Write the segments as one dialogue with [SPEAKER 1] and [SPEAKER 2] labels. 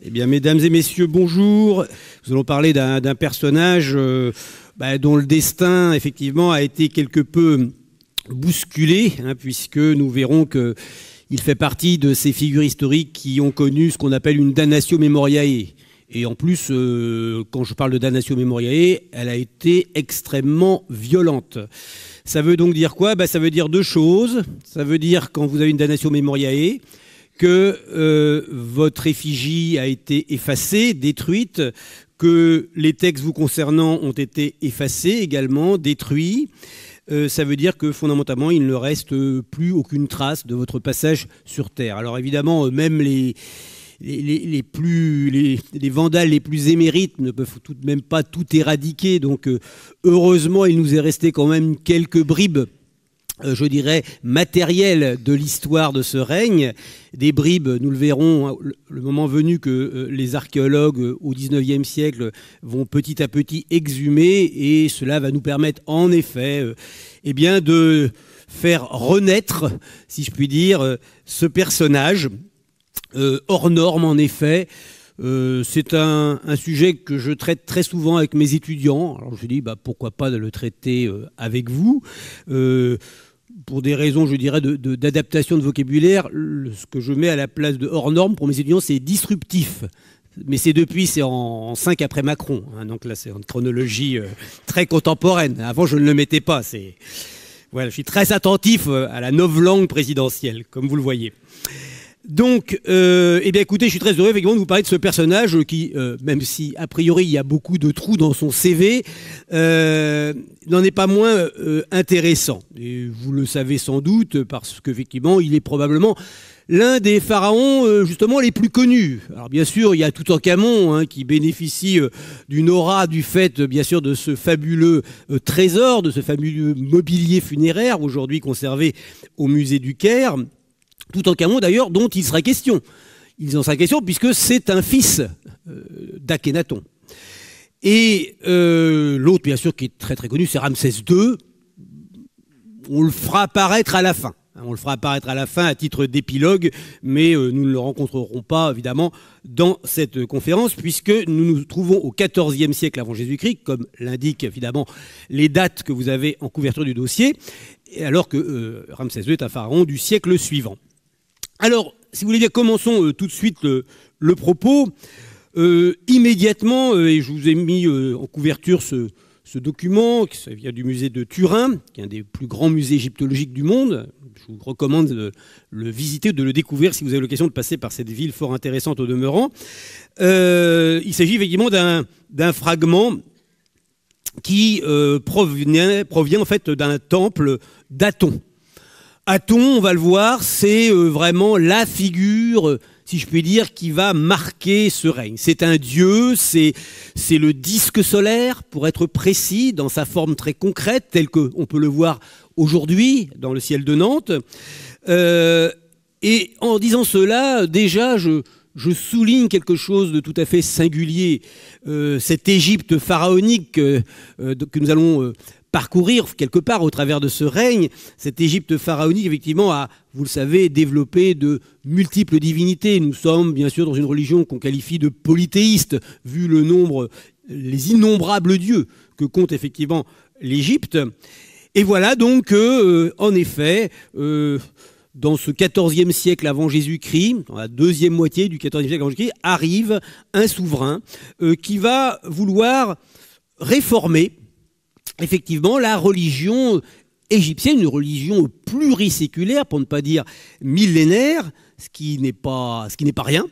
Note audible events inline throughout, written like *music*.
[SPEAKER 1] Eh bien, mesdames et messieurs, bonjour. Nous allons parler d'un personnage euh, bah, dont le destin, effectivement, a été quelque peu bousculé, hein, puisque nous verrons qu'il fait partie de ces figures historiques qui ont connu ce qu'on appelle une damnatio memoriae, et en plus, euh, quand je parle de damnatio memoriae, elle a été extrêmement violente. Ça veut donc dire quoi bah, Ça veut dire deux choses. Ça veut dire, quand vous avez une damnatio memoriae, que euh, votre effigie a été effacée, détruite, que les textes vous concernant ont été effacés également, détruits. Euh, ça veut dire que fondamentalement, il ne reste plus aucune trace de votre passage sur Terre. Alors évidemment, même les, les, plus, les, vandales les plus émérites ne peuvent tout de même pas tout éradiquer. Donc, euh, heureusement, il nous est resté quand même quelques bribes euh, je dirais, matérielles de l'histoire de ce règne. Des bribes, nous le verrons hein, le moment venu que euh, les archéologues au XIXe siècle vont petit à petit exhumer et cela va nous permettre en effet eh bien, de faire renaître, si je puis dire, ce personnage euh, hors norme, en effet. Euh, c'est un, sujet que je traite très souvent avec mes étudiants. Alors je dis, bah, pourquoi pas de le traiter euh, avec vous pour des raisons, je dirais, d'adaptation de, vocabulaire, ce que je mets à la place de hors norme pour mes étudiants, c'est disruptif. Mais c'est depuis, c'est en, 5 après Macron. Hein. donc là, c'est une chronologie très contemporaine. Avant, je ne le mettais pas. C'est... Voilà, je suis très attentif à la nouvelle langue présidentielle, comme vous le voyez. Donc, euh, eh bien, écoutez, je suis très heureux effectivement de vous parler de ce personnage qui, euh, même si a priori il y a beaucoup de trous dans son CV, euh, n'en est pas moins intéressant. Et vous le savez sans doute parce qu'effectivement, il est probablement l'un des pharaons justement les plus connus. Alors bien sûr, il y a Toutankhamon hein, qui bénéficie d'une aura du fait bien sûr de ce fabuleux trésor, de ce fabuleux mobilier funéraire aujourd'hui conservé au musée du Caire tout en camion, d'ailleurs, dont il sera question. Il en sera question puisque c'est un fils euh, d'Akhenaton. Et euh, l'autre, bien sûr, qui est très très connu, c'est Ramsès II. On le fera apparaître à la fin. On le fera apparaître à la fin à titre d'épilogue, mais euh, nous ne le rencontrerons pas évidemment dans cette conférence, puisque nous nous trouvons au XIVe siècle avant Jésus-Christ, comme l'indiquent évidemment les dates que vous avez en couverture du dossier, alors que Ramsès II est un pharaon du siècle suivant. Alors, si vous voulez bien, commençons euh, tout de suite le, propos. Euh, immédiatement, euh, et je vous ai mis en couverture ce, document, qui vient du musée de Turin, qui est un des plus grands musées égyptologiques du monde. Je vous recommande de le visiter, de le découvrir si vous avez l'occasion de passer par cette ville fort intéressante au demeurant. il s'agit effectivement d'un fragment qui provient, provient en fait d'un temple d'Aton Aton, on va le voir, c'est euh, vraiment la figure, euh, si je puis dire, qui va marquer ce règne. C'est un dieu, c'est le disque solaire, pour être précis, dans sa forme très concrète, telle qu'on peut le voir aujourd'hui dans le ciel de Nantes. Euh, et en disant cela, déjà, je, souligne quelque chose de tout à fait singulier. cette Égypte pharaonique que nous allons parcourir quelque part au travers de ce règne, cette Égypte pharaonique, effectivement, a, vous le savez, développé de multiples divinités. Nous sommes, bien sûr, dans une religion qu'on qualifie de polythéiste, vu le nombre, les innombrables dieux que compte effectivement l'Égypte. Et voilà donc euh, en effet, euh, dans ce 14e siècle avant Jésus-Christ, dans la deuxième moitié du 14e siècle avant Jésus-Christ, arrive un souverain euh, qui va vouloir réformer effectivement la religion égyptienne, une religion pluriséculaire, pour ne pas dire millénaire, ce qui n'est pas, ce qui n'est pas rien,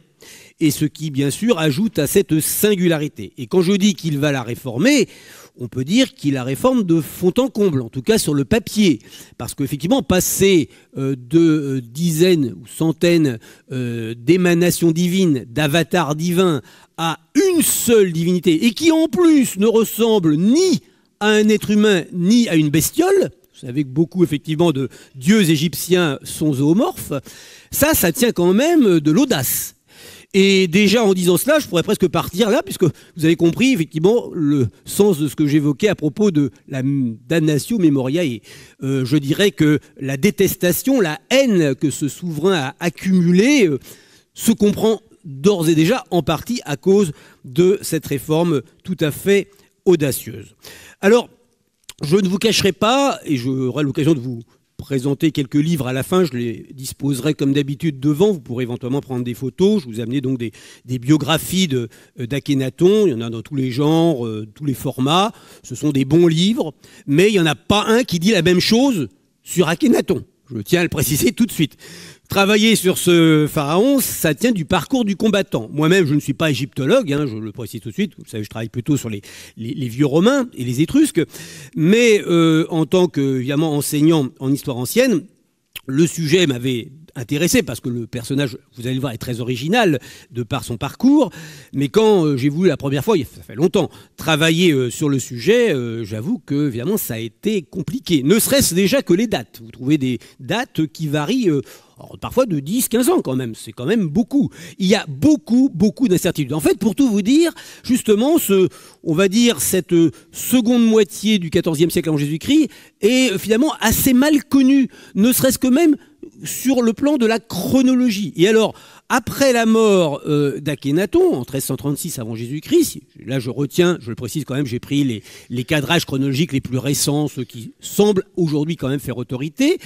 [SPEAKER 1] et ce qui, bien sûr, ajoute à cette singularité. Et quand je dis qu'il va la réformer, on peut dire qu'il la réforme de fond en comble, en tout cas sur le papier, parce qu'effectivement, passer euh, de euh, dizaines ou centaines euh, d'émanations divines, d'avatars divins, à une seule divinité, et qui en plus ne ressemble ni à un être humain ni à une bestiole. Vous savez que beaucoup, effectivement, de dieux égyptiens sont zoomorphes. Ça, ça tient quand même de l'audace. Et déjà en disant cela, je pourrais presque partir là, puisque vous avez compris effectivement le sens de ce que j'évoquais à propos de la damnatio memoriae. Euh, je dirais que la détestation, la haine que ce souverain a accumulée euh, se comprend d'ores et déjà en partie à cause de cette réforme tout à fait audacieuse. Alors, je ne vous cacherai pas, et j'aurai l'occasion de vous présenter quelques livres à la fin, je les disposerai comme d'habitude devant, vous pourrez éventuellement prendre des photos, je vous amenerai donc des, biographies euh, d'Akhenaton, il y en a dans tous les genres, euh, tous les formats, ce sont des bons livres, mais il n'y en a pas un qui dit la même chose sur Akhenaton, je tiens à le préciser tout de suite. Travailler sur ce pharaon, ça tient du parcours du combattant. Moi-même, je ne suis pas égyptologue, hein, je le précise tout de suite. Vous savez, je travaille plutôt sur les, vieux romains et les étrusques. Mais euh, en tant qu'enseignant enseignant en histoire ancienne, le sujet m'avait intéressé parce que le personnage, vous allez le voir, est très original de par son parcours. Mais quand euh, j'ai voulu la première fois, ça fait longtemps, travailler euh, sur le sujet, euh, j'avoue que évidemment ça a été compliqué. Ne serait-ce déjà que les dates. Vous trouvez des dates qui varient. parfois de 10-15 ans quand même, c'est quand même beaucoup. Il y a beaucoup, beaucoup d'incertitudes. En fait, pour tout vous dire, justement, ce, on va dire cette seconde moitié du XIVe siècle en Jésus-Christ est finalement assez mal connue, ne serait-ce que même sur le plan de la chronologie. Et alors, après la mort euh, d'Akhenaton, en 1336 avant Jésus-Christ, là je retiens, je le précise quand même, j'ai pris les, cadrages chronologiques les plus récents, ceux qui semblent aujourd'hui quand même faire autorité.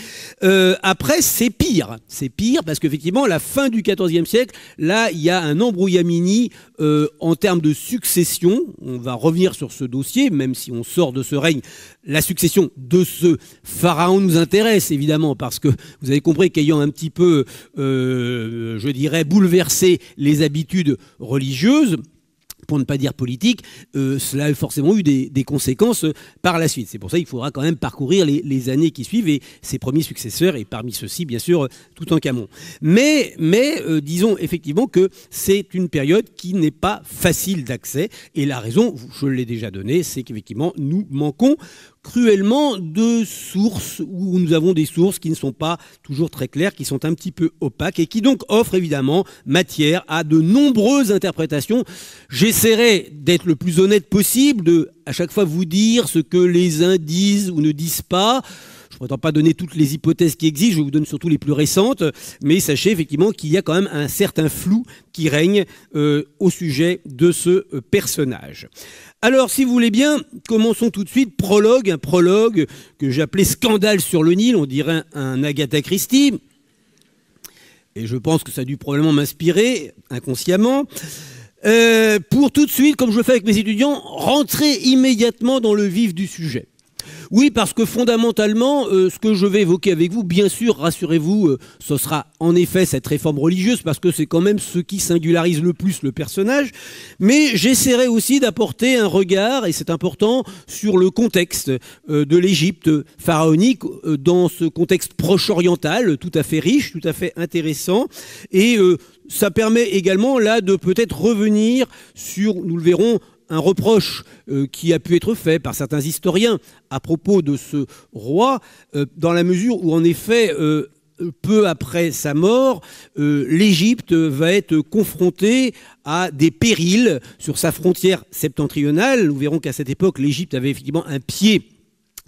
[SPEAKER 1] Euh, après, c'est pire. C'est pire parce qu'effectivement, la fin du XIVe siècle, là, il y a un embrouillamini euh, en termes de succession. On va revenir sur ce dossier, même si on sort de ce règne. La succession de ce pharaon nous intéresse, évidemment, parce que vous avez compris qu'ayant un petit peu, je dirais, bouleverser les habitudes religieuses, pour ne pas dire politiques, euh, cela a forcément eu des, conséquences euh, par la suite. C'est pour ça qu'il faudra quand même parcourir les, années qui suivent et ses premiers successeurs, et parmi ceux-ci, bien sûr, euh, tout en Camon. Mais, mais disons effectivement que c'est une période qui n'est pas facile d'accès, et la raison, je l'ai déjà donnée, c'est qu'effectivement, nous manquons cruellement de sources où nous avons des sources qui ne sont pas toujours très claires, qui sont un petit peu opaques et qui donc offrent évidemment matière à de nombreuses interprétations. J'essaierai d'être le plus honnête possible, de à chaque fois vous dire ce que les uns disent ou ne disent pas, Autant pas donner toutes les hypothèses qui existent, je vous donne surtout les plus récentes, mais sachez effectivement qu'il y a quand même un certain flou qui règne euh, au sujet de ce euh, personnage. Alors, si vous voulez bien, commençons tout de suite. Prologue, un prologue que j'appelais « Scandale sur le Nil, on dirait un Agatha Christie. Et je pense que ça a dû probablement m'inspirer inconsciemment. Euh, pour tout de suite, comme je le fais avec mes étudiants, rentrer immédiatement dans le vif du sujet. Oui, parce que fondamentalement, euh, ce que je vais évoquer avec vous, bien sûr, rassurez-vous, euh, ce sera en effet cette réforme religieuse, parce que c'est quand même ce qui singularise le plus le personnage, mais j'essaierai aussi d'apporter un regard, et c'est important, sur le contexte euh, de l'Égypte pharaonique, dans ce contexte proche-oriental, tout à fait riche, tout à fait intéressant, et ça permet également là de peut-être revenir sur, nous le verrons, un reproche euh, qui a pu être fait par certains historiens à propos de ce roi, euh, dans la mesure où en effet euh, peu après sa mort, l'Égypte va être confrontée à des périls sur sa frontière septentrionale. Nous verrons qu'à cette époque, l'Égypte avait effectivement un pied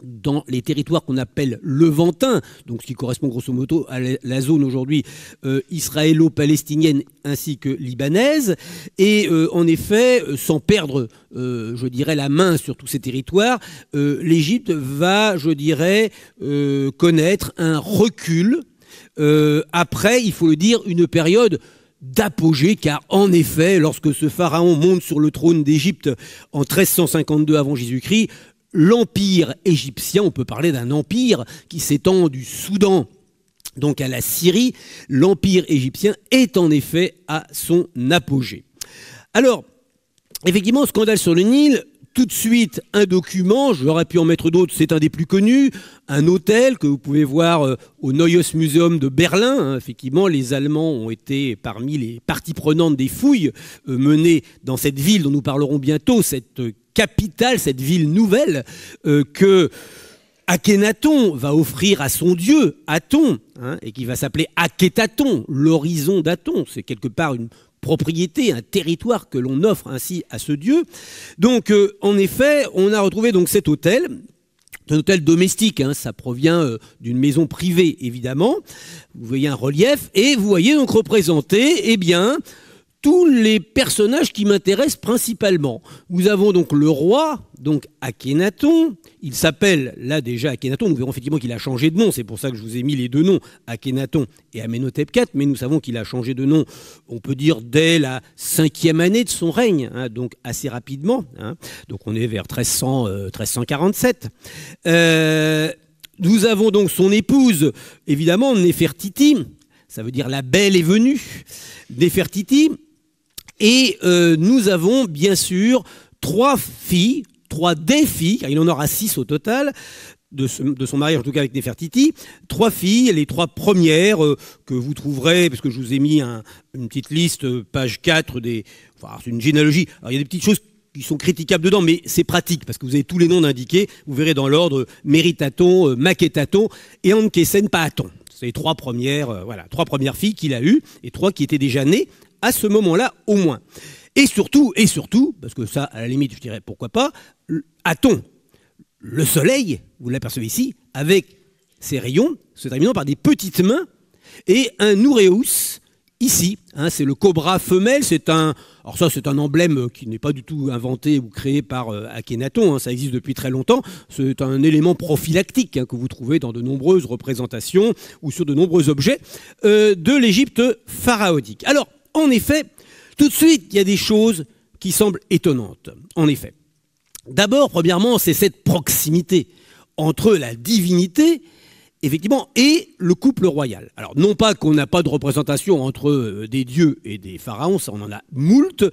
[SPEAKER 1] dans les territoires qu'on appelle levantins, donc ce qui correspond grosso modo à la zone aujourd'hui euh, israélo-palestinienne ainsi que libanaise. Et euh, en effet, euh, sans perdre, je dirais, la main sur tous ces territoires, l'Égypte va, je dirais, connaître un recul. après, il faut le dire, une période d'apogée, car en effet, lorsque ce pharaon monte sur le trône d'Égypte en 1352 avant Jésus-Christ, l'empire égyptien, on peut parler d'un empire qui s'étend du Soudan donc à la Syrie, l'empire égyptien est en effet à son apogée. Alors, effectivement, scandale sur le Nil, tout de suite un document, j'aurais pu en mettre d'autres, c'est un des plus connus, un hôtel que vous pouvez voir euh, au Neues Museum de Berlin. Hein, effectivement, les Allemands ont été parmi les parties prenantes des fouilles euh, menées dans cette ville dont nous parlerons bientôt, cette euh, capitale, cette ville nouvelle euh, que Akhenaton va offrir à son dieu, Aton, hein, et qui va s'appeler Akhetaton, l'horizon d'Aton. C'est quelque part une propriété, un territoire que l'on offre ainsi à ce dieu. Donc, euh, en effet, on a retrouvé donc cet hôtel. un hôtel domestique, hein, ça provient euh, d'une maison privée évidemment. Vous voyez un relief et vous voyez donc représenté, eh bien, tous les personnages qui m'intéressent principalement. Nous avons donc le roi, donc Akhenaton. Il s'appelle là déjà Akhenaton. Nous verrons effectivement qu'il a changé de nom. C'est pour ça que je vous ai mis les deux noms, Akhenaton et Amenhotep IV. Mais nous savons qu'il a changé de nom, on peut dire, dès la cinquième année de son règne, hein, donc assez rapidement. Hein. Donc on est vers 1347. Euh, euh, nous avons donc son épouse, évidemment, Nefertiti. Ça veut dire la belle est venue. Nefertiti. Et euh, nous avons bien sûr trois filles, trois des filles, car il en aura six au total, de, son mari, en tout cas avec Nefertiti, trois filles, les trois premières euh, que vous trouverez, parce que je vous ai mis une petite liste, euh, page 4, c'est une généalogie. Alors, il y a des petites choses qui sont critiquables dedans, mais c'est pratique, parce que vous avez tous les noms indiqués, vous verrez dans l'ordre Méritaton, Maquetaton et Ankesen Paaton. C'est les trois premières, voilà, trois premières filles qu'il a eues, et trois qui étaient déjà nées à ce moment-là au moins. Et surtout, et surtout, parce que ça, à la limite, je dirais pourquoi pas, a-t-on le soleil, vous l'apercevez ici, avec ses rayons, se terminant par des petites mains, et un ouréus, ici. Hein, c'est le cobra femelle, c'est un, alors ça c'est un emblème qui n'est pas du tout inventé ou créé par euh, Akhenaton, hein, ça existe depuis très longtemps, c'est un élément prophylactique hein, que vous trouvez dans de nombreuses représentations ou sur de nombreux objets euh, de l'Égypte pharaonique. Alors, en effet, tout de suite, il y a des choses qui semblent étonnantes. En effet. D'abord, premièrement, c'est cette proximité entre la divinité effectivement, et le couple royal. Alors, non pas qu'on n'a pas de représentation entre euh, des dieux et des pharaons, on en a moult,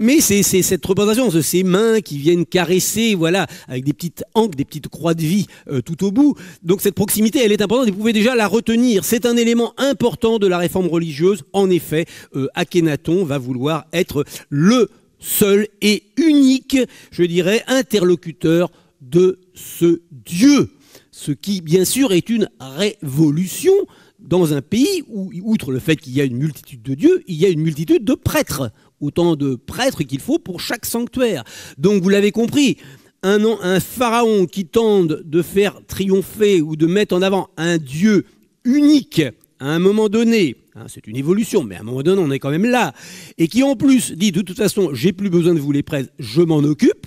[SPEAKER 1] mais c'est cette représentation de ces mains qui viennent caresser, voilà, avec des petites hanches, des petites croix de vie euh, tout au bout. Donc, cette proximité, elle est importante et vous pouvez déjà la retenir. C'est un élément important de la réforme religieuse. En effet, euh, Akhenaton va vouloir être le seul et unique, je dirais, interlocuteur de ce Dieu ce qui, bien sûr, est une révolution dans un pays où, outre le fait qu'il y a une multitude de dieux, il y a une multitude de prêtres, autant de prêtres qu'il faut pour chaque sanctuaire. Donc, vous l'avez compris, un, un pharaon qui tente de faire triompher ou de mettre en avant un dieu unique à un moment donné, hein, c'est une évolution, mais à un moment donné, on est quand même là. Et qui en plus dit, de toute façon, j'ai plus besoin de vous les prêtres, je m'en occupe.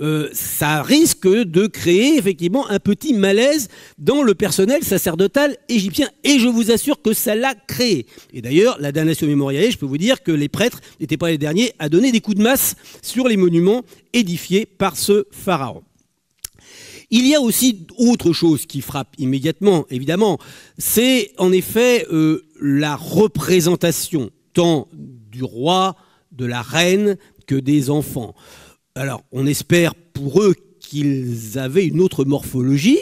[SPEAKER 1] Euh, ça risque de créer effectivement un petit malaise dans le personnel sacerdotal égyptien. Et je vous assure que ça l'a créé. Et d'ailleurs, la damnation mémoriale, je peux vous dire que les prêtres n'étaient pas les derniers à donner des coups de masse sur les monuments édifiés par ce pharaon. Il y a aussi autre chose qui frappe immédiatement, évidemment, c'est en effet euh, la représentation tant du roi, de la reine que des enfants alors on espère pour eux qu'ils avaient une autre morphologie.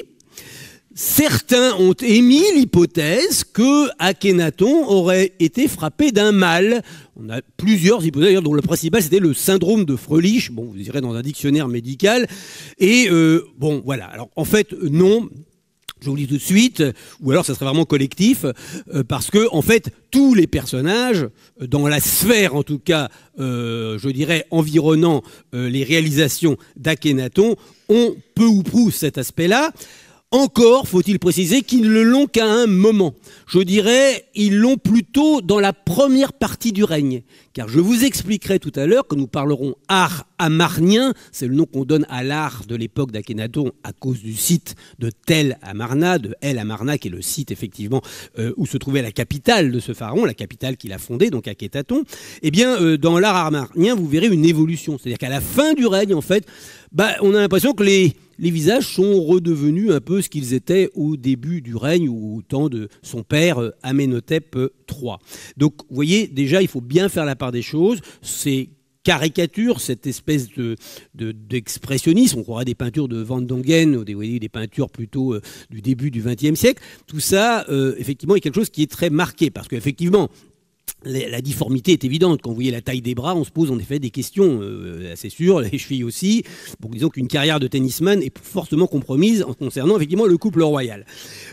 [SPEAKER 1] Certains ont émis l'hypothèse que Akhenaton aurait été frappé d'un mal. On a plusieurs hypothèses, dont la principale c'était le syndrome de Frelich, bon, vous irez dans un dictionnaire médical. Et euh, bon, voilà. Alors en fait, non, je vous le dis tout de suite, ou alors ça serait vraiment collectif, euh, parce que en fait tous les personnages, euh, dans la sphère en tout cas, euh, je dirais environnant les réalisations d'Akhenaton, ont peu ou prou cet aspect-là. Encore faut-il préciser qu'ils ne l'ont qu'à un moment. Je dirais, ils l'ont plutôt dans la première partie du règne. Car je vous expliquerai tout à l'heure que nous parlerons art amarnien, c'est le nom qu'on donne à l'art de l'époque d'Akhenaton à cause du site de Tel Amarna, de El Amarna, qui est le site effectivement euh, où se trouvait la capitale de ce pharaon, la capitale qu'il a fondée, donc Akhetaton. Eh bien, euh, dans l'art amarnien, vous verrez une évolution. C'est-à-dire qu'à la fin du règne, en fait, bah, on a l'impression que les les visages sont redevenus un peu ce qu'ils étaient au début du règne ou au temps de son père euh, Amenhotep euh, III. Donc vous voyez, déjà, il faut bien faire la part des choses. Ces caricatures, cette espèce d'expressionnisme. on croirait des peintures de Van Dongen ou des, des peintures plutôt euh, du début du XXe siècle. Tout ça, effectivement, est quelque chose qui est très marqué parce qu'effectivement, la difformité est évidente. Quand vous voyez la taille des bras, on se pose en effet des questions, euh, c'est sûr, les chevilles aussi. Donc disons qu'une carrière de tennisman est fortement compromise en concernant effectivement le couple royal.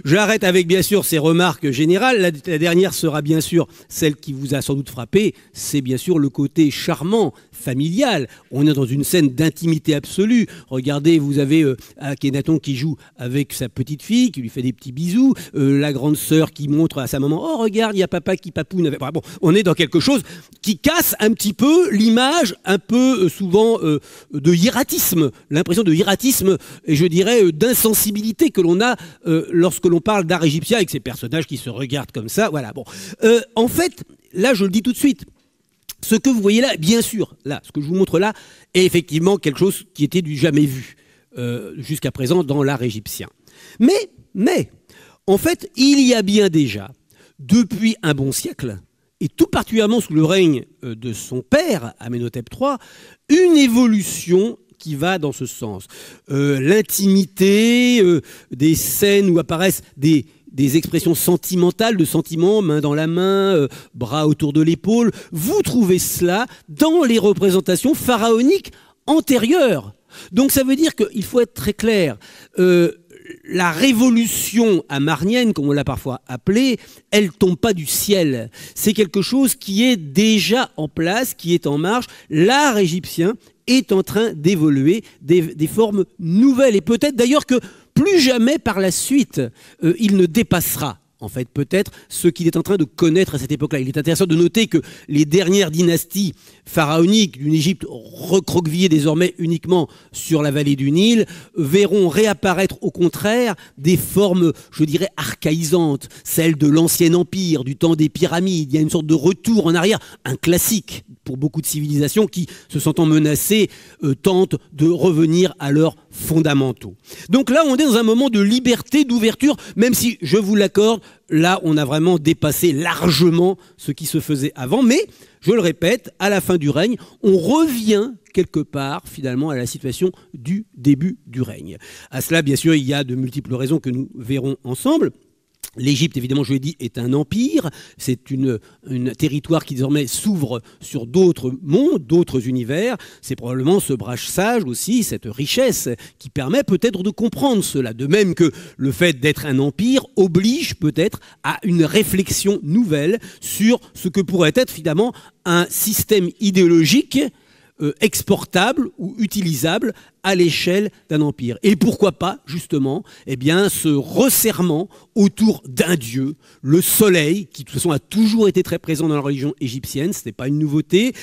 [SPEAKER 1] J'arrête avec bien sûr ces remarques générales. La, dernière sera bien sûr celle qui vous a sans doute frappé, c'est bien sûr le côté charmant, familial. On est dans une scène d'intimité absolue. Regardez, vous avez euh, Akhenaton qui joue avec sa petite fille, qui lui fait des petits bisous, euh, la grande sœur qui montre à sa maman, oh regarde, il y a papa qui papoune. Bon, on est dans quelque chose qui casse un petit peu l'image, un peu euh, souvent euh, de hiératisme, l'impression de hiératisme et je dirais euh, d'insensibilité que l'on a lorsque l'on parle d'art égyptien avec ces personnages qui se regardent comme ça. Voilà. Bon, en fait, là, je le dis tout de suite. Ce que vous voyez là, bien sûr, là, ce que je vous montre là, est effectivement quelque chose qui était du jamais vu jusqu'à présent dans l'art égyptien. Mais, mais, en fait, il y a bien déjà, depuis un bon siècle, et tout particulièrement sous le règne euh, de son père, Amenhotep III, une évolution qui va dans ce sens. Euh, l'intimité, euh, des scènes où apparaissent des, expressions sentimentales, de sentiments, main dans la main, bras autour de l'épaule, vous trouvez cela dans les représentations pharaoniques antérieures. Donc ça veut dire qu'il faut être très clair la révolution amarnienne, comme on l'a parfois appelée, elle tombe pas du ciel. C'est quelque chose qui est déjà en place, qui est en marche. L'art égyptien est en train d'évoluer des, formes nouvelles. Et peut-être d'ailleurs que plus jamais par la suite, euh, il ne dépassera en fait, peut-être ce qu'il est en train de connaître à cette époque-là. Il est intéressant de noter que les dernières dynasties pharaoniques d'une Égypte recroquevillée désormais uniquement sur la vallée du Nil verront réapparaître au contraire des formes, je dirais, archaïsantes, celles de l'ancien empire, du temps des pyramides. Il y a une sorte de retour en arrière, un classique pour beaucoup de civilisations qui, se sentant menacées, euh, tentent de revenir à leurs fondamentaux. Donc là, on est dans un moment de liberté, d'ouverture, même si, je vous l'accorde, là, on a vraiment dépassé largement ce qui se faisait avant. Mais, je le répète, à la fin du règne, on revient quelque part finalement à la situation du début du règne. À cela, bien sûr, il y a de multiples raisons que nous verrons ensemble. L'Égypte, évidemment, je l'ai dit, est un empire. C'est une, territoire qui désormais s'ouvre sur d'autres mondes, d'autres univers. C'est probablement ce sage aussi, cette richesse qui permet peut-être de comprendre cela. De même que le fait d'être un empire oblige peut-être à une réflexion nouvelle sur ce que pourrait être finalement un système idéologique euh, exportable ou utilisable à l'échelle d'un empire. Et pourquoi pas, justement, eh bien, ce resserrement autour d'un dieu, le soleil, qui de toute façon a toujours été très présent dans la religion égyptienne, ce n'est pas une nouveauté,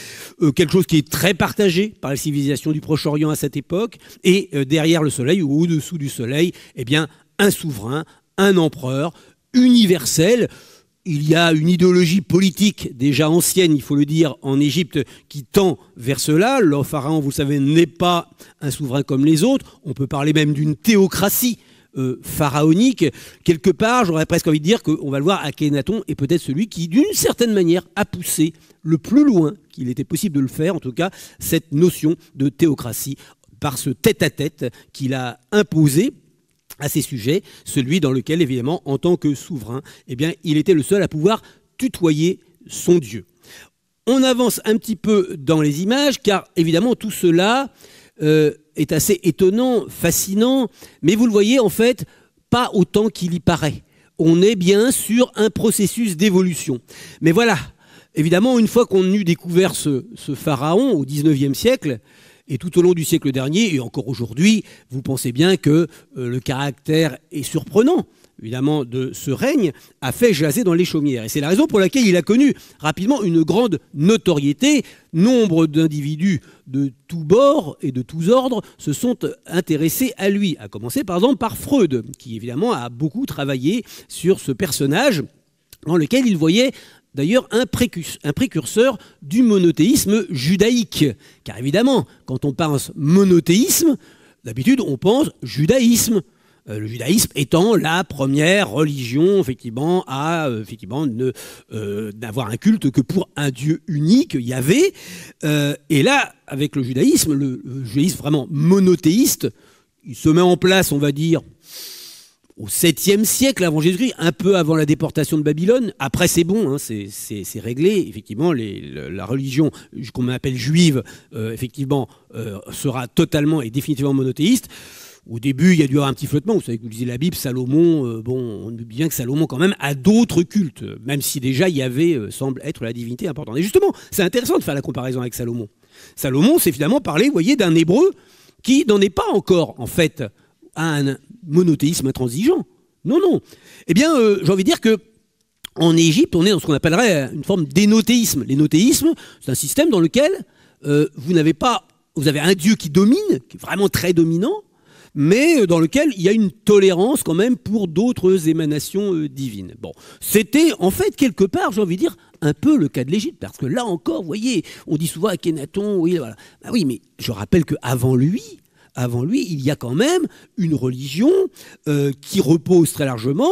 [SPEAKER 1] euh, quelque chose qui est très partagé par la civilisation du Proche-Orient à cette époque, et euh, derrière le soleil ou au-dessous du soleil, eh bien, un souverain, un empereur universel, il y a une idéologie politique déjà ancienne, il faut le dire, en Égypte qui tend vers cela. Le pharaon, vous savez, n'est pas un souverain comme les autres. On peut parler même d'une théocratie euh, pharaonique. Quelque part, j'aurais presque envie de dire qu'on va le voir, Akhenaton est peut-être celui qui, d'une certaine manière, a poussé le plus loin qu'il était possible de le faire, en tout cas, cette notion de théocratie par ce tête-à-tête qu'il a imposé à ces sujets, celui dans lequel, évidemment, en tant que souverain, eh bien, il était le seul à pouvoir tutoyer son Dieu. On avance un petit peu dans les images, car évidemment, tout cela euh, est assez étonnant, fascinant, mais vous le voyez, en fait, pas autant qu'il y paraît. On est bien sur un processus d'évolution. Mais voilà, évidemment, une fois qu'on eut découvert ce, ce pharaon au XIXe siècle, et tout au long du siècle dernier, et encore aujourd'hui, vous pensez bien que euh, le caractère est surprenant évidemment, de ce règne, a fait jaser dans les chaumières. Et c'est la raison pour laquelle il a connu rapidement une grande notoriété. Nombre d'individus de tous bords et de tous ordres se sont intéressés à lui, à commencer par exemple par Freud, qui évidemment a beaucoup travaillé sur ce personnage dans lequel il voyait d'ailleurs un, précurseur du monothéisme judaïque. Car évidemment, quand on pense monothéisme, d'habitude on pense judaïsme euh, le judaïsme étant la première religion effectivement à euh, effectivement ne d'avoir euh, un culte que pour un dieu unique Yahvé avait. et là avec le judaïsme le, le, judaïsme vraiment monothéiste il se met en place on va dire au 7e siècle avant Jésus-Christ, un peu avant la déportation de Babylone. Après, c'est bon, hein, c'est réglé. Effectivement, la religion qu'on appelle juive, euh, effectivement, euh, sera totalement et définitivement monothéiste. Au début, il y a dû y avoir un petit flottement. Vous savez que vous lisez la Bible, Salomon, euh, bon, on oublie bien que Salomon, quand même, a d'autres cultes, même si déjà il y avait, semble être, la divinité importante. Et justement, c'est intéressant de faire la comparaison avec Salomon. Salomon, c'est finalement parler, vous voyez, d'un hébreu qui n'en est pas encore, en fait, un, monothéisme intransigeant. Non, non. Eh bien, euh, j'ai envie de dire que en Égypte, on est dans ce qu'on appellerait une forme d'énothéisme. L'énothéisme, c'est un système dans lequel euh, vous n'avez pas, vous avez un dieu qui domine, qui est vraiment très dominant, mais euh, dans lequel il y a une tolérance quand même pour d'autres émanations divines. Bon, c'était en fait quelque part, j'ai envie de dire, un peu le cas de l'Égypte, parce que là encore, vous voyez, on dit souvent à Kénaton, oui, voilà. Bah oui, mais je rappelle qu'avant lui, avant lui, il y a quand même une religion euh, qui repose très largement,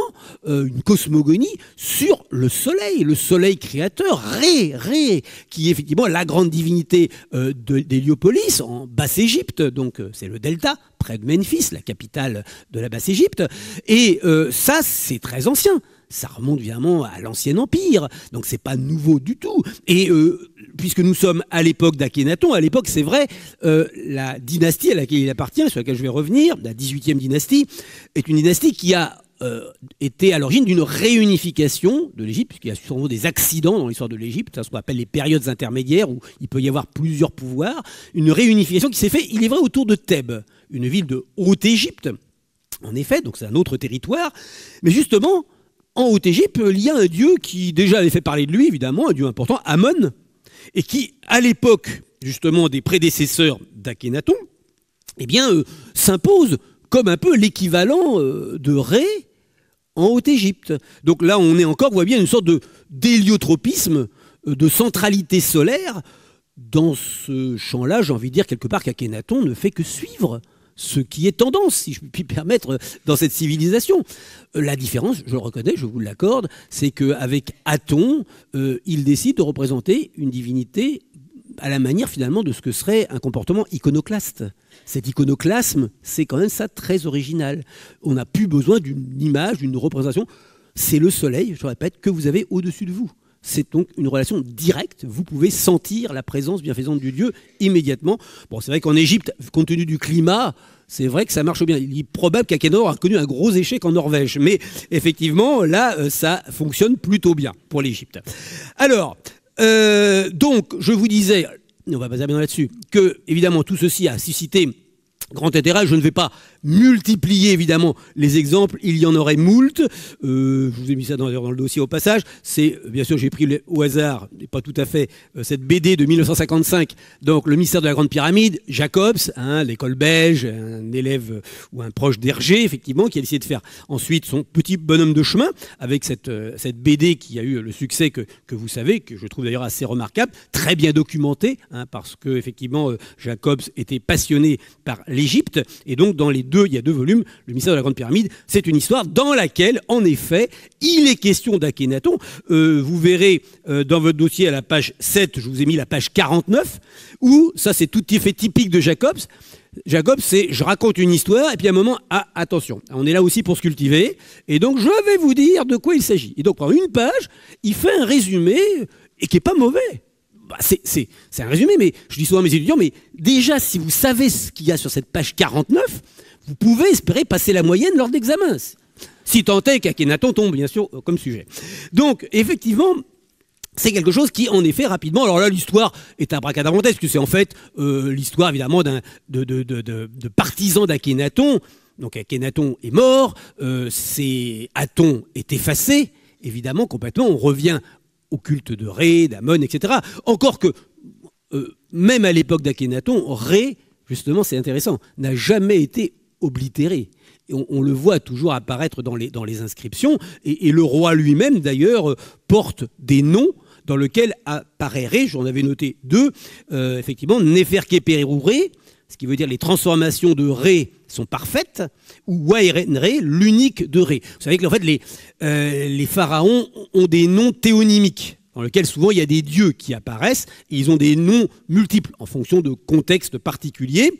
[SPEAKER 1] euh, une cosmogonie, sur le soleil, le soleil créateur, Ré, Ré, qui est effectivement la grande divinité euh, d'Héliopolis, en Basse-Égypte, donc c'est le delta, près de Memphis, la capitale de la Basse-Égypte. Et ça, c'est très ancien ça remonte vraiment à l'ancien empire, donc c'est pas nouveau du tout. Et euh, puisque nous sommes à l'époque d'Akhenaton, à l'époque c'est vrai, euh, la dynastie à laquelle il appartient, sur laquelle je vais revenir, la 18e dynastie, est une dynastie qui a euh, été à l'origine d'une réunification de l'Égypte, puisqu'il y a souvent des accidents dans l'histoire de l'Égypte, ce qu'on appelle les périodes intermédiaires, où il peut y avoir plusieurs pouvoirs, une réunification qui s'est faite, il est vrai, autour de Thèbes, une ville de Haute-Égypte, en effet, donc c'est un autre territoire, mais justement, en haute Égypte, il y a un dieu qui déjà avait fait parler de lui, évidemment, un dieu important, Amon, et qui, à l'époque justement des prédécesseurs d'Akhenaton, eh bien, euh, s'impose comme un peu l'équivalent euh, de Ré en Haute-Égypte. Donc là, on est encore, voit bien une sorte de d'héliotropisme, euh, de centralité solaire. Dans ce champ-là, j'ai envie de dire quelque part qu'Akhenaton ne fait que suivre ce qui est tendance, si je puis *laughs* permettre, dans cette civilisation. Euh, la différence, je le reconnais, je vous l'accorde, c'est qu'avec avec euh, il décide de représenter une divinité à la manière finalement de ce que serait un comportement iconoclaste. Cet iconoclasme, c'est quand même ça très original. On n'a plus besoin d'une image, d'une représentation. C'est le soleil, je répète, que vous avez au-dessus de vous. C'est donc une relation directe. Vous pouvez sentir la présence bienfaisante du Dieu immédiatement. Bon, c'est vrai qu'en Égypte, compte tenu du climat, c'est vrai que ça marche bien. Il est probable qu'Akenor a connu un gros échec en Norvège. Mais effectivement, là, euh, ça fonctionne plutôt bien pour l'Égypte. Alors, euh, donc, je vous disais, on va pas bien là-dessus, que évidemment tout ceci a suscité grand intérêt. Je ne vais pas multiplier évidemment les exemples, il y en aurait moult. Euh, je vous ai mis ça dans, le dossier au passage. C'est bien sûr j'ai pris au hasard, et pas tout à fait, euh, cette BD de 1955, donc le mystère de la grande pyramide, Jacobs, hein, l'école belge, un élève euh, ou un proche d'Hergé effectivement, qui a essayé de faire ensuite son petit bonhomme de chemin avec cette, cette BD qui a eu le succès que, que vous savez, que je trouve d'ailleurs assez remarquable, très bien documentée, hein, parce que effectivement Jacobs était passionné par l'Égypte et donc dans les deux il y a deux volumes, le mystère de la Grande Pyramide. C'est une histoire dans laquelle, en effet, il est question d'Akhenaton. Euh, vous verrez euh, dans votre dossier à la page 7, je vous ai mis la page 49, où, ça c'est tout à fait typique de Jacobs, Jacobs, c'est je raconte une histoire et puis à un moment, ah, attention, on est là aussi pour se cultiver. Et donc, je vais vous dire de quoi il s'agit. Et donc, en une page, il fait un résumé et qui n'est pas mauvais. Bah, c'est un résumé, mais je dis souvent à mes étudiants, mais déjà, si vous savez ce qu'il y a sur cette page 49, vous pouvez espérer passer la moyenne lors d'examens. Si tant est qu'Akhenaton tombe, bien sûr, euh, comme sujet. Donc, effectivement, c'est quelque chose qui, en effet, rapidement, alors là, l'histoire est un bracadabrantesque, que c'est en fait euh, l'histoire, évidemment, de, partisans d'Akhenaton. Donc Akhenaton est mort, c'est euh, Aton est effacé, évidemment, complètement. On revient au culte de Ré, d'Amon, etc. Encore que, même à l'époque d'Akhenaton, Ré, justement, c'est intéressant, n'a jamais été oblitéré. Et on, le voit toujours apparaître dans les, dans les inscriptions, et, le roi lui-même, d'ailleurs, euh, porte des noms dans lesquels apparaît Ré, j'en avais noté deux, euh, effectivement, ré ce qui veut dire les transformations de Ré sont parfaites, ou Ahiren-Ré, l'unique de Ré. Vous savez que en fait, les, euh, les pharaons ont des noms théonymiques dans lequel souvent il y a des dieux qui apparaissent, et ils ont des noms multiples en fonction de contextes particuliers.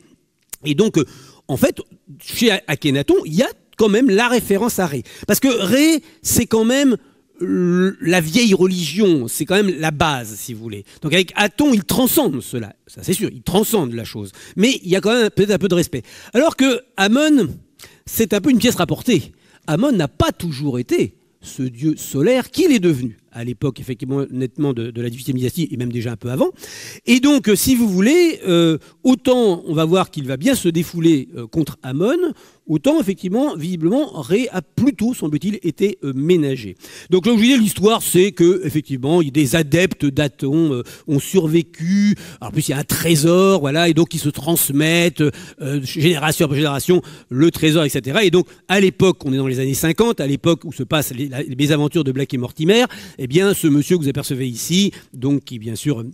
[SPEAKER 1] Et donc, euh, en fait, chez Akhenaton, il y a quand même la référence à Ré. Parce que Ré, c'est quand même la vieille religion, c'est quand même la base, si vous voulez. Donc avec Aton, il transcende cela, ça c'est sûr, il transcende la chose. Mais il y a quand même peut-être un peu de respect. Alors que Amon, c'est un peu une pièce rapportée. Amon n'a pas toujours été ce dieu solaire qu'il est devenu à l'époque effectivement nettement de, de la difficulté dynastie et même déjà un peu avant. Et donc, euh, si vous voulez, euh, autant on va voir qu'il va bien se défouler euh, contre Amon, autant effectivement, visiblement, Ré a plutôt, semble-t-il, été ménagé. Donc, là je disais, l'histoire, c'est que effectivement, des adeptes d'Aton ont survécu. en plus, il y a un trésor, voilà, et donc ils se transmettent génération après génération le trésor, etc. Et donc, à l'époque, on est dans les années 50, à l'époque où se passent les, mésaventures de Black et Mortimer. Eh bien, ce monsieur que vous apercevez ici, donc qui bien sûr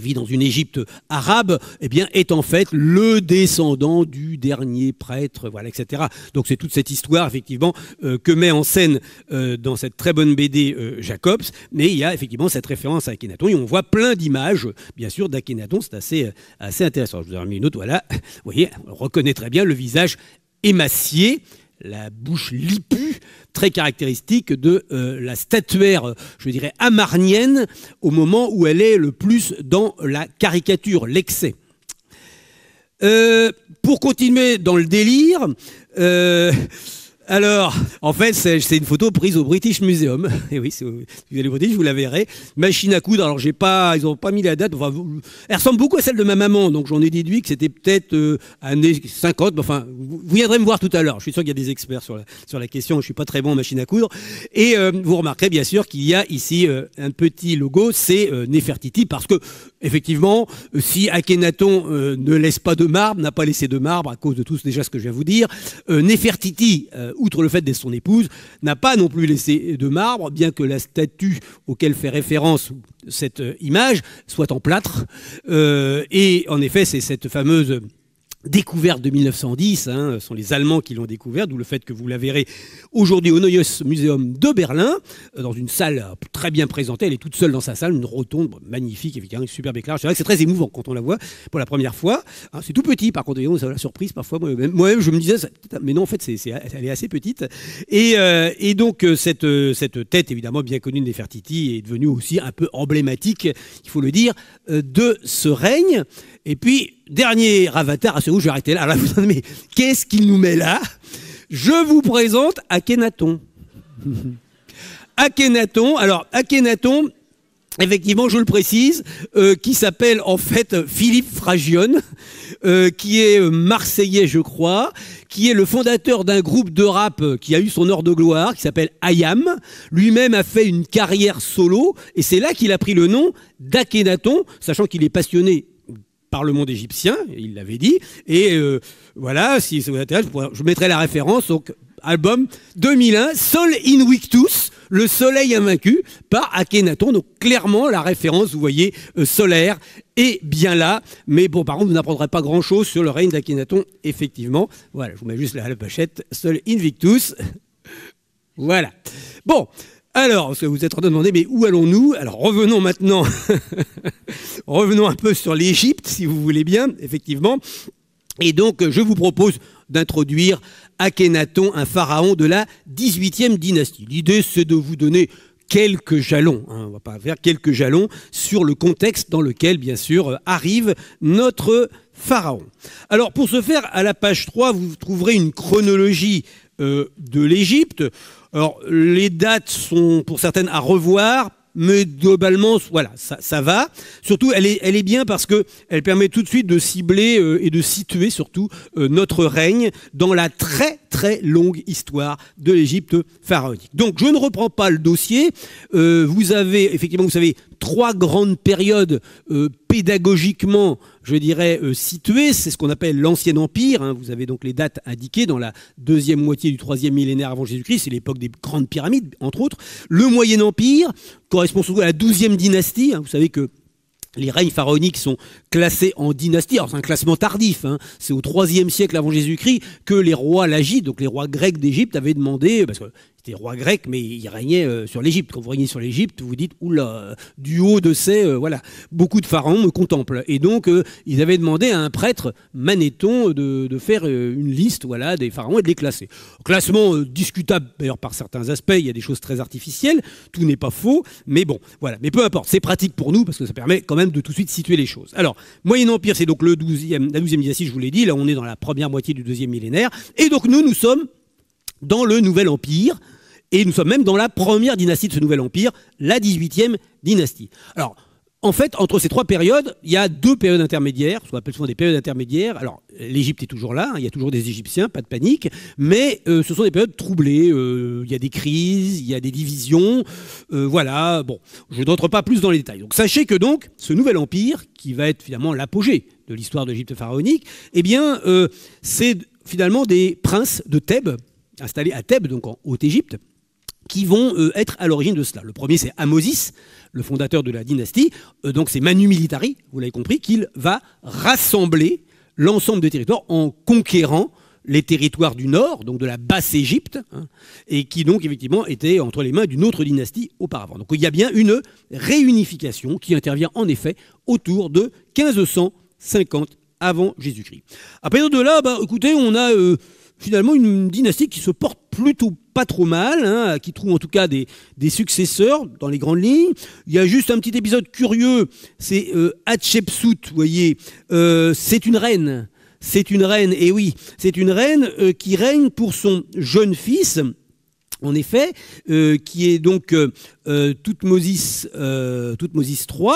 [SPEAKER 1] vit dans une Égypte arabe, eh bien, est en fait le descendant du dernier prêtre, voilà, etc. Donc c'est toute cette histoire, effectivement, euh, que met en scène euh, dans cette très bonne BD euh, Jacobs, mais il y a effectivement cette référence à Akhenaton, et on voit plein d'images, bien sûr, d'Akhenaton, c'est assez, assez intéressant. Je vous en ai mis une autre, voilà, vous voyez, on reconnaît très bien le visage émacié, la bouche lipue, très caractéristique de euh, la statuaire, je dirais, amarnienne, au moment où elle est le plus dans la caricature, l'excès. Euh, pour continuer dans le délire, euh, alors, en fait, c'est une photo prise au British Museum. *laughs* Et oui, vous allez au je vous la verrai. Machine à coudre. Alors, j'ai pas, ils n'ont pas mis la date. elle ressemble beaucoup à celle de ma maman. Donc, j'en ai déduit que c'était peut-être euh, années 50. Enfin, vous, viendrez me voir tout à l'heure. Je suis sûr qu'il y a des experts sur la, question. Je suis pas très bon en machine à coudre. Et euh, vous remarquerez bien sûr qu'il y a ici euh, un petit logo. C'est Nefertiti parce que effectivement, si Akhenaton euh, ne laisse pas de marbre, n'a pas laissé de marbre à cause de tout ce, déjà ce que je viens de vous dire, euh, Nefertiti, Néfertiti, euh, outre le fait d'être son épouse, n'a pas non plus laissé de marbre, bien que la statue auquel fait référence cette image soit en plâtre. et en effet, c'est cette fameuse découverte de 1910, hein, ce sont les Allemands qui l'ont découverte, d'où le fait que vous la verrez aujourd'hui au Neues Museum de Berlin, euh, dans une salle euh, très bien présentée, elle est toute seule dans sa salle, une rotonde magnifique, évidemment, superbe éclairage, c'est vrai que c'est très émouvant quand on la voit pour la première fois, hein, c'est tout petit par contre, ça la surprise parfois, moi-même je me disais, mais non en fait c'est, elle est assez petite, et, euh, donc cette, cette tête évidemment bien connue de Nefertiti est devenue aussi un peu emblématique, il faut le dire, de ce règne, et puis, dernier avatar, ah, c'est où je vais arrêter là. mais *laughs* qu'est-ce qu'il nous met là Je vous présente Akhenaton. *laughs* Akhenaton, alors Akhenaton, effectivement, je le précise, euh, qui s'appelle en fait Philippe Fragione, euh, qui est marseillais, je crois, qui est le fondateur d'un groupe de rap qui a eu son heure de gloire, qui s'appelle Ayam. Lui-même a fait une carrière solo, et c'est là qu'il a pris le nom d'Akhenaton, sachant qu'il est passionné par le monde égyptien, il l'avait dit. Et euh, voilà, si ça vous intéresse, je mettrai la référence, donc album 2001, Sol Invictus, le soleil invaincu, par Akhenaton. Donc clairement, la référence, vous voyez, euh, solaire est bien là. Mais bon, par contre, vous n'apprendrez pas grand-chose sur le règne d'Akhenaton, effectivement. Voilà, je vous mets juste la, la Sol Invictus. *laughs* voilà. Bon. Alors, vous êtes en train de demander, mais où allons-nous Alors, revenons maintenant, *laughs* revenons un peu sur l'Égypte, si vous voulez bien, effectivement. Et donc, je vous propose d'introduire Akhenaton, un pharaon de la 18e dynastie. L'idée, c'est de vous donner quelques jalons, on hein, on va pas faire quelques jalons, sur le contexte dans lequel, bien sûr, euh, arrive notre pharaon. Alors, pour ce faire, à la page 3, vous trouverez une chronologie euh, de l'Égypte. Alors, les dates sont pour certaines à revoir, mais globalement, voilà, ça, ça va. Surtout, elle est, elle est bien parce qu'elle permet tout de suite de cibler euh, et de situer surtout euh, notre règne dans la très très longue histoire de l'Égypte pharaonique. Donc, je ne reprends pas le dossier. Euh, vous avez, effectivement, vous savez, trois grandes périodes pédagogiquement je dirais, euh, situé. C'est ce qu'on appelle l'Ancien Empire. Hein. Vous avez donc les dates indiquées dans la deuxième moitié du troisième millénaire avant Jésus-Christ. C'est l'époque des grandes pyramides, entre autres. Le Moyen Empire correspond surtout à la douzième dynastie. Hein. Vous savez que les règnes pharaoniques sont classés en dynastie. c'est un classement tardif. Hein. C'est au troisième siècle avant Jésus-Christ que les rois lagides, donc les rois grecs d'Égypte, avaient demandé, rois roi grec, mais ils régnaient euh, sur l'Égypte. Quand vous régnez sur l'Égypte, vous vous dites, oula, du haut de ces, euh, voilà, beaucoup de pharaons me contemplent. Et donc, euh, ils avaient demandé à un prêtre, Manéthon, de, faire une liste, voilà, des pharaons et de les classer. Classement discutable, d'ailleurs, par certains aspects, il y a des choses très artificielles, tout n'est pas faux, mais bon, voilà. Mais peu importe, c'est pratique pour nous, parce que ça permet quand même de tout de suite situer les choses. Alors, Moyen Empire, c'est donc le 12e, la 12e dynastie, je vous l'ai dit, là on est dans la première moitié du deuxième millénaire, et donc nous, nous sommes dans le Nouvel Empire, et nous sommes même dans la première dynastie de ce nouvel empire, la 18e dynastie. Alors, en fait, entre ces trois périodes, il y a deux périodes intermédiaires, ce qu'on appelle souvent des périodes intermédiaires. Alors, l'Égypte est toujours là, hein, il y a toujours des Égyptiens, pas de panique, mais euh, ce sont des périodes troublées. Euh, il y a des crises, il y a des divisions, euh, voilà. Bon, je n'entre pas plus dans les détails. Donc, sachez que donc, ce nouvel empire, qui va être finalement l'apogée de l'histoire de l'Égypte pharaonique, eh bien, c'est finalement des princes de Thèbes, installés à Thèbes, donc en Haute-Égypte, qui vont euh, être à l'origine de cela. Le premier, c'est Amosis, le fondateur de la dynastie. Euh, donc c'est Manu Militari, vous l'avez compris, qu'il va rassembler l'ensemble des territoires en conquérant les territoires du nord, donc de la basse Égypte, hein, et qui donc effectivement étaient entre les mains d'une autre dynastie auparavant. Donc il y a bien une réunification qui intervient en effet autour de 1550 avant Jésus-Christ. À partir de là, écoutez, on a euh, finalement une dynastie qui se porte plutôt pas trop mal, hein, qui trouve en tout cas des, successeurs dans les grandes lignes. Il y a juste un petit épisode curieux, c'est euh, Hatshepsut, vous voyez, euh, c'est une reine. C'est une reine, et eh oui, c'est une reine euh, qui règne pour son jeune fils, en effet, qui est donc Toutmosis, Toutmosis III.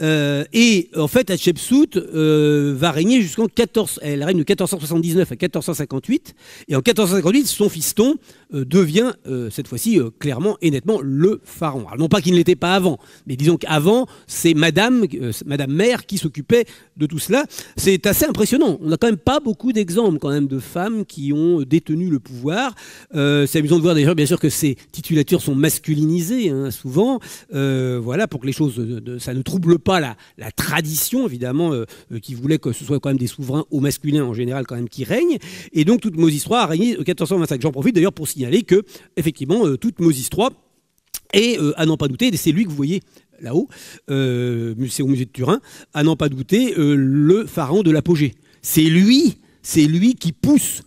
[SPEAKER 1] Euh, et en fait, Hatshepsut euh, va régner jusqu'en 14. Elle règne de 1479 à 1458. Et en 1458, son fiston euh, devient cette fois-ci clairement et nettement le pharaon. Alors non pas qu'il ne l'était pas avant, mais disons qu'avant, c'est Madame, Madame Mère qui s'occupait de tout cela. C'est assez impressionnant. On n'a quand même pas beaucoup d'exemples quand même de femmes qui ont détenu le pouvoir. c'est amusant de voir d'ailleurs, bien sûr, que ces titulatures sont masculinisées hein, souvent. voilà pour que les choses, ça ne trouble pas pas la, tradition, évidemment, euh, euh, qui voulait que ce soit quand même des souverains au masculin en général, quand même, qui règnent. Et donc toute Moses III a régné 1425. J'en profite d'ailleurs pour signaler que, effectivement, euh, Moses III est, à n'en pas douter, c'est lui que vous voyez là-haut, c'est au musée de Turin, à n'en pas douter, le pharaon de l'apogée. C'est lui, c'est lui qui pousse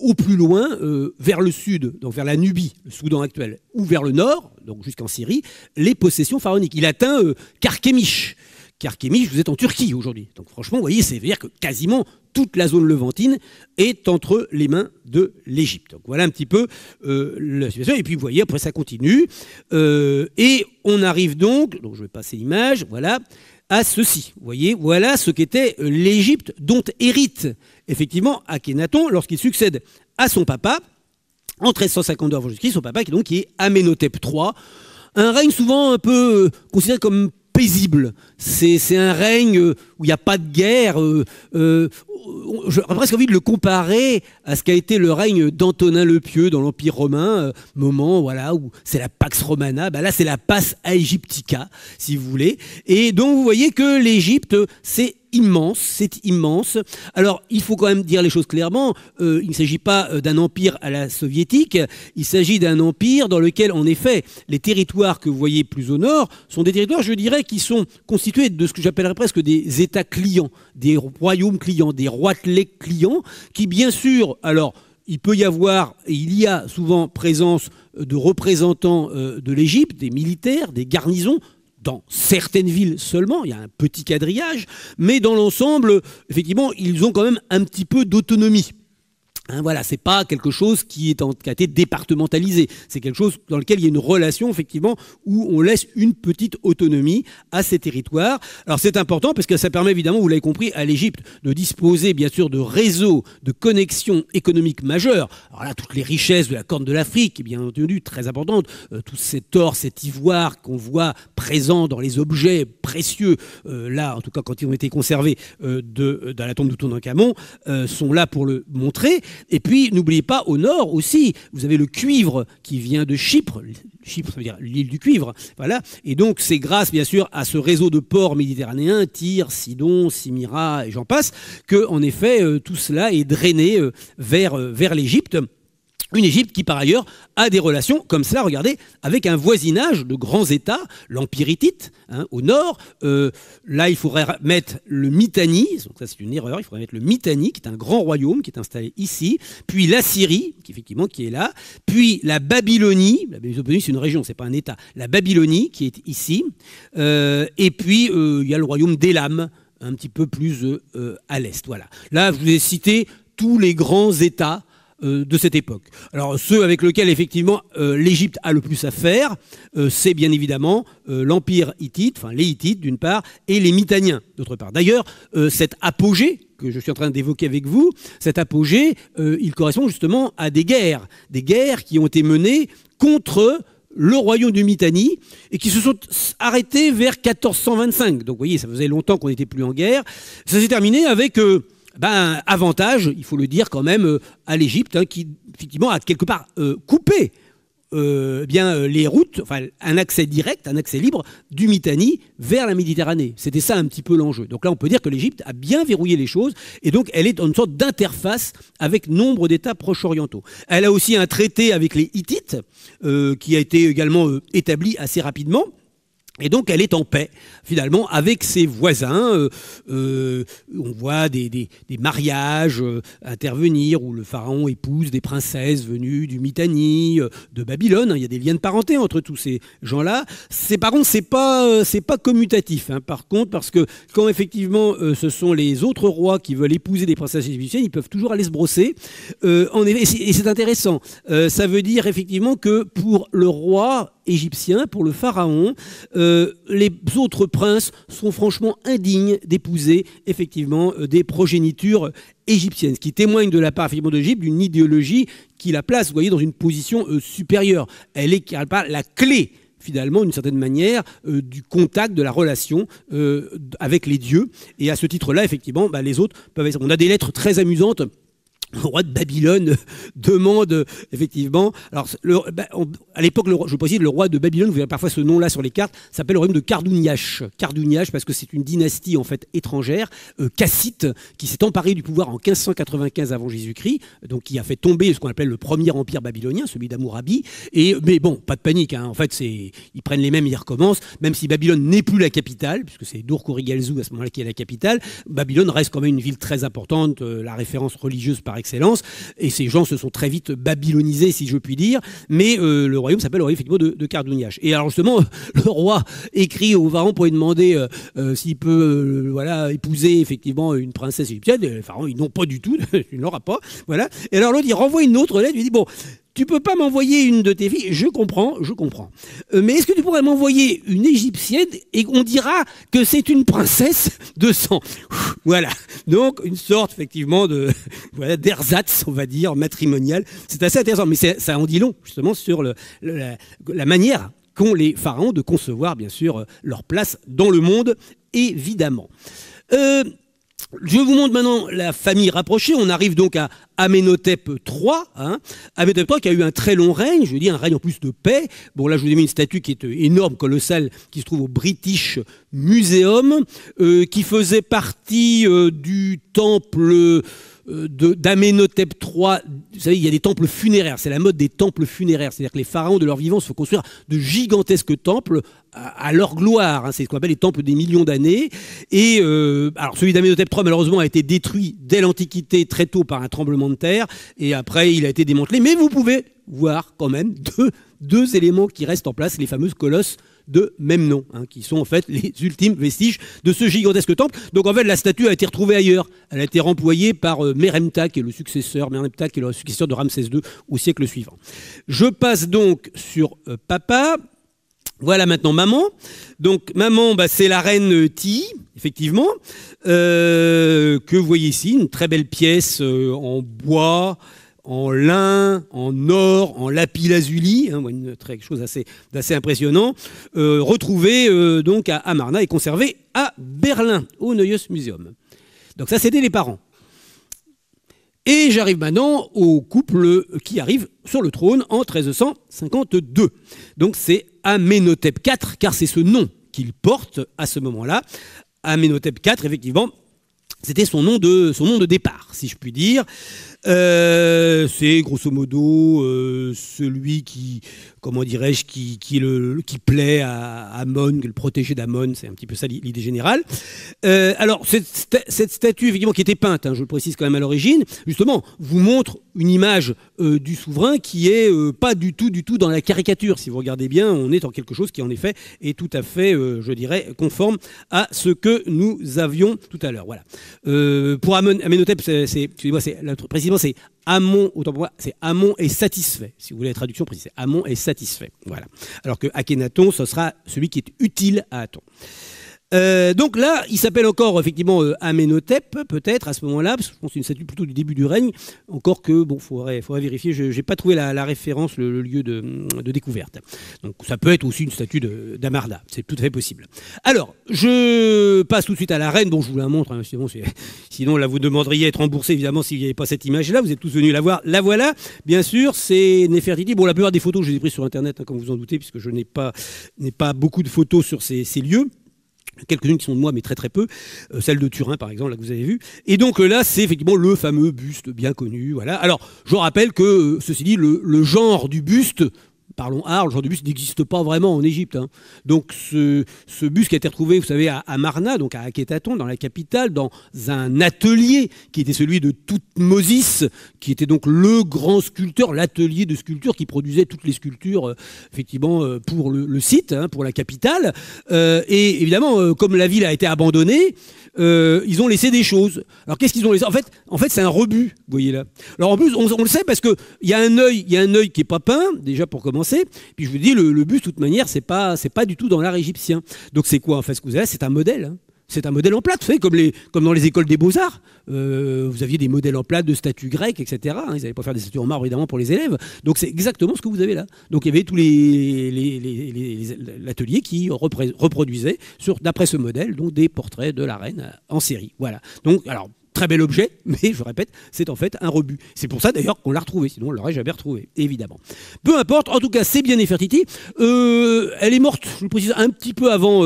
[SPEAKER 1] au plus loin euh, vers le sud, donc vers la Nubie, le Soudan actuel, ou vers le nord, donc jusqu'en Syrie, les possessions pharaoniques. Il atteint euh, Carchemish. vous êtes en Turquie aujourd'hui. Donc franchement, vous voyez, c'est dire que quasiment toute la zone levantine est entre les mains de l'Égypte. Donc voilà un petit peu euh, la situation. Et puis vous voyez, après ça continue. Euh, et on arrive donc, donc je vais passer l'image, voilà, à ceci. Vous voyez, voilà ce qu'était l'Égypte dont hérite effectivement Akhenaton lorsqu'il succède à son papa en 1352 avant Jésus-Christ, son papa qui, donc, est Amenhotep III. Un règne souvent un peu euh, considéré comme paisible. C'est un règne euh, où il n'y a pas de guerre. Euh, j'aurais presque envie de le comparer à ce qu'a été le règne d'Antonin le Pieux dans l'Empire romain, euh, moment voilà où c'est la Pax Romana, bah, là c'est la Pax Aegyptica, si vous voulez. Et donc vous voyez que l'Égypte, c'est immense, c'est immense. Alors, il faut quand même dire les choses clairement, euh, il ne s'agit pas euh, d'un empire à la soviétique, il s'agit d'un empire dans lequel, en effet, les territoires que vous voyez plus au nord sont des territoires, je dirais, qui sont constitués de ce que j'appellerais presque des États clients, des royaumes clients, des les clients, qui bien sûr, alors il peut y avoir, et il y a souvent présence de représentants euh, de l'Égypte, des militaires, des garnisons, dans certaines villes seulement, il y a un petit quadrillage, mais dans l'ensemble, effectivement, ils ont quand même un petit peu d'autonomie. Hein, voilà, c'est pas quelque chose qui est en départementalisé. C'est quelque chose dans lequel il y a une relation effectivement où on laisse une petite autonomie à ces territoires. Alors c'est important parce que ça permet évidemment, vous l'avez compris, à l'Égypte de disposer bien sûr de réseaux de connexions économiques majeures. Alors là, toutes les richesses de la Corne de l'Afrique, bien entendu, très importantes, tout euh, tous ces cet ivoire qu'on voit présent dans les objets précieux, euh, là en tout cas quand ils ont été conservés euh, de, dans la tombe de Toutankhamon, sont là pour le montrer. Et puis, n'oubliez pas, au nord aussi, vous avez le cuivre qui vient de Chypre. Chypre, ça veut dire l'île du cuivre. Voilà. Et donc, c'est grâce, bien sûr, à ce réseau de ports méditerranéens, Tyr, Sidon, Simira, et j'en passe, que, en effet, euh, tout cela est drainé euh, euh, vers l'Égypte. Une Égypte qui, par ailleurs, a des relations comme cela, regardez, avec un voisinage de grands États, l'Empire hittite hein, au nord. Euh, là, il faudrait mettre le Mitanni, donc ça c'est une erreur, il faudrait mettre le Mitanni, qui est un grand royaume qui est installé ici, puis la Syrie, qui effectivement qui est là, puis la Babylonie, la Babylonie c'est une région, c'est pas un État, la Babylonie qui est ici, euh, et puis euh, il y a le royaume d'Elam, un petit peu plus à l'est. Voilà. Là, je vous ai cité tous les grands États euh, de cette époque. Alors ceux avec lesquels effectivement euh, l'Égypte a le plus à faire, euh, c'est bien évidemment l'Empire hittite, enfin les Hittites d'une part, et les Mitaniens, d'autre part. D'ailleurs, cet apogée que je suis en train d'évoquer avec vous, cet apogée, il correspond justement à des guerres, des guerres qui ont été menées contre le royaume de Mitanni et qui se sont arrêtées vers 1425. Donc vous voyez, ça faisait longtemps qu'on n'était plus en guerre. Ça s'est terminé avec ben, avantage, il faut le dire quand même, euh, à l'Égypte, hein, qui effectivement a quelque part euh, coupé euh, bien les routes, enfin un accès direct, un accès libre du Mitanni vers la Méditerranée. C'était ça un petit peu l'enjeu. Donc là, on peut dire que l'Égypte a bien verrouillé les choses et donc elle est une sorte d'interface avec nombre d'États proches orientaux Elle a aussi un traité avec les Hittites qui a été également établi assez rapidement et donc elle est en paix finalement avec ses voisins. Euh, euh, on voit des, mariages euh, intervenir où le pharaon épouse des princesses venues du Mitanni, de Babylone. Il y a des liens de parenté entre tous ces gens-là. par contre c'est pas c'est pas commutatif. Hein. par contre parce que quand effectivement ce sont les autres rois qui veulent épouser des princesses égyptiennes, ils peuvent toujours aller se brosser. et c'est intéressant. ça veut dire effectivement que pour le roi égyptien, pour le pharaon. Euh, les autres princes sont franchement indignes d'épouser effectivement euh, des progénitures égyptiennes, ce qui témoigne de la part d'Egypte d'une idéologie qui la place, voyez, dans une position euh, supérieure. Elle est pas la clé finalement d'une certaine manière du contact, de la relation avec les dieux. Et à ce titre-là, effectivement, bah, les autres peuvent. On a des lettres très amusantes le roi de Babylone *laughs* demande effectivement. Alors, bah, à l'époque, je précise, le roi de Babylone, vous verrez parfois ce nom-là sur les cartes, s'appelle le royaume de Cardouniache. Cardouniache, parce que c'est une dynastie en fait étrangère, euh, cassite, qui s'est emparée du pouvoir en 1595 avant Jésus-Christ, donc qui a fait tomber ce qu'on appelle le premier empire babylonien, celui d'Amourabi. mais bon, pas de panique. Hein. en fait, ils prennent les mêmes, ils recommencent. Même si Babylone n'est plus la capitale, puisque c'est Dour à ce moment-là qui est la capitale, Babylone reste quand même une ville très importante, euh, la référence religieuse par excellence, et ces gens se sont très vite babylonisés, si je puis dire, mais euh, le royaume s'appelle le royaume effectivement de, de Et alors justement, *laughs* le roi écrit au Varon pour lui demander euh, euh, s'il peut voilà, épouser effectivement une princesse égyptienne, et varon il ils n'ont pas du tout, *laughs* il n'aura pas, voilà. Et alors l'autre, il renvoie une autre lettre, il dit, bon, tu peux pas m'envoyer une de tes filles, je comprends, je comprends. Euh, mais est-ce que tu pourrais m'envoyer une égyptienne et on dira que c'est une princesse de sang Voilà. Donc une sorte effectivement de *laughs* d'ersatz, on va dire, matrimonial. C'est assez intéressant, mais ça en dit long justement sur la, manière qu'ont les pharaons de concevoir bien sûr euh, leur place dans le monde, évidemment. Euh, je vous montre maintenant la famille rapprochée. On arrive donc à Amenhotep III. Hein. Amenhotep III qui a eu un très long règne, je veux dire un règne en plus de paix. Bon là je vous ai mis une statue qui est euh, énorme, colossale, qui se trouve au British Museum, euh, qui faisait partie euh, du temple euh, d'Amenhotep III. Vous savez, il y a des temples funéraires. C'est la mode des temples funéraires. C'est-à-dire que les pharaons de leur vivant se font construire de gigantesques temples à, leur gloire. Hein, c'est ce qu'on appelle les temples des millions d'années. Et euh, alors celui d'Amenhotep III, malheureusement, a été détruit dès l'Antiquité très tôt par un tremblement de terre. Et après, il a été démantelé. Mais vous pouvez voir quand même *laughs* deux, deux éléments qui restent en place, les fameuses colosses de même nom, hein, qui sont en fait *laughs* les ultimes vestiges de ce gigantesque temple. Donc en fait, la statue a été retrouvée ailleurs. Elle a été remployée par euh, Meremta, qui est le successeur, Meremta, qui le successeur de Ramsès II au siècle suivant. Je passe donc sur euh, Papa. Voilà maintenant maman. Donc maman, bah, c'est la reine euh, Ti, effectivement, euh, que vous voyez ici, une très belle pièce en bois en lin, en or, en lapis-lazuli, hein, chose d'assez impressionnant, retrouvée retrouvé euh, donc à Amarna et conservé à Berlin, au Neues Museum. Donc ça, c'était les parents. Et j'arrive maintenant au couple qui arrive sur le trône en 1352. Donc c'est Amenhotep IV, car c'est ce nom qu'il porte à ce moment-là. Amenhotep IV, effectivement, c'était son nom de départ, si je puis dire. Euh, c'est grosso modo euh, celui qui, comment dirais-je, qui, plaît à Amon, le protégé d'Amon, c'est un petit peu ça l'idée générale. Euh, alors, cette, statue, évidemment, qui était peinte, hein, je le précise quand même à l'origine, justement, vous montre une image du souverain qui est pas du tout, du tout dans la caricature. Si vous regardez bien, on est en quelque chose qui, en effet, est tout à fait, je dirais, conforme à ce que nous avions tout à l'heure. Voilà. pour Amenhotep, c'est la précision c'est Amon, autant pour moi, c'est Amon est satisfait. Si vous voulez la traduction précise, Amon est satisfait. Voilà. Alors que Akhenaton, ce sera celui qui est utile à Aton. Euh, donc là, il s'appelle encore effectivement euh, Amenhotep, peut-être à ce moment-là, parce que je pense c'est une statue plutôt du début du règne, encore que, bon, il faudrait, faudrait, vérifier, je n'ai pas trouvé la, la référence, le, lieu de, de, découverte. Donc ça peut être aussi une statue d'Amarda, c'est tout à fait possible. Alors, je passe tout de suite à la reine, bon, je vous la montre, hein, sinon, *laughs* sinon là, vous demanderiez à être remboursé, évidemment, s'il n'y avait pas cette image-là, vous êtes tous venus la voir. La voilà, bien sûr, c'est Nefertiti. Bon, la plupart des photos, je les ai prises sur Internet, hein, comme vous en doutez, puisque je n'ai pas, pas beaucoup de photos sur ces, ces lieux quelques-unes qui sont de moi, mais très très peu, euh, celle de Turin par exemple, là que vous avez vu. Et donc euh, là, c'est effectivement le fameux buste bien connu. Voilà. Alors, je rappelle que, euh, ceci dit, le genre du buste, parlons art, le genre de bus n'existe pas vraiment en Égypte. Hein. Donc ce, bus qui a été retrouvé, vous savez, à, Marna, donc à Akhetaton, dans la capitale, dans un atelier qui était celui de Toutmosis, qui était donc le grand sculpteur, l'atelier de sculpture qui produisait toutes les sculptures, euh, effectivement, euh, pour le, site, hein, pour la capitale. Euh, et évidemment, comme la ville a été abandonnée, euh, ils ont laissé des choses. Alors qu'est-ce qu'ils ont laissé En fait, en fait c'est un rebut, vous voyez là. Alors en plus, on, le sait parce qu'il y a un œil, il y a un œil qui est pas peint, déjà pour commencer. Puis je vous dis, le, le bus, de toute manière, c'est pas, c'est pas du tout dans l'art égyptien. Donc c'est quoi en fait ce que vous avez C'est un modèle. Hein. C'est un modèle en plate, vous comme, les, comme dans les écoles des beaux-arts. Euh, vous aviez des modèles en plate de statues grecques, etc. Hein. ils n'avaient pas faire des statues en marbre, évidemment, pour les élèves. Donc c'est exactement ce que vous avez là. Donc il y avait tous les, les, l'atelier qui reproduisaient, reproduisait, d'après ce modèle, donc des portraits de la reine euh, en série. Voilà. Donc, alors, très bel objet, *laughs* mais je répète, c'est en fait un rebut. C'est pour ça d'ailleurs qu'on l'a retrouvé, sinon on l'aurait jamais retrouvé, évidemment. Peu importe, en tout cas, c'est bien Nefertiti. Euh, elle est morte, je le précise, un petit peu avant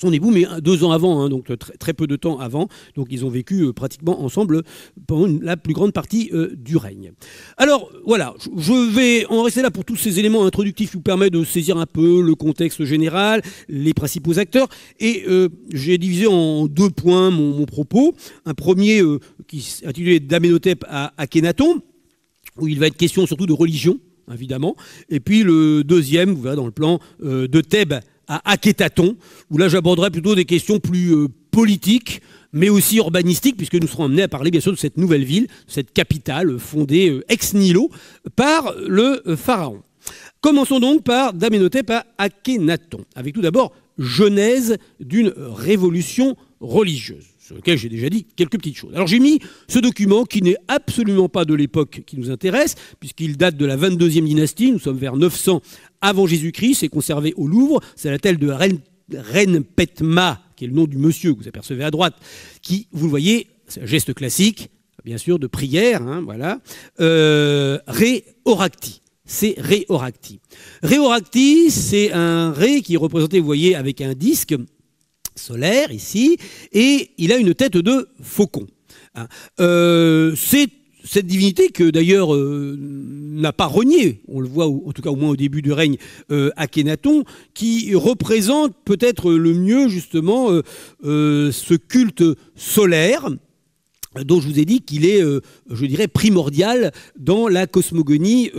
[SPEAKER 1] son époux, mais deux ans avant, hein, donc euh, très, peu de temps avant. Donc ils ont vécu euh, pratiquement ensemble euh, pendant la plus grande partie du règne. Alors voilà, je vais en rester là pour tous ces éléments introductifs qui vous permettent de saisir un peu le contexte général, les principaux acteurs. Et j'ai divisé en deux points mon, propos. Un premier qui intitulé d'Amenhotep à Akhenaton, où il va être question surtout de religion, évidemment. Et puis le deuxième, vous verrez dans le plan de Thèbes à Akhétaton, où là j'aborderai plutôt des questions plus euh, politiques, mais aussi urbanistiques, puisque nous serons amenés à parler bien sûr de cette nouvelle ville, cette capitale euh, fondée euh, ex nilo par le pharaon. Commençons donc par Damenhotep à Akhenaton, avec tout d'abord genèse d'une révolution religieuse sur lequel j'ai déjà dit quelques petites choses. Alors j'ai mis ce document qui n'est absolument pas de l'époque qui nous intéresse, puisqu'il date de la 22e dynastie, nous sommes vers 900 avant Jésus-Christ, c'est conservé au Louvre, c'est la telle de Ren Petma, qui est le nom du monsieur que vous apercevez à droite, qui, vous le voyez, c'est un geste classique, bien sûr, de prière, hein, voilà, euh, Ré Oracti c'est Ré Oracti. c'est un Ré qui est représenté, vous voyez, avec un disque solaire ici, et il a une tête de faucon. Hein. Euh, c'est cette divinité que d'ailleurs euh, n'a pas renié, on le voit en tout cas au moins au début du règne euh, Akhenaton, qui représente peut-être le mieux justement ce culte solaire dont je vous ai dit qu'il est, je dirais, primordial dans la cosmogonie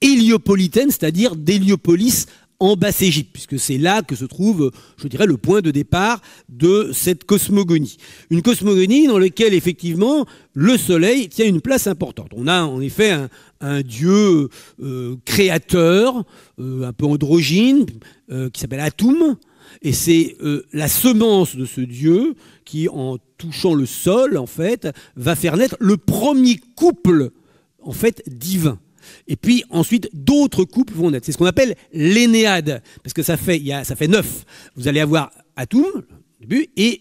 [SPEAKER 1] héliopolitaine, c'est-à-dire d'Héliopolis en Basse-Égypte, puisque c'est là que se trouve, je dirais, le point de départ de cette cosmogonie. Une cosmogonie dans laquelle, effectivement, le soleil tient une place importante. On a en effet un, dieu euh, créateur, euh, un peu androgyne, euh, qui s'appelle Atum, et c'est la semence de ce dieu qui, en touchant le sol, en fait, va faire naître le premier couple, en fait, divin. Et puis ensuite, d'autres couples vont naître. C'est ce qu'on appelle l'énéade, parce que ça fait, y a, ça fait neuf. Vous allez avoir Atum, début, et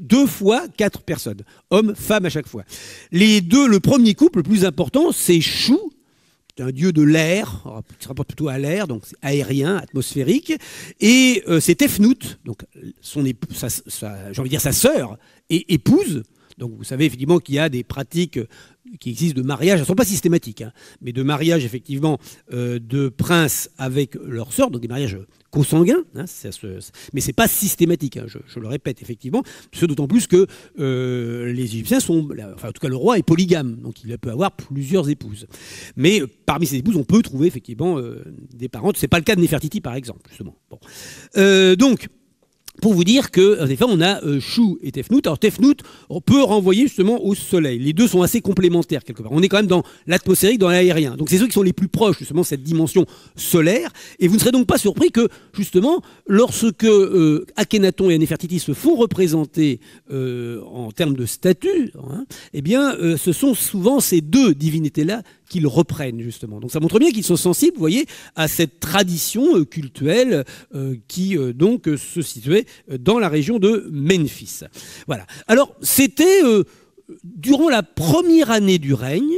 [SPEAKER 1] deux fois quatre personnes, hommes, femmes à chaque fois. Les deux, le premier couple, le plus important, c'est Chou, un dieu de l'air, qui se rapporte plutôt à l'air, donc aérien, atmosphérique. Et euh, c'est Tefnout, donc son épouse, sa, j'ai envie de dire sa sœur et épouse, donc vous savez effectivement qu'il y a des pratiques euh, qui existent de mariage, elles ne sont pas systématiques, hein, mais de mariage effectivement euh, de princes avec leur sœur, donc des mariages consanguins, hein, mais ce n'est pas systématique, hein, je, le répète effectivement, ce d'autant plus que euh, les Égyptiens sont, enfin en tout cas le roi est polygame, donc il peut avoir plusieurs épouses. Mais parmi ces épouses, on peut trouver effectivement des parents. ce n'est pas le cas de Néfertiti par exemple, justement. Bon. donc, pour vous dire que euh, des on a euh, Chou et Tefnout. Alors Tefnout, on peut renvoyer justement au Soleil. Les deux sont assez complémentaires quelque part. On est quand même dans l'atmosphérique, dans l'aérien. Donc c'est ceux qui sont les plus proches justement de cette dimension solaire. Et vous ne serez donc pas surpris que justement, lorsque euh, Akhenaton et Néfertiti se font représenter en termes de statut, hein, eh bien, ce sont souvent ces deux divinités-là qu'ils reprennent justement. Donc ça montre bien qu'ils sont sensibles, vous voyez, à cette tradition euh, cultuelle euh, qui euh, donc se situait dans la région de Memphis. Voilà. Alors c'était durant la première année du règne,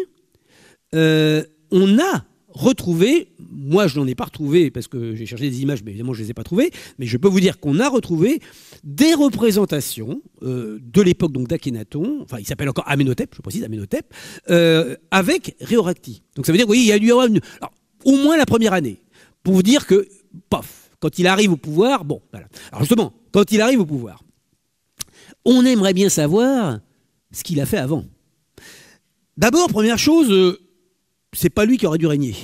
[SPEAKER 1] on a retrouvé, moi je n'en ai pas retrouvé parce que j'ai cherché des images, mais évidemment je ne les ai pas trouvées, mais je peux vous dire qu'on a retrouvé des représentations euh, de l'époque donc d'Akhenaton, enfin il s'appelle encore Amenhotep, je précise Amenhotep, euh, avec Réoracti. Donc ça veut dire, oui, il y a eu alors, au moins la première année, pour vous dire que, paf, quand il arrive au pouvoir, bon, voilà. Alors justement, quand il arrive au pouvoir, on aimerait bien savoir ce qu'il a fait avant. D'abord, première chose, euh, c'est pas lui qui aurait dû régner.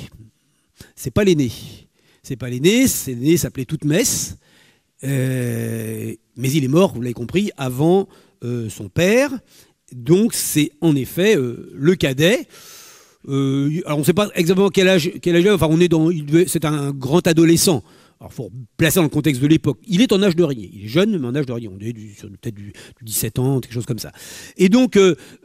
[SPEAKER 1] C'est pas l'aîné. C'est pas l'aîné, c'est l'aîné s'appelait Toute-Messe, euh, mais il est mort, vous l'avez compris, avant euh, son père. Donc c'est en effet euh, le cadet. alors on ne sait pas exactement quel âge, quel âge il Enfin, on est dans, c'est un grand adolescent. Alors, faut placer dans le contexte de l'époque. Il est en âge de régner. Il est jeune, mais en âge de régner. On est peut-être du, du, 17 ans, quelque chose comme ça. Et donc,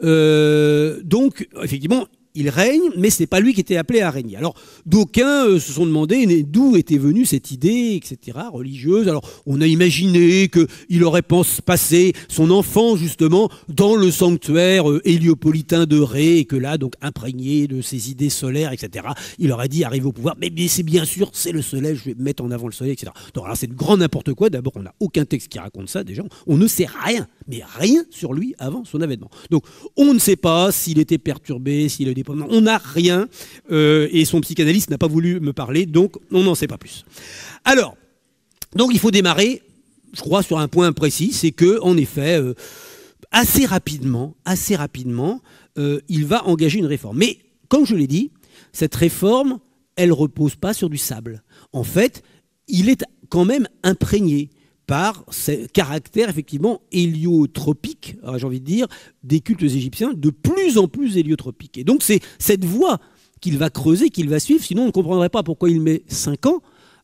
[SPEAKER 1] donc effectivement, il règne, mais ce n'est pas lui qui était appelé à régner. Alors d'aucuns euh, se sont demandés d'où était venue cette idée, etc., religieuse. Alors on a imaginé qu'il aurait passé son enfant justement dans le sanctuaire euh, héliopolitain de Ré, et que là, donc imprégné de ses idées solaires, etc., il aurait dit, arrivé au pouvoir, mais, c'est bien sûr, c'est le soleil, je vais mettre en avant le soleil, etc. alors c'est de grand n'importe quoi. D'abord, on n'a aucun texte qui raconte ça, déjà, on ne sait rien, mais rien sur lui avant son avènement. Donc on ne sait pas s'il était perturbé, s'il a on n'a rien, euh, et son psychanalyste n'a pas voulu me parler, donc on n'en sait pas plus. Alors, donc il faut démarrer, je crois, sur un point précis, c'est que, en effet, euh, assez rapidement, assez rapidement, euh, il va engager une réforme. Mais, comme je l'ai dit, cette réforme, elle repose pas sur du sable. En fait, il est quand même imprégné par ce caractère effectivement héliotropique, j'ai envie de dire, des cultes égyptiens de plus en plus héliotropiques. Et donc c'est cette voie qu'il va creuser, qu'il va suivre, sinon on ne comprendrait pas pourquoi il met 5 ans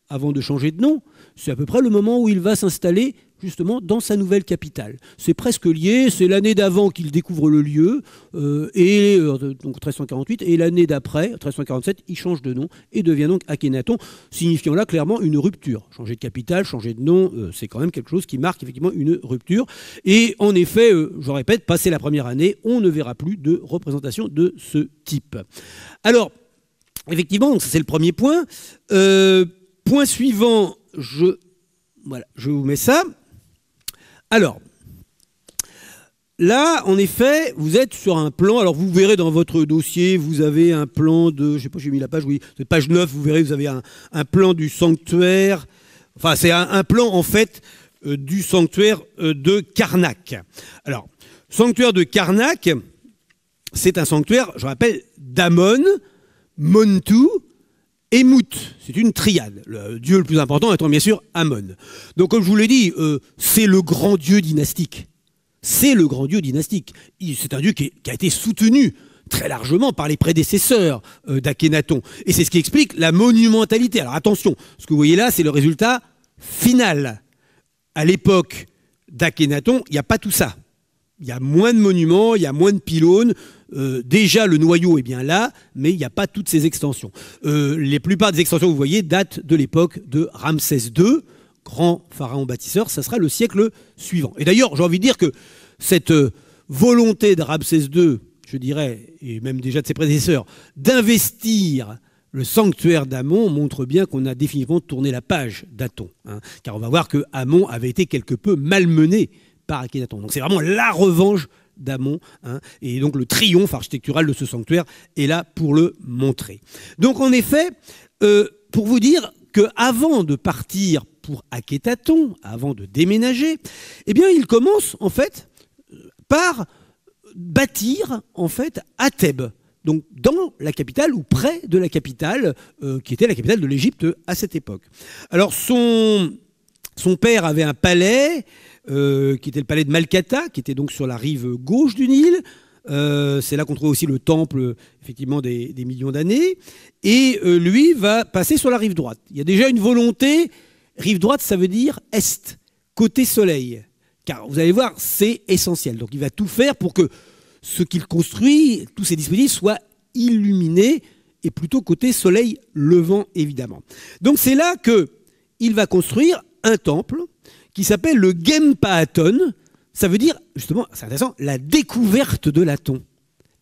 [SPEAKER 1] avant de changer de nom. C'est à peu près le moment où il va s'installer justement dans sa nouvelle capitale. C'est presque lié, c'est l'année d'avant qu'il découvre le lieu, euh, et euh, donc 1348, et l'année d'après, 1347, il change de nom et devient donc Akhenaton, signifiant là clairement une rupture. Changer de capitale, changer de nom, euh, c'est quand même quelque chose qui marque effectivement une rupture. Et en effet, je répète, passé la première année, on ne verra plus de représentation de ce type. Alors, effectivement, c'est le premier point. point suivant, je, voilà, je vous mets ça. Alors, Là, en effet, vous êtes sur un plan. Alors, vous verrez dans votre dossier, vous avez un plan de. Je ne sais pas, j'ai mis la page, oui. C'est page 9, vous verrez, vous avez un, plan du sanctuaire. Enfin, c'est un, plan, en fait, euh, du sanctuaire euh, de Karnak. Alors, sanctuaire de Karnak, c'est un sanctuaire, je rappelle, d'Amon, Montou, Emout, c'est une triade. Le dieu le plus important étant bien sûr Amon. Donc comme je vous l'ai dit, euh, c'est le grand dieu dynastique. C'est le grand dieu dynastique. C'est un dieu qui, a été soutenu très largement par les prédécesseurs euh, d'Akhenaton. Et c'est ce qui explique la monumentalité. Alors attention, ce que vous voyez là, c'est le résultat final. À l'époque d'Akhenaton, il n'y a pas tout ça. Il y a moins de monuments, il y a moins de pylônes, euh, déjà le noyau est bien là, mais il n'y a pas toutes ces extensions. Euh, les plupart des extensions que vous voyez datent de l'époque de Ramsès II, grand pharaon bâtisseur, ça sera le siècle suivant. Et d'ailleurs, j'ai envie de dire que cette euh, volonté de Ramsès II, je dirais, et même déjà de ses prédécesseurs, d'investir le sanctuaire d'Amon montre bien qu'on a définitivement tourné la page d'Aton, hein. car on va voir que Amon avait été quelque peu malmené par Akhenaton. Donc c'est vraiment la revanche d'amont. Hein. et donc le triomphe architectural de ce sanctuaire est là pour le montrer. Donc en effet, euh, pour vous dire que avant de partir pour Akhetaton, avant de déménager, eh bien il commence en fait par bâtir en fait à Thèbes donc dans la capitale ou près de la capitale, euh, qui était la capitale de l'Égypte à cette époque. Alors son, son père avait un palais euh, qui était le palais de Malkata, qui était donc sur la rive gauche du Nil. Euh, c'est là qu'on trouve aussi le temple, effectivement, des, millions d'années. Et euh, lui va passer sur la rive droite. Il y a déjà une volonté. Rive droite, ça veut dire est, côté soleil. Car vous allez voir, c'est essentiel. Donc il va tout faire pour que ce qu'il construit, tous ses dispositifs, soient illuminés et plutôt côté soleil levant, évidemment. Donc c'est là que il va construire un temple qui s'appelle le gempaaton, Ça veut dire, justement, c'est intéressant, la découverte de l'aton.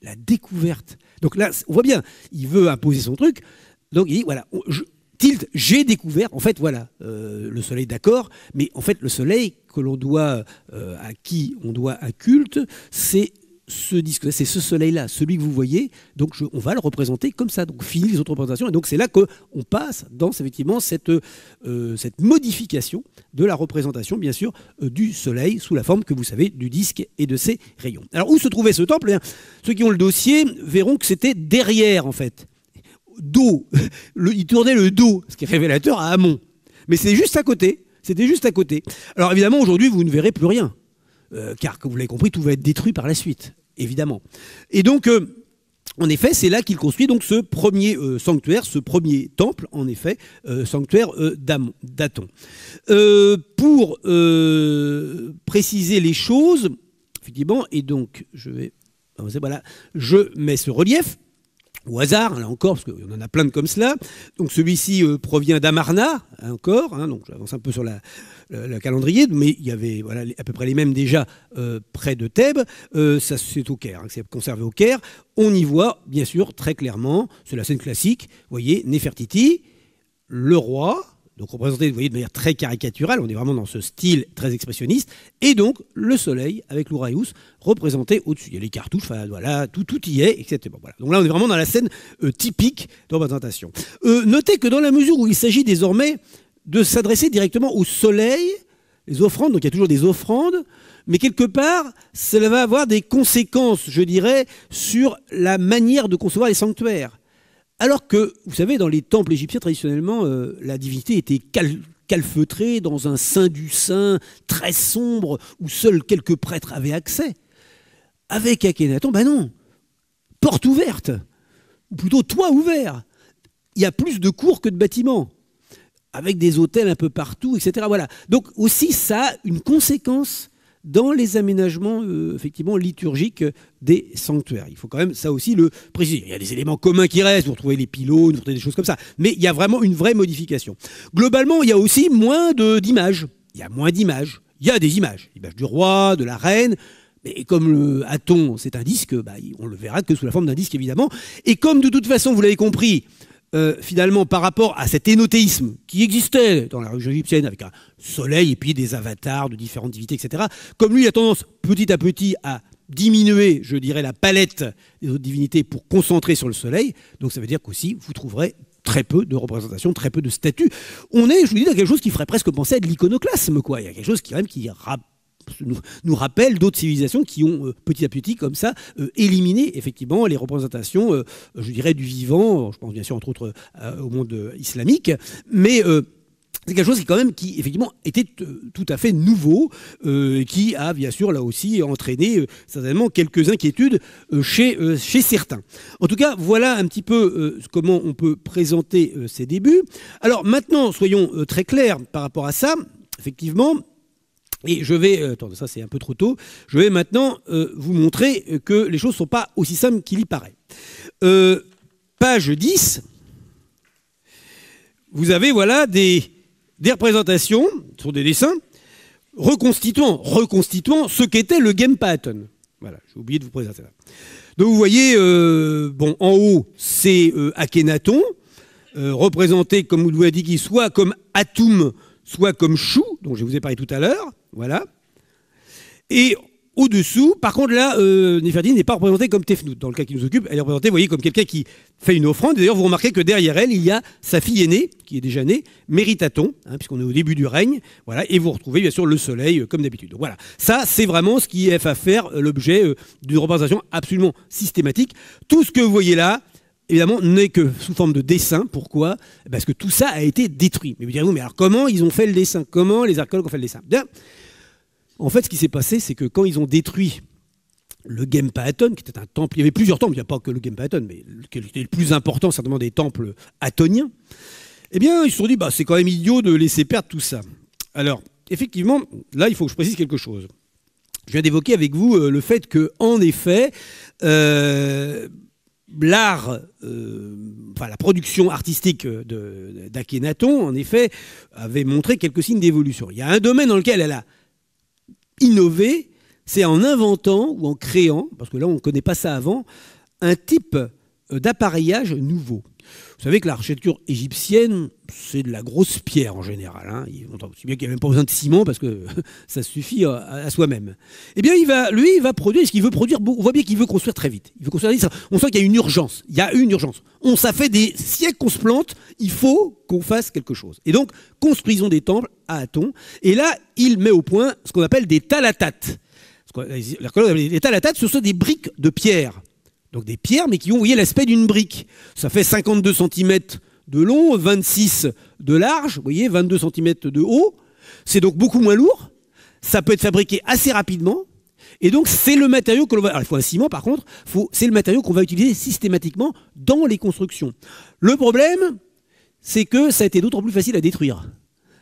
[SPEAKER 1] La découverte. Donc là, on voit bien, il veut imposer son truc. Donc il dit, voilà, tilt, j'ai découvert, en fait, voilà, euh, le soleil d'accord, mais en fait, le soleil que l'on doit, euh, à qui on doit un culte, c'est ce disque, c'est ce soleil-là, celui que vous voyez. Donc on va le représenter comme ça. Donc fini les autres représentations. Et donc c'est là que on passe dans effectivement cette, euh, modification de la représentation, bien sûr, euh, du soleil sous la forme que vous savez du disque et de ses rayons. Alors où se trouvait ce temple eh Ceux qui ont le dossier verront que c'était derrière en fait. Dos. *laughs* il tournait le dos, ce qui est révélateur à Hamon. Mais c'est juste à côté. C'était juste à côté. Alors évidemment, aujourd'hui, vous ne verrez plus rien. Euh, car, comme vous l'avez compris, tout va être détruit par la suite évidemment. Et donc, euh, en effet, c'est là qu'il construit donc ce premier euh, sanctuaire, ce premier temple, en effet, euh, sanctuaire d'Aton. pour préciser les choses, effectivement, et donc je vais voilà, je mets ce relief au hasard, là encore, parce qu'on en a plein de comme cela. Donc celui-ci euh, provient d'Amarna, hein, encore, hein, donc j'avance un peu sur la, calendrier, mais il y avait voilà, à peu près les mêmes déjà euh, près de Thèbes. Euh, ça, c'est au Caire, hein, c'est conservé au Caire. On y voit, bien sûr, très clairement, c'est la scène classique, vous voyez, Néfertiti, le roi, donc représenté vous de manière très caricaturale, on est vraiment dans ce style très expressionniste, et donc le soleil avec l'Ouraïus représenté au-dessus. Il y a les cartouches, voilà, tout, tout y est, etc. Donc là, on est vraiment dans la scène euh, typique de représentation. Euh, notez que dans la mesure où il s'agit désormais de s'adresser directement au soleil, les offrandes, donc il y a toujours des offrandes, mais quelque part, cela va avoir des conséquences, je dirais, sur la manière de concevoir les sanctuaires. Alors que, vous savez, dans les temples égyptiens, traditionnellement, euh, la divinité était calfeutrée dans un sein du sein très sombre où seuls quelques prêtres avaient accès. Avec Akhenaton, ben non, porte ouverte, ou plutôt toit ouvert. Il y a plus de cours que de bâtiments, avec des hôtels un peu partout, etc. Voilà. Donc aussi, ça a une conséquence dans les aménagements euh, effectivement liturgiques des sanctuaires. Il faut quand même ça aussi le préciser. Il y a des éléments communs qui restent, vous retrouvez les pylônes, vous retrouvez des choses comme ça, mais il y a vraiment une vraie modification. Globalement, il y a aussi moins d'images. Il y a moins d'images. Il y a des images, L'image du roi, de la reine, mais comme le Aton, c'est un disque, bah, on le verra que sous la forme d'un disque, évidemment. Et comme de toute façon, vous l'avez compris, euh, finalement, par rapport à cet énothéisme qui existait dans la religion égyptienne, avec un soleil et puis des avatars de différentes divinités, etc., comme lui a tendance petit à petit à diminuer, je dirais, la palette des autres divinités pour concentrer sur le soleil, donc ça veut dire qu'aussi, vous trouverez très peu de représentations, très peu de statues. On est, je vous dis, dans quelque chose qui ferait presque penser à de l'iconoclasme, quoi. Il y a quelque chose qui, même, qui, nous, rappelle d'autres civilisations qui ont euh, petit à petit comme ça euh, éliminé effectivement les représentations, euh, je dirais, du vivant. Je pense bien sûr entre autres au monde islamique, mais c'est quelque chose qui, quand même, qui effectivement était tout à fait nouveau, qui a bien sûr là aussi entraîné certainement quelques inquiétudes chez, chez certains. En tout cas, voilà un petit peu comment on peut présenter ces débuts. Alors maintenant, soyons très clairs par rapport à ça. Effectivement, et je vais, euh, attendez, ça c'est un peu trop tôt, je vais maintenant euh, vous montrer que les choses ne sont pas aussi simples qu'il y paraît. Euh, page 10, vous avez voilà des, représentations, ce des dessins, reconstituant, reconstituant ce qu'était le game pattern. Voilà, j'ai oublié de vous présenter ça. Donc vous voyez, bon, en haut, c'est Akhenaton, représenté, comme vous l'avez dit, qu'il soit comme Atum, soit comme chou, dont je vous ai parlé tout à l'heure, voilà. Et au-dessous, par contre, là, euh, n'est pas représentée comme Tefnout. Dans le cas qui nous occupe, elle est représentée, vous voyez, comme quelqu'un qui fait une offrande. D'ailleurs, vous remarquez que derrière elle, il y a sa fille aînée, qui est déjà née, Méritaton, hein, puisqu'on est au début du règne. Voilà, et vous retrouvez, bien sûr, le soleil, euh, comme d'habitude. Voilà, ça, c'est vraiment ce qui est à faire euh, l'objet euh, d'une représentation absolument systématique. Tout ce que vous voyez là, évidemment, n'est que sous forme de dessin. Pourquoi Parce que tout ça a été détruit. Mais vous direz, mais alors comment ils ont fait le dessin Comment les archéologues ont fait le dessin Bien. En fait, ce qui s'est passé, c'est que quand ils ont détruit le Gempaton, qui était un temple, il y avait plusieurs temples, il n'y a pas que le Gempaton, mais qui était le plus important certainement des temples atoniens, eh bien, ils se sont dit, bah, c'est quand même idiot de laisser perdre tout ça. Alors, effectivement, là, il faut que je précise quelque chose. Je viens d'évoquer avec vous euh, le fait que, en effet, euh, l'art, euh, enfin la production artistique d'Akhenaton, en effet, avait montré quelques signes d'évolution. Il y a un domaine dans lequel elle a innové, c'est en inventant ou en créant, parce que là on ne connaît pas ça avant, un type d'appareillage nouveau. Vous savez que l'architecture égyptienne, c'est de la grosse pierre en général. Hein. Il bien qu'il n'y a même pas besoin de ciment parce que *laughs* ça suffit à, soi-même. Eh bien, il va, lui, il va produire ce qu'il veut produire. On voit bien qu'il veut construire très vite. Il veut construire On sent qu'il y a une urgence. Il y a une urgence. On, ça fait des siècles qu'on se plante. Il faut qu'on fasse quelque chose. Et donc, construisons des temples à Aton. Et là, il met au point ce qu'on appelle des talatates. Les talatates, ce sont des briques de pierre donc des pierres, mais qui ont, voyez, l'aspect d'une brique. Ça fait 52 cm de long, 26 de large, vous voyez, 22 cm de haut. C'est donc beaucoup moins lourd. Ça peut être fabriqué assez rapidement. Et donc, c'est le matériau que va. il faut un ciment, par contre. C'est le matériau qu'on va utiliser systématiquement dans les constructions. Le problème, c'est que ça a été d'autant plus facile à détruire.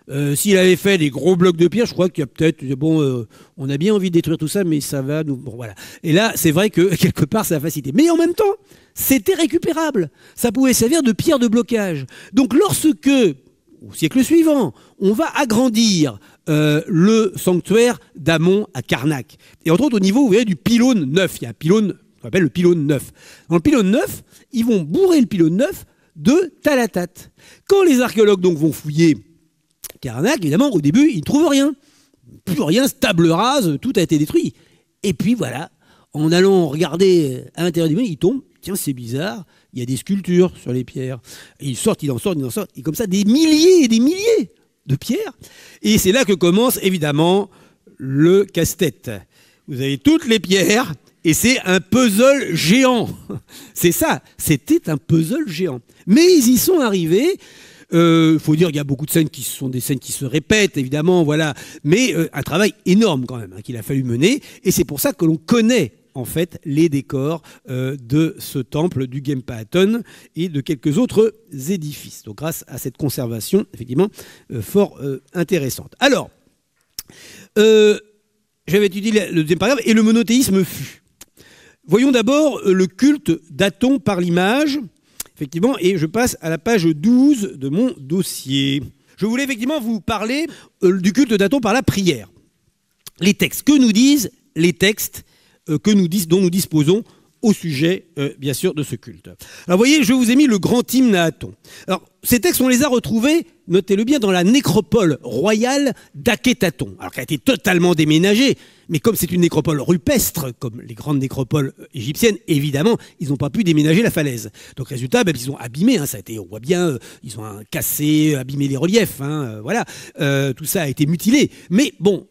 [SPEAKER 1] Euh, s'il avait fait des gros blocs de pierre, je crois qu'il y a peut-être bon, euh, on a bien envie de détruire tout ça, mais ça va nous, voilà. Et là, c'est vrai que *laughs* quelque part, ça a facilité. Mais en même temps, c'était récupérable. Ça pouvait servir de pierre de blocage. Donc, lorsque au siècle suivant, on va agrandir euh, le sanctuaire d'Amon à Karnak. Et entre autres, au niveau, du pylône 9. Il y a un pylône qu'on appelle le pylône 9. Dans le pylône 9, ils vont bourrer le pylône 9 de Talatat. Quand les archéologues donc vont fouiller Karnak, évidemment, au début, il ne trouve rien. Plus rien, table rase, tout a été détruit. Et puis voilà, en allant regarder à l'intérieur du mur, il tombe. Tiens, c'est bizarre, il y a des sculptures sur les pierres. Ils il sort, il en sortent, il en sort, et comme ça, des milliers et des milliers de pierres. Et c'est là que commence évidemment le casse-tête. Vous avez toutes les pierres, et c'est un puzzle géant. *laughs* C'est ça, c'était un puzzle géant. Mais ils y sont arrivés il euh, faut dire qu'il y a beaucoup de scènes qui sont des scènes qui se répètent, évidemment, voilà. Mais euh, un travail énorme quand même hein, qu'il a fallu mener. Et c'est pour ça que l'on connaît en fait les décors euh, de ce temple du Gempaaton et de quelques autres édifices. Donc grâce à cette conservation, effectivement, fort intéressante. Alors, j'avais étudié le deuxième paragraphe et le monothéisme fut. Voyons d'abord le culte d'Aton par l'image, effectivement, et je passe à la page 12 de mon dossier. Je voulais effectivement vous parler euh, du culte daton par la prière. Les textes, que nous disent les textes euh, que nous dont nous disposons au sujet, euh, bien sûr, de ce culte. Alors, vous voyez, je vous ai mis le grand hymne à Aton. Alors, ces textes, on les a retrouvés, notez-le bien, dans la nécropole royale d'Akhetaton. alors qui a été totalement déménagée, mais comme c'est une nécropole rupestre, comme les grandes nécropoles égyptiennes, évidemment, ils n'ont pas pu déménager la falaise. Donc résultat, ben, ils ont abîmé, hein, ça a été, on voit bien, euh, ils ont cassé, abîmé les reliefs, hein, euh, voilà, tout ça a été mutilé. Mais bon,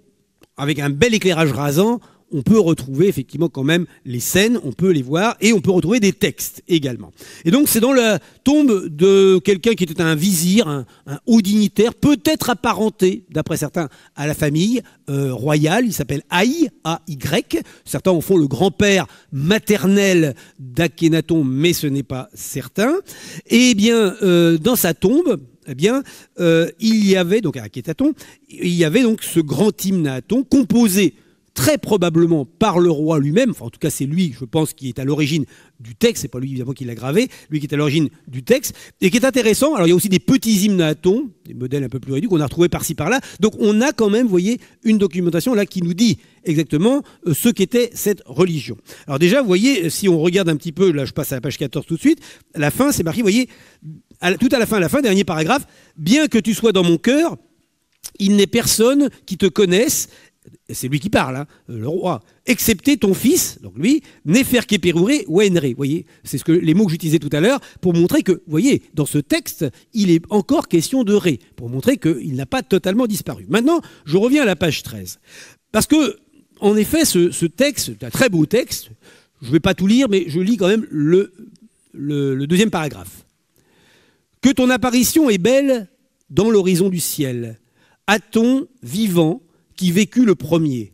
[SPEAKER 1] avec un bel éclairage rasant, on peut retrouver effectivement quand même les scènes, on peut les voir, et on peut retrouver des textes également. Et donc c'est dans la tombe de quelqu'un qui était un vizir, un, haut dignitaire, peut-être apparenté, d'après certains, à la famille euh, royale. Il s'appelle Aï, A-Y. Certains en font le grand-père maternel d'Akhenaton, mais ce n'est pas certain. Et eh bien, euh, dans sa tombe, eh bien, euh, il y avait, donc Akhenaton, il y avait donc ce grand hymne à composé très probablement par le roi lui-même, enfin en tout cas c'est lui, je pense, qui est à l'origine du texte, c'est pas lui évidemment qui l'a gravé, lui qui est à l'origine du texte, et qui est intéressant, alors il y a aussi des petits hymnes à ton, des modèles un peu plus réduits qu'on a retrouvés par-ci par-là, donc on a quand même, vous voyez, une documentation là qui nous dit exactement euh, ce qu'était cette religion. Alors déjà, vous voyez, si on regarde un petit peu, là je passe à la page 14 tout de suite, la fin c'est Marie. vous voyez, tout à la fin, la fin, dernier paragraphe, bien que tu sois dans mon cœur, il n'est personne qui te connaisse, c'est lui qui parle, hein, euh, le roi, excepté ton fils, donc lui, keperure ou Vous voyez, c'est ce que, les mots que j'utilisais tout à l'heure pour montrer que, vous voyez, dans ce texte, il est encore question de Ré, pour montrer qu'il n'a pas totalement disparu. Maintenant, je reviens à la page 13. Parce que, en effet, ce, texte, texte, un très beau texte, je ne vais pas tout lire, mais je lis quand même le, le deuxième paragraphe. Que ton apparition est belle dans l'horizon du ciel. A-t-on vivant qui vécut le premier.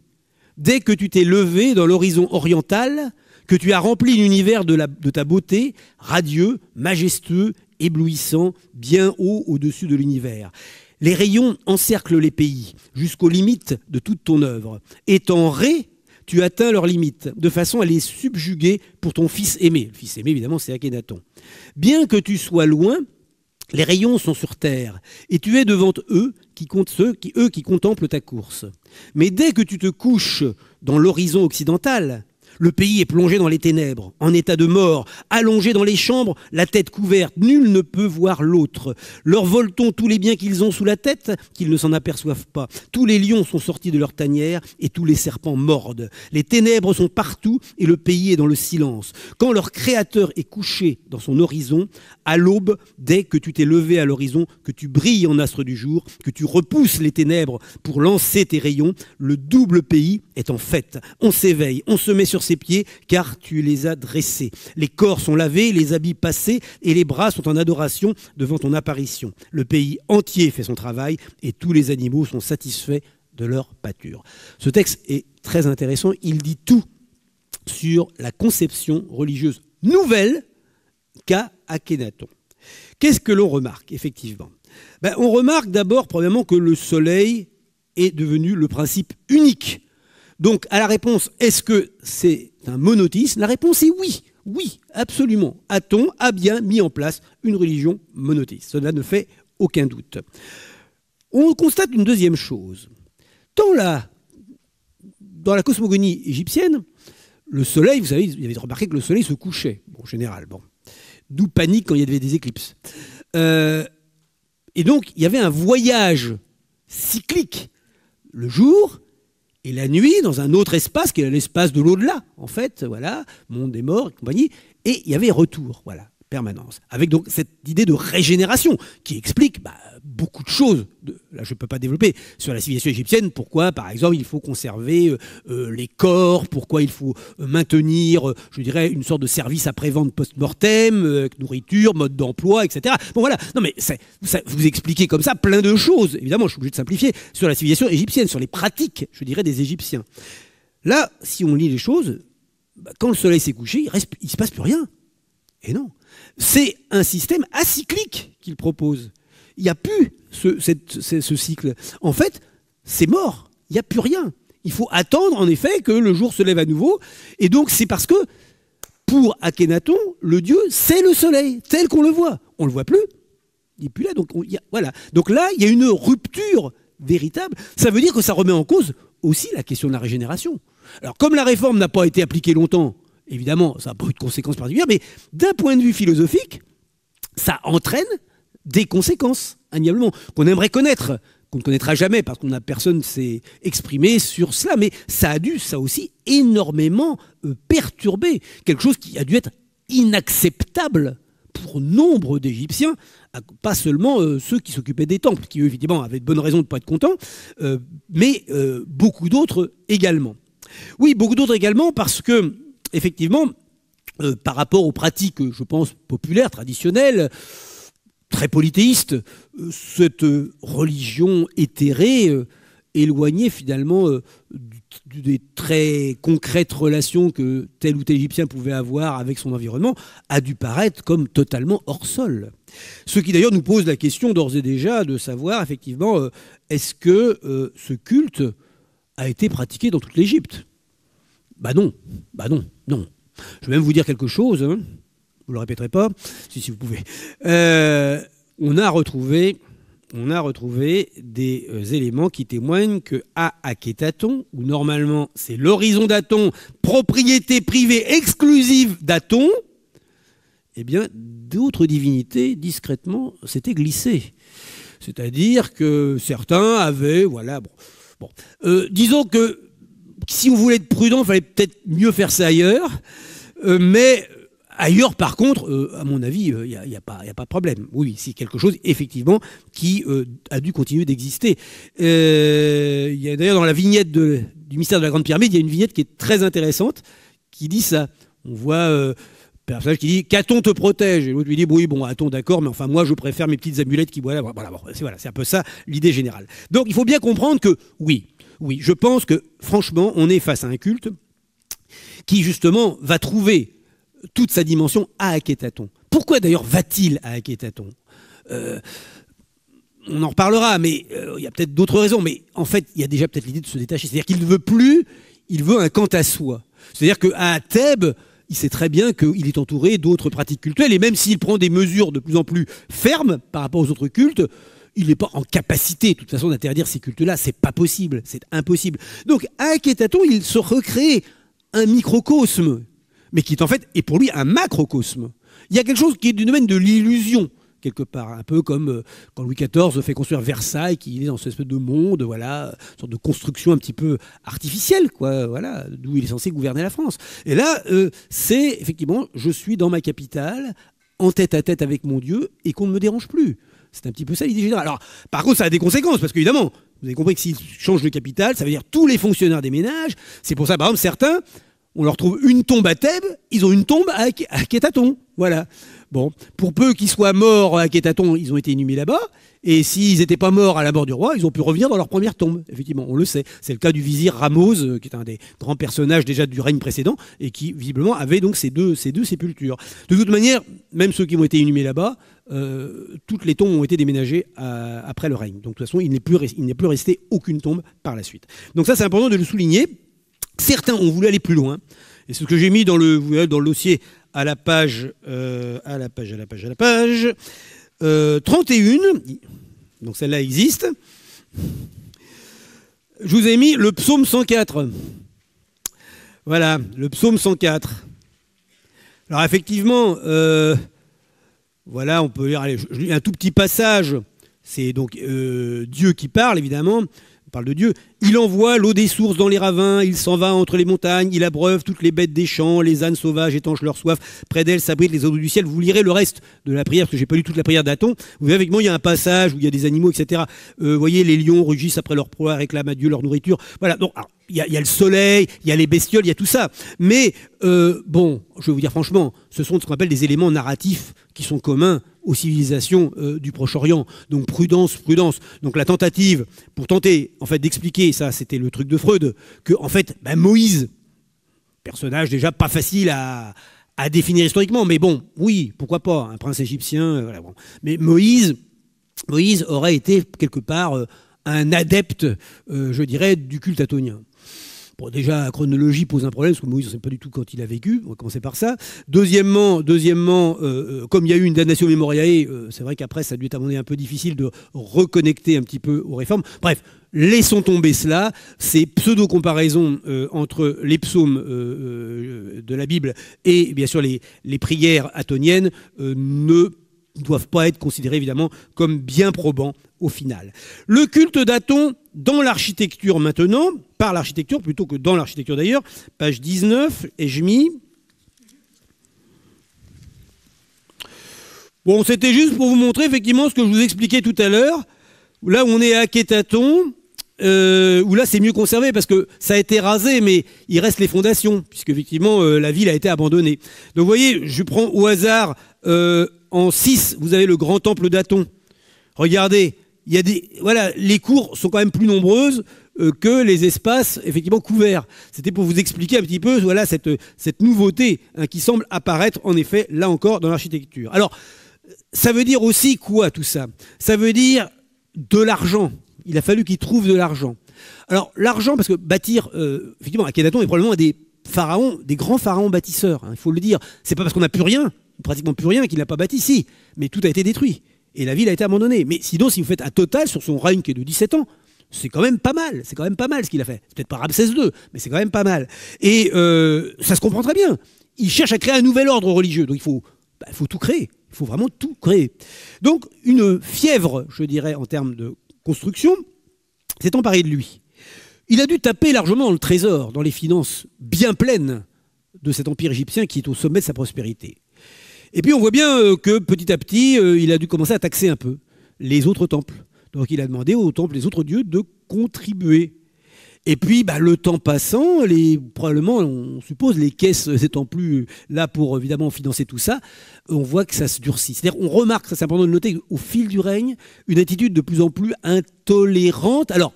[SPEAKER 1] Dès que tu t'es levé dans l'horizon oriental, que tu as rempli l'univers de, ta beauté, radieux, majestueux, éblouissant, bien haut au-dessus de l'univers. Les rayons encerclent les pays, jusqu'aux limites de toute ton œuvre. Et en ré, tu atteins leurs limites, de façon à les subjuguer pour ton fils aimé. Le fils aimé, évidemment, c'est Akhenaton. Bien que tu sois loin, les rayons sont sur terre, et tu es devant eux qui comptent ceux qui eux qui contemplent ta course. Mais dès que tu te couches dans l'horizon occidental, le pays est plongé dans les ténèbres, en état de mort, allongé dans les chambres, la tête couverte. Nul ne peut voir l'autre. Leur vole tous les biens qu'ils ont sous la tête, qu'ils ne s'en aperçoivent pas. Tous les lions sont sortis de leur tanière et tous les serpents mordent. Les ténèbres sont partout et le pays est dans le silence. Quand leur créateur est couché dans son horizon, à l'aube, dès que tu t'es levé à l'horizon, que tu brilles en astre du jour, que tu repousses les ténèbres pour lancer tes rayons, le double pays est en fête. On s'éveille, on se met sur ses pieds, car tu les as dressés. Les corps sont lavés, les habits passés, et les bras sont en adoration devant ton apparition. Le pays entier fait son travail, et tous les animaux sont satisfaits de leur pâture. Ce texte est très intéressant, il dit tout sur la conception religieuse nouvelle qu'a Akhenaton. Qu'est-ce que l'on remarque, effectivement ben, On remarque d'abord, premièrement, que le soleil est devenu le principe unique donc à la réponse est-ce que c'est un monothéisme La réponse est oui. Oui, absolument. A-t-on a bien mis en place une religion monothéiste. Cela ne fait aucun doute. On constate une deuxième chose. Tant là, dans la cosmogonie égyptienne, le soleil, vous savez, vous avez remarqué que le soleil se couchait, en général. Bon. D'où panique quand il y avait des éclipses. Euh, et donc, il y avait un voyage cyclique. Le jour, et la nuit dans un autre espace qui est l'espace de l'au-delà, en fait, voilà, monde des morts et compagnie. Et il y avait retour, voilà, permanence. Avec donc cette idée de régénération qui explique bah, beaucoup de choses, là je ne peux pas développer, sur la civilisation égyptienne, pourquoi par exemple il faut conserver euh, euh, les corps, pourquoi il faut euh, maintenir, je dirais, une sorte de service après-vente post-mortem, nourriture, mode d'emploi, etc. Bon voilà, non mais ça, vous expliquez comme ça plein de choses, évidemment je suis obligé de simplifier, sur la civilisation égyptienne, sur les pratiques, je dirais, des Égyptiens. Là, si on lit les choses, bah, quand le soleil s'est couché, il ne se passe plus rien. Et non. C'est un système acyclique qu'il propose il n'y a plus ce, cycle. En fait, c'est mort, il n'y a plus rien. Il faut attendre, en effet, que le jour se lève à nouveau. Et donc, c'est parce que, pour Akhenaton, le dieu, c'est le soleil, tel qu'on le voit. On ne le voit plus, il n'est plus là. Donc, voilà. donc là, il y a une rupture véritable. Ça veut dire que ça remet en cause aussi la question de la régénération. Alors, comme la réforme n'a pas été appliquée longtemps, évidemment, ça n'a pas eu de conséquences particulières, mais d'un point de vue philosophique, ça entraîne des conséquences, indéniablement, qu'on aimerait connaître, qu'on ne connaîtra jamais parce qu'on n'a personne s'est exprimé sur cela, mais ça a dû, ça aussi, énormément euh, perturber quelque chose qui a dû être inacceptable pour nombre d'Égyptiens, pas seulement euh, ceux qui s'occupaient des temples, qui eux, évidemment avaient de bonnes raisons de ne pas être contents, euh, mais beaucoup d'autres également. Oui, beaucoup d'autres également parce que, effectivement, par rapport aux pratiques, je pense, populaires, traditionnelles, très polythéiste, euh, cette euh, religion éthérée, euh, éloignée finalement des très concrètes relations que tel ou tel Égyptien pouvait avoir avec son environnement, a dû paraître comme totalement hors sol. Ce qui d'ailleurs nous pose la question d'ores et déjà de savoir effectivement est-ce que ce culte a été pratiqué dans toute l'Égypte Bah non, bah non, non. Je vais même vous dire quelque chose. Hein vous le répéterez pas, si, vous pouvez, euh, on a retrouvé on a retrouvé des euh, éléments qui témoignent que à Akétaton, où normalement c'est l'horizon d'Aton, propriété privée exclusive d'Aton, eh bien d'autres divinités discrètement s'étaient glissées. C'est-à-dire que certains avaient, voilà, bon, euh, disons que si on voulait être prudent, il fallait peut-être mieux faire ça ailleurs. mais Ailleurs, par contre, euh, à mon avis, euh, il n'y a, pas, de problème. Oui, c'est quelque chose, effectivement, qui euh, a dû continuer d'exister. Il y a d'ailleurs dans la vignette du mystère de la Grande Pyramide, il y a une vignette qui est très intéressante, qui dit ça. On voit un personnage qui dit Caton te protège. Et l'autre lui dit Oui, bon, Aton, d'accord, mais enfin, moi, je préfère mes petites amulettes qui voilà, voilà, c'est un peu ça l'idée générale. Donc, il faut bien comprendre que, oui, oui, je pense que, franchement, on est face à un culte qui, justement, va trouver toute sa dimension à Akhetaton. Pourquoi d'ailleurs va-t-il à Akhetaton euh, on en reparlera, mais euh, il y a peut-être d'autres raisons. Mais en fait, il y a déjà peut-être l'idée de se détacher. C'est-à-dire qu'il ne veut plus, il veut un quant à soi. C'est-à-dire qu'à Thèbes, il sait très bien qu'il est entouré d'autres pratiques culturelles, Et même s'il prend des mesures de plus en plus fermes par rapport aux autres cultes, il n'est pas en capacité, de toute façon, d'interdire ces cultes-là. C'est pas possible. C'est impossible. Donc, à Akétaton, il se recrée un microcosme mais qui est en fait, et pour lui, un macrocosme. Il y a quelque chose qui est du domaine de l'illusion quelque part, un peu comme euh, quand Louis XIV fait construire Versailles, qui est dans ce espèce de monde, voilà, une sorte de construction un petit peu artificielle, quoi, voilà, d'où il est censé gouverner la France. Et là, euh, c'est effectivement, je suis dans ma capitale, en tête à tête avec mon Dieu, et qu'on ne me dérange plus. C'est un petit peu ça l'idée générale. Alors, par contre, ça a des conséquences, parce qu'évidemment, vous avez compris que s'il change de capitale, ça veut dire tous les fonctionnaires des ménages. C'est pour ça, par exemple, certains on leur trouve une tombe à Thèbes, ils ont une tombe à, Kétaton. Voilà. Bon, pour peu qu'ils soient morts à Kétaton, ils ont été inhumés là-bas. Et s'ils n'étaient pas morts à la mort du roi, ils ont pu revenir dans leur première tombe. Effectivement, on le sait. C'est le cas du vizir Ramos, euh, qui est un des grands personnages déjà du règne précédent, et qui visiblement avait donc ces deux, ces deux sépultures. De toute manière, même ceux qui ont été inhumés là-bas, euh, toutes les tombes ont été déménagées euh, après le règne. Donc de toute façon, il n'est plus, plus resté aucune tombe par la suite. Donc ça, c'est important de le souligner Certains ont voulu aller plus loin. Et ce que j'ai mis dans le, dans le dossier euh, à la page, à la page, à la page, à la page, 31, donc celle-là existe. Je vous ai mis le psaume 104. Voilà, le psaume 104. Alors effectivement, euh, voilà, on peut lire un tout petit passage. C'est donc euh, Dieu qui parle, évidemment parle de Dieu, il envoie l'eau des sources dans les ravins, il s'en va entre les montagnes, il abreuve toutes les bêtes des champs, les ânes sauvages étanchent leur soif, près d'elles s'abritent les eaux du ciel. Vous lirez le reste de la prière, parce que j'ai pas lu toute la prière d'Aton. Vous voyez avec moi, il y a un passage où il y a des animaux, etc. Euh, vous voyez, les lions rugissent après leur proie, réclament à Dieu leur nourriture. Voilà, donc il y, a le soleil, il y a les bestioles, il y a tout ça. Mais euh, bon, je vais vous dire franchement, ce sont ce qu'on appelle des éléments narratifs qui sont communs aux civilisations euh, du Proche-Orient. Donc prudence, prudence. Donc la tentative pour tenter en fait d'expliquer ça, c'était le truc de Freud, que en fait bah, Moïse, personnage déjà pas facile à, définir historiquement, mais bon, oui, pourquoi pas, un prince égyptien, euh, voilà, mais Moïse, Moïse aurait été quelque part euh, un adepte, je dirais, du culte atonien déjà, la chronologie pose un problème, parce que Moïse, ne sait pas du tout quand il a vécu. On va commencer par ça. Deuxièmement, deuxièmement euh, euh, comme il y a eu une damnation memoriae, euh, c'est vrai qu'après, ça a dû être un peu difficile de reconnecter un petit peu aux réformes. Bref, laissons tomber cela, ces pseudo-comparaisons entre les psaumes de la Bible et bien sûr les, prières atoniennes ne doivent pas être considérées évidemment comme bien probants au final. Le culte d'Aton dans l'architecture maintenant, par l'architecture plutôt que dans l'architecture d'ailleurs, page 19, et je mis Bon, c'était juste pour vous montrer effectivement ce que je vous expliquais tout à l'heure. Là, on est à Kétaton, euh, où là, c'est mieux conservé parce que ça a été rasé, mais il reste les fondations, puisque effectivement, euh, la ville a été abandonnée. Donc, vous voyez, je prends au hasard, euh, en 6, vous avez le grand temple d'Aton. Regardez, il y a des, voilà, les cours sont quand même plus nombreuses euh, que les espaces effectivement couverts. C'était pour vous expliquer un petit peu voilà, cette, cette nouveauté hein, qui semble apparaître en effet là encore dans l'architecture. Alors, ça veut dire aussi quoi tout ça Ça veut dire de l'argent. Il a fallu qu'ils trouvent de l'argent. Alors l'argent, parce que bâtir, euh, effectivement, Akhenaton est probablement un des pharaons, des grands pharaons bâtisseurs. Hein, il faut le dire. C'est pas parce qu'on n'a plus rien, pratiquement plus rien, qu'il n'a pas bâti. ici, mais tout a été détruit et la ville a été abandonnée. Mais sinon, si vous faites un total sur son règne qui est de 17 ans, c'est quand même pas mal, c'est quand même pas mal ce qu'il a fait. C'est peut-être pas Ramsès II, mais c'est quand même pas mal. Et euh, ça se comprend très bien. Il cherche à créer un nouvel ordre religieux, donc il faut, bah, faut tout créer, il faut vraiment tout créer. Donc une fièvre, je dirais, en termes de construction, s'est emparée de lui. Il a dû taper largement dans le trésor, dans les finances bien pleines de cet empire égyptien qui est au sommet de sa prospérité. Et puis on voit bien euh, que petit à petit, euh, il a dû commencer à taxer un peu les autres temples. Donc il a demandé aux temples, les autres dieux, de contribuer. Et puis, bah, le temps passant, les, probablement, on suppose, les caisses euh, étant plus là pour évidemment financer tout ça, on voit que ça se durcit. C'est-à-dire, on remarque, ça c'est important de noter, au fil du règne, une attitude de plus en plus intolérante. Alors,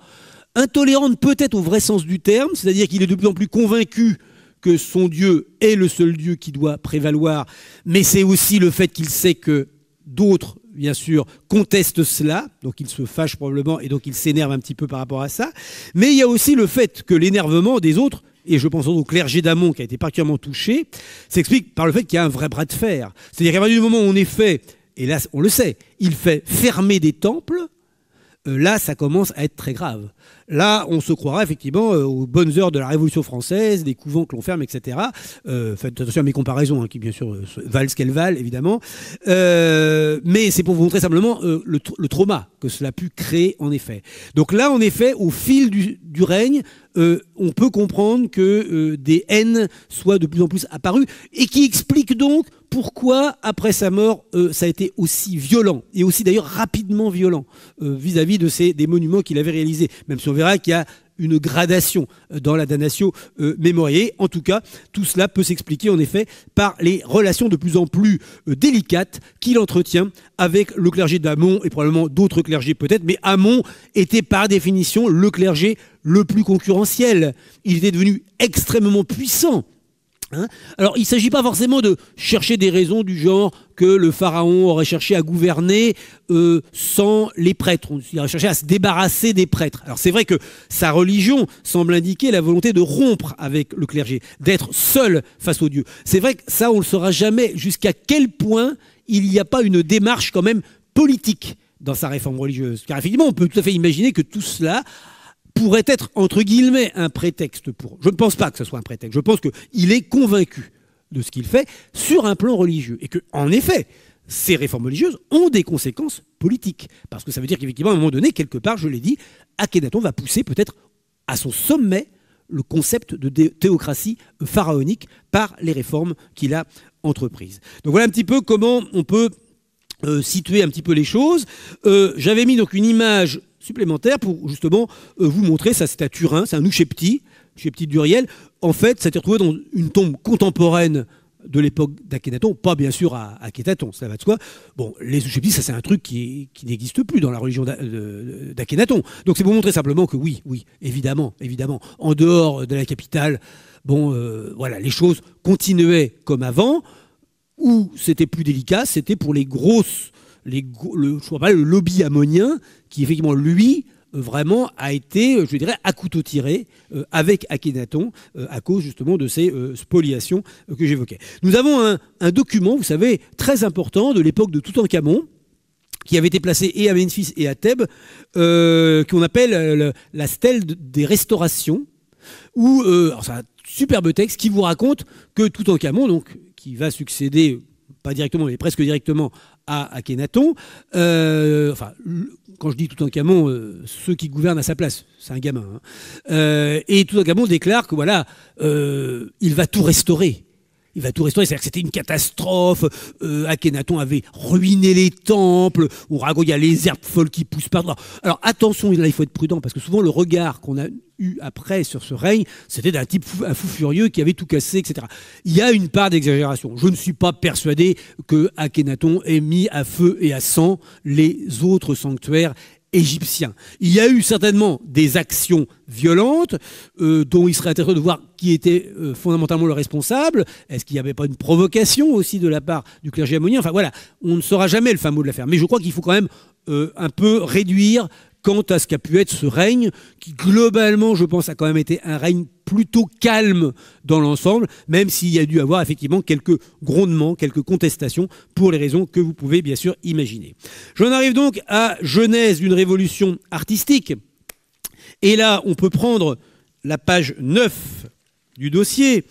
[SPEAKER 1] intolérante peut-être au vrai sens du terme, c'est-à-dire qu'il est de plus en plus convaincu que son Dieu est le seul Dieu qui doit prévaloir, mais c'est aussi le fait qu'il sait que d'autres, bien sûr, contestent cela, donc il se fâche probablement et donc il s'énerve un petit peu par rapport à ça, mais il y a aussi le fait que l'énervement des autres et je pense au clergé d'Amon qui a été particulièrement touché, s'explique par le fait qu'il y a un vrai bras de fer. C'est-à-dire qu'à partir du moment où on est fait, et là on le sait, il fait fermer des temples, euh, là, ça commence à être très grave. Là, on se croira effectivement euh, aux bonnes heures de la Révolution française, des couvents que l'on ferme, etc. Euh, faites attention à mes comparaisons, hein, qui bien sûr valent ce qu'elles valent, évidemment. mais c'est pour vous montrer simplement le, le, trauma que cela a pu créer, en effet. Donc là, en effet, au fil du règne, on peut comprendre que des haines soient de plus en plus apparues et qui expliquent donc pourquoi, après sa mort, euh, ça a été aussi violent, et aussi d'ailleurs rapidement violent, euh, vis-à-vis de des monuments qu'il avait réalisés, même si on verra qu'il y a une gradation euh, dans la damnatio mémoriée. En tout cas, tout cela peut s'expliquer en effet par les relations de plus en plus délicates qu'il entretient avec le clergé d'Amon et probablement d'autres clergés peut-être, mais Amon était par définition le clergé le plus concurrentiel. Il était devenu extrêmement puissant Hein. Alors, il ne s'agit pas forcément de chercher des raisons du genre que le pharaon aurait cherché à gouverner euh, sans les prêtres. Il aurait cherché à se débarrasser des prêtres. Alors, c'est vrai que sa religion semble indiquer la volonté de rompre avec le clergé, d'être seul face aux Dieu. C'est vrai que ça, on ne le saura jamais jusqu'à quel point il n'y a pas une démarche quand même politique dans sa réforme religieuse. Car effectivement, on peut tout à fait imaginer que tout cela pourrait être, entre guillemets, un prétexte pour Je ne pense pas que ce soit un prétexte. Je pense qu'il est convaincu de ce qu'il fait sur un plan religieux. Et que, en effet, ces réformes religieuses ont des conséquences politiques. Parce que ça veut dire qu'effectivement, à un moment donné, quelque part, je l'ai dit, Akhenaton va pousser peut-être à son sommet le concept de théocratie pharaonique par les réformes qu'il a entreprises. Donc voilà un petit peu comment on peut euh, situer un petit peu les choses. Euh, j'avais mis donc une image supplémentaire pour justement euh, vous montrer sa à Turin, hein. c'est un ouchepti, petit, chez Duriel. En fait, ça s'est retrouvé dans une tombe contemporaine de l'époque d'Akhenaton, pas bien sûr à Akhenaton, ça va de soi. Bon, les Ouchepti, ça c'est un truc qui, n'existe plus dans la religion d'Akhenaton. Donc c'est pour montrer simplement que oui, oui, évidemment, évidemment, en dehors de la capitale, bon, euh, voilà, les choses continuaient comme avant, ou c'était plus délicat, c'était pour les grosses le, pas, le lobby ammonien qui, effectivement, lui, euh, vraiment a été, euh, je dirais, à couteau tiré euh, avec Akhenaton à cause justement de ces spoliations que j'évoquais. Nous avons un, document, vous savez, très important de l'époque de Toutankhamon qui avait été placé et à Memphis et à Thèbes, qu'on appelle la stèle des restaurations, où c'est un superbe texte qui vous raconte que Toutankhamon, donc qui va succéder pas directement, mais presque directement à Akhenaton. Euh, enfin, quand je dis tout Toutankhamon, euh, ceux qui gouvernent à sa place, c'est un gamin. et hein. tout euh, et Toutankhamon déclare que voilà, euh, il va tout restaurer. Il va tout restaurer, c'est-à-dire que c'était une catastrophe. Euh, Akhenaton avait ruiné les temples. ou Rago, il y a les herbes folles qui poussent par Alors attention, là, il faut être prudent parce que souvent le regard qu'on a eu après sur ce règne, c'était d'un type fou, un fou furieux qui avait tout cassé, etc. Il y a une part d'exagération. Je ne suis pas persuadé que Akhenaton ait mis à feu et à sang les autres sanctuaires égyptiens. Il y a eu certainement des actions violentes euh, dont il serait intéressant de voir qui était euh, fondamentalement le responsable. Est-ce qu'il n'y avait pas une provocation aussi de la part du clergé ammonien Enfin voilà, on ne saura jamais le fameux de l'affaire. Mais je crois qu'il faut quand même euh, un peu réduire quant à ce qu'a pu être ce règne, qui globalement, je pense, a quand même été un règne plutôt calme dans l'ensemble, même s'il y a dû avoir effectivement quelques grondements, quelques contestations, pour les raisons que vous pouvez bien sûr imaginer. J'en arrive donc à Genèse d'une révolution artistique. Et là, on peut prendre la page 9 du dossier,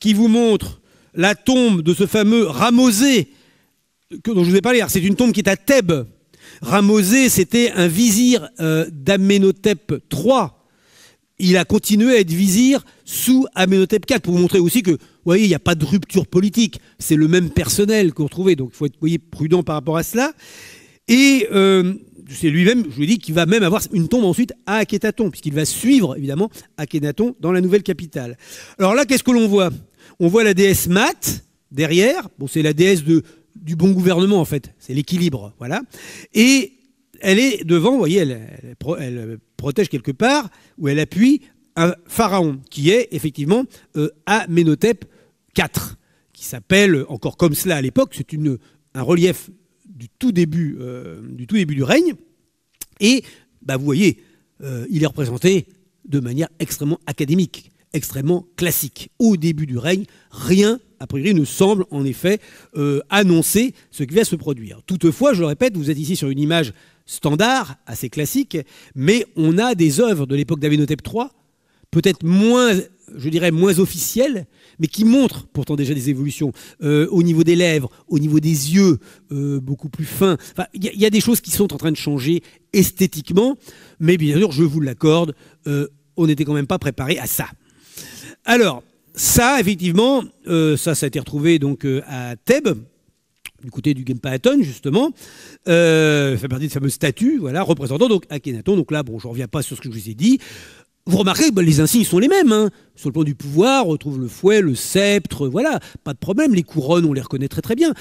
[SPEAKER 1] qui vous montre la tombe de ce fameux Ramosé, dont je vous ai parlé. C'est une tombe qui est à Thèbes, Ramosé, c'était un vizir euh, d'Amenhotep III. Il a continué à être vizir sous Amenhotep IV pour vous montrer aussi que, voyez, il n'y a pas de rupture politique. C'est le même personnel qu'on retrouvait. Donc, il faut être voyez, prudent par rapport à cela. Et euh, c'est lui-même, je vous dis, qui va même avoir une tombe ensuite à Akhenaton, puisqu'il va suivre, évidemment, Akhenaton dans la nouvelle capitale. Alors là, qu'est-ce que l'on voit On voit la déesse Mat derrière. Bon, c'est la déesse de, du bon gouvernement, en fait. C'est l'équilibre, voilà. Et elle est devant, vous voyez, elle, protège quelque part, où elle appuie un pharaon, qui est effectivement euh, Amenhotep IV, qui s'appelle encore comme cela à l'époque, c'est un relief du tout début, euh, du, tout début du règne. Et bah, vous voyez, euh, il est représenté de manière extrêmement académique, extrêmement classique. Au début du règne, rien a priori, nous semble en effet euh, annoncer ce qui va se produire. Toutefois, je le répète, vous êtes ici sur une image standard, assez classique, mais on a des œuvres de l'époque d'Amenhotep III, peut-être moins, je dirais, moins officielles, mais qui montrent pourtant déjà des évolutions euh, au niveau des lèvres, au niveau des yeux, euh, beaucoup plus fins. Il y, y, a des choses qui sont en train de changer esthétiquement, mais bien sûr, je vous l'accorde, on n'était quand même pas préparé à ça. Alors, ça, effectivement, euh, ça, ça a été retrouvé donc euh, à Thèbes, du côté du Gempaton, justement. Euh, ça fait partie de fameuse statue, voilà, représentant donc Akhenaton. Donc là, bon, je ne reviens pas sur ce que je vous ai dit. Vous remarquez, que bah, les insignes sont les mêmes. Hein. Sur le plan du pouvoir, on retrouve le fouet, le sceptre, voilà, pas de problème. Les couronnes, on les reconnaît très très bien.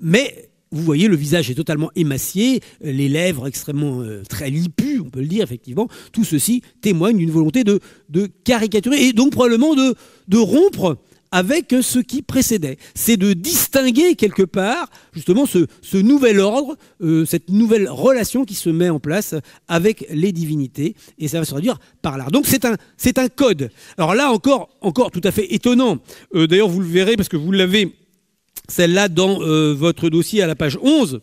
[SPEAKER 1] mais vous voyez, le visage est totalement émacié, euh, les lèvres extrêmement euh, très lipues, on peut le dire effectivement. Tout ceci témoigne d'une volonté de, caricaturer et donc probablement de, rompre avec euh, ce qui précédait. C'est de distinguer quelque part justement ce, nouvel ordre, cette nouvelle relation qui se met en place avec les divinités, et ça va se traduire par l'art. Donc c'est un, c'est un code. Alors là encore, encore tout à fait étonnant. d'ailleurs, vous le verrez parce que vous l'avez celle-là dans euh, votre dossier à la page 11.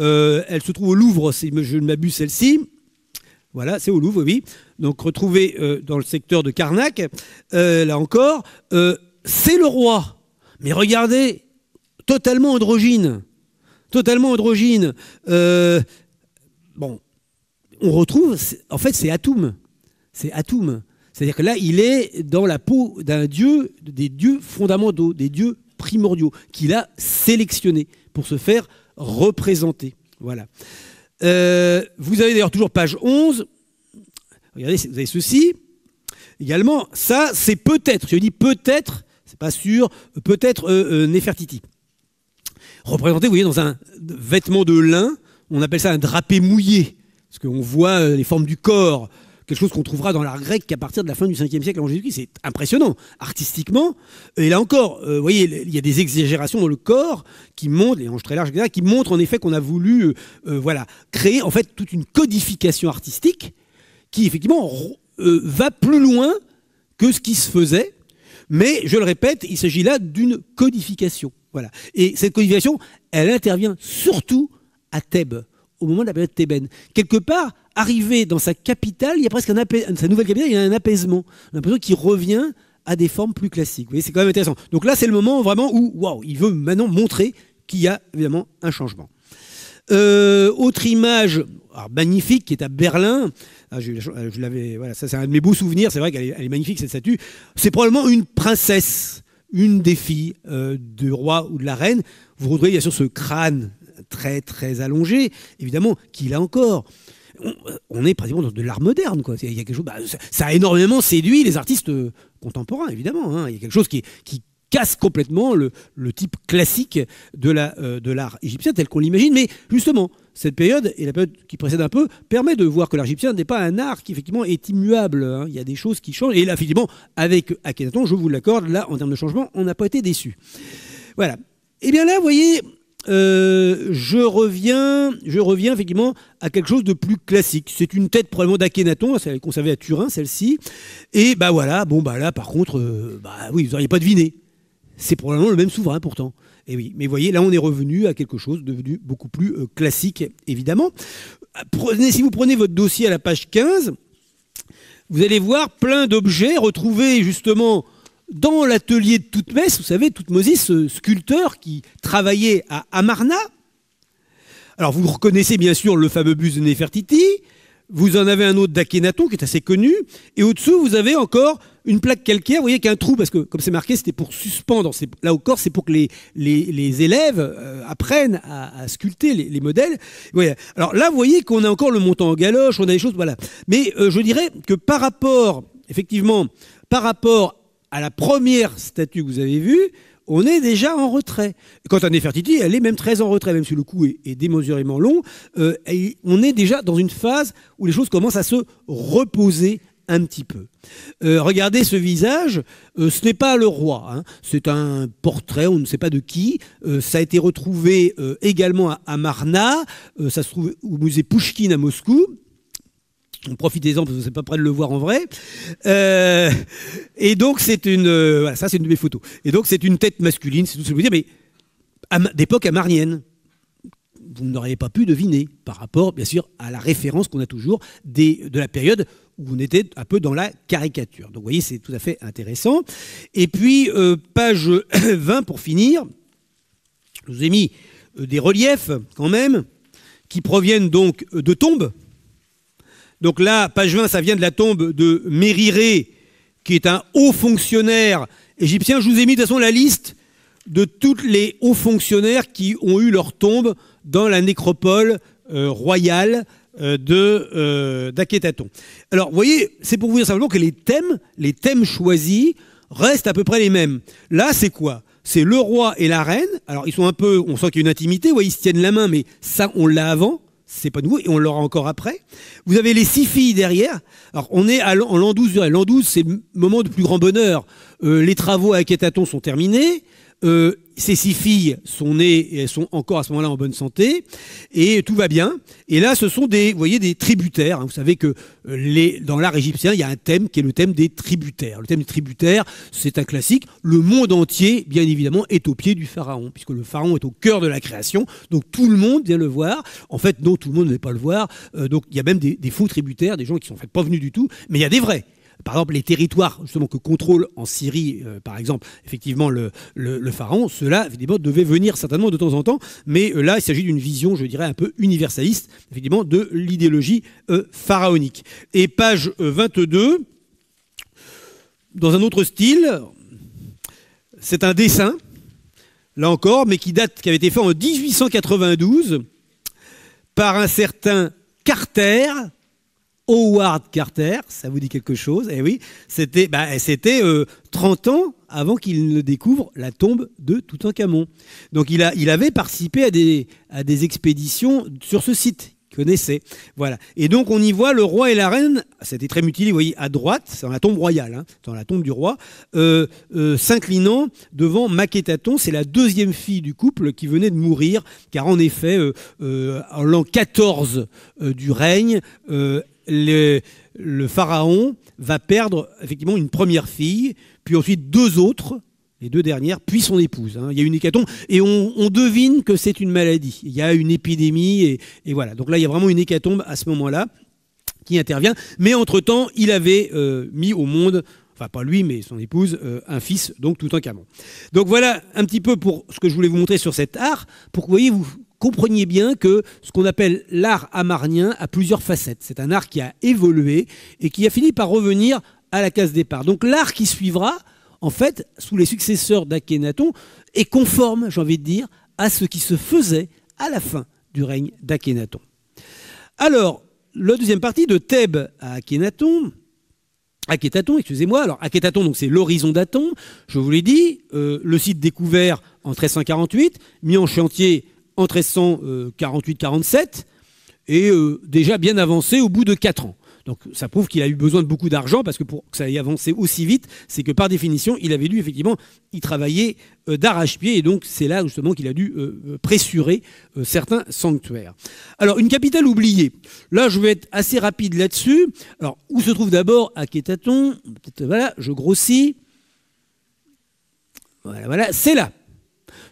[SPEAKER 1] Euh, elle se trouve au Louvre, si je ne m'abuse celle-ci. Voilà, c'est au Louvre, oui. Donc retrouvée euh, dans le secteur de Carnac, là encore, c'est le roi. Mais regardez, totalement androgyne. Totalement androgyne. bon, on retrouve, en fait, c'est Atum. C'est Atum. C'est-à-dire que là, il est dans la peau d'un dieu, des dieux fondamentaux, des dieux primordiaux, qu'il a sélectionnés pour se faire représenter. Voilà. Euh, vous avez d'ailleurs toujours page 11. Regardez, vous avez ceci. Également, ça, c'est peut-être, je dis peut-être, c'est pas sûr, peut-être euh, euh, Nefertiti. Représenté, vous voyez, dans un vêtement de lin, on appelle ça un drapé mouillé, parce qu'on voit les formes du corps, quelque chose qu'on trouvera dans l'art grec qu'à partir de la fin du 5e siècle avant Jésus-Christ. C'est impressionnant artistiquement. Et là encore, euh, vous voyez, il y a des exagérations dans le corps qui montrent, les hanches très larges, qui montrent en effet qu'on a voulu euh, euh, voilà, créer en fait toute une codification artistique qui effectivement va plus loin que ce qui se faisait. Mais je le répète, il s'agit là d'une codification. Voilà. Et cette codification, elle intervient surtout à Thèbes, au moment de la période thébaine. Quelque part, arrivé dans sa capitale, il y a presque un sa nouvelle capitale, il y a un apaisement, l'impression qui revient à des formes plus classiques. c'est quand même intéressant. Donc là, c'est le moment vraiment où, waouh, il veut maintenant montrer qu'il y a évidemment un changement. Euh, autre image magnifique qui est à Berlin. Ah, euh, je, l'avais, voilà, c'est un de mes beaux souvenirs. C'est vrai qu'elle est, magnifique cette statue. C'est probablement une princesse, une des filles euh, du roi ou de la reine. Vous retrouvez bien sûr ce crâne très très allongé, évidemment, qu'il a encore on, est pratiquement dans de l'art moderne. Quoi. Il y a quelque chose, bah, ça a énormément séduit les artistes euh, contemporains, évidemment. Hein. Il y a quelque chose qui, casse complètement le, type classique euh, de l'art égyptien tel qu'on l'imagine. Mais justement, cette période et la période qui précède un peu permet de voir que l'art égyptien n'est pas un art qui effectivement est immuable. Hein. Il y a des choses qui changent. Et là, effectivement, avec Akhenaton, je vous l'accorde, là, en termes de changement, on n'a pas été déçus. Voilà. Et eh bien là, vous voyez, euh, je reviens, je reviens effectivement à quelque chose de plus classique. C'est une tête probablement d'Akhenaton, hein, celle est conservée à Turin, celle-ci. Et bah voilà, bon bah là par contre, euh, bah oui, vous n'auriez pas deviné. C'est probablement le même souverain pourtant. Et eh oui, mais voyez, là on est revenu à quelque chose devenu beaucoup plus euh, classique, évidemment. si vous prenez votre dossier à la page 15, vous allez voir plein d'objets retrouvés justement dans l'atelier de Toutmès, vous savez, Toutmosis, ce sculpteur qui travaillait à Amarna. Alors vous reconnaissez bien sûr le fameux bus de Nefertiti. vous en avez un autre d'Akhenaton qui est assez connu, et au-dessous vous avez encore une plaque calcaire, vous voyez qu'il y a un trou, parce que comme c'est marqué, c'était pour suspendre. Là encore, c'est pour que les, les, les élèves euh, apprennent à, sculpter les, modèles. Alors là, vous voyez qu'on a encore le montant en galoche, on a des choses, voilà. Mais euh, je dirais que par rapport, effectivement, par rapport à la première statue que vous avez vue, on est déjà en retrait. Quant à Nefertiti, elle est même très en retrait, même si le coup est, démesurément long. Euh, on est déjà dans une phase où les choses commencent à se reposer un petit peu. Euh, regardez ce visage, euh, ce n'est pas le roi, hein. c'est un portrait, on ne sait pas de qui. ça a été retrouvé également à, à Marna, ça se trouve au musée Pouchkine à Moscou. Profitez-en parce que c'est pas prêt de le voir en vrai. Euh, et donc c'est une, euh, ça c'est une de mes photos. Et donc c'est une tête masculine, c'est tout ce que je veux dire, mais d'époque amarnienne. Vous n'auriez pas pu deviner par rapport, bien sûr, à la référence qu'on a toujours des, de la période où on était un peu dans la caricature. Donc vous voyez, c'est tout à fait intéressant. Et puis, euh, page 20 *clears throat* pour finir, je vous ai mis des reliefs quand même, qui proviennent donc de tombes, donc là, page 20, ça vient de la tombe de Mériré, qui est un haut fonctionnaire égyptien. Je vous ai mis de toute façon la liste de tous les hauts fonctionnaires qui ont eu leur tombe dans la nécropole euh, royale euh, euh, Alors, vous voyez, c'est pour vous dire simplement que les thèmes, les thèmes choisis restent à peu près les mêmes. Là, c'est quoi C'est le roi et la reine. Alors, ils sont un peu, on sent qu'il y a une intimité, ouais, ils se tiennent la main, mais ça, on l'a avant c'est pas nouveau, et on l'aura encore après. Vous avez les six filles derrière. Alors, on est en l'an 12. L'an 12, c'est le moment de plus grand bonheur. Euh, les travaux à Quétaton sont terminés. Euh, ces six filles sont nées et elles sont encore à ce moment-là en bonne santé et tout va bien. Et là, ce sont des, voyez, des tributaires. Hein. Vous savez que euh, dans l'art égyptien, il y a un thème qui est le thème des tributaires. Le thème des tributaires, c'est un classique. Le monde entier, bien évidemment, est au pied du pharaon, puisque le pharaon est au cœur de la création. Donc tout le monde vient le voir. En fait, non, tout le monde ne veut pas le voir. Euh, donc il y a même des, des faux tributaires, des gens qui sont fait pas venus du tout, mais il y a des vrais par exemple, les territoires justement que contrôle en Syrie, euh, par exemple, effectivement le, le, pharaon, cela évidemment devait venir certainement de temps en temps, mais euh, là il s'agit d'une vision, je dirais, un peu universaliste, effectivement, de l'idéologie euh, pharaonique. Et page 22, dans un autre style, c'est un dessin, là encore, mais qui date, qui avait été fait en 1892 par un certain Carter, Howard Carter, ça vous dit quelque chose Eh oui, c'était 30 bah, euh, ans avant qu'il ne découvre la tombe de Toutankhamon. Donc il, a, il avait participé à des, expéditions sur ce site connaissait. Voilà. Et donc on y voit le roi et la reine, c'était très mutilé, vous voyez, à droite, c'est dans la tombe royale, c'est hein, dans la tombe du roi, euh, euh, s'inclinant devant Maquetaton, c'est la deuxième fille du couple qui venait de mourir, car en effet, en l'an 14 du règne, le, pharaon va perdre effectivement une première fille, puis ensuite deux autres, les deux dernières, puis son épouse. Hein. Il y a une hécatombe et on, devine que c'est une maladie. Il y a une épidémie et, voilà. Donc là, il y a vraiment une hécatombe à ce moment-là qui intervient. Mais entre-temps, il avait euh, mis au monde, enfin pas lui, mais son épouse, euh, un fils, donc tout un camon. Donc voilà un petit peu pour ce que je voulais vous montrer sur cet art, pour que vous voyez, vous, comprenez bien que ce qu'on appelle l'art amarnien a plusieurs facettes. C'est un art qui a évolué et qui a fini par revenir à la case départ. Donc l'art qui suivra, en fait, sous les successeurs d'Akhenaton, est conforme, j'ai envie de dire, à ce qui se faisait à la fin du règne d'Akhenaton. Alors, la deuxième partie de Thèbes à Akhenaton, Akhenaton, excusez-moi. Alors, Akhenaton, donc c'est l'horizon d'Aton. Je vous l'ai dit, euh, le site découvert en 1348, mis en chantier en 1348-47 euh, et euh, déjà bien avancé au bout de 4 ans. Donc ça prouve qu'il a eu besoin de beaucoup d'argent parce que pour que ça ait avancé aussi vite, c'est que par définition, il avait dû effectivement y travailler euh, d'arrache-pied et donc c'est là justement qu'il a dû pressurer certains sanctuaires. Alors une capitale oubliée. Là, je vais être assez rapide là-dessus. Alors où se trouve d'abord Akhetaton Voilà, je grossis. Voilà, voilà, c'est là.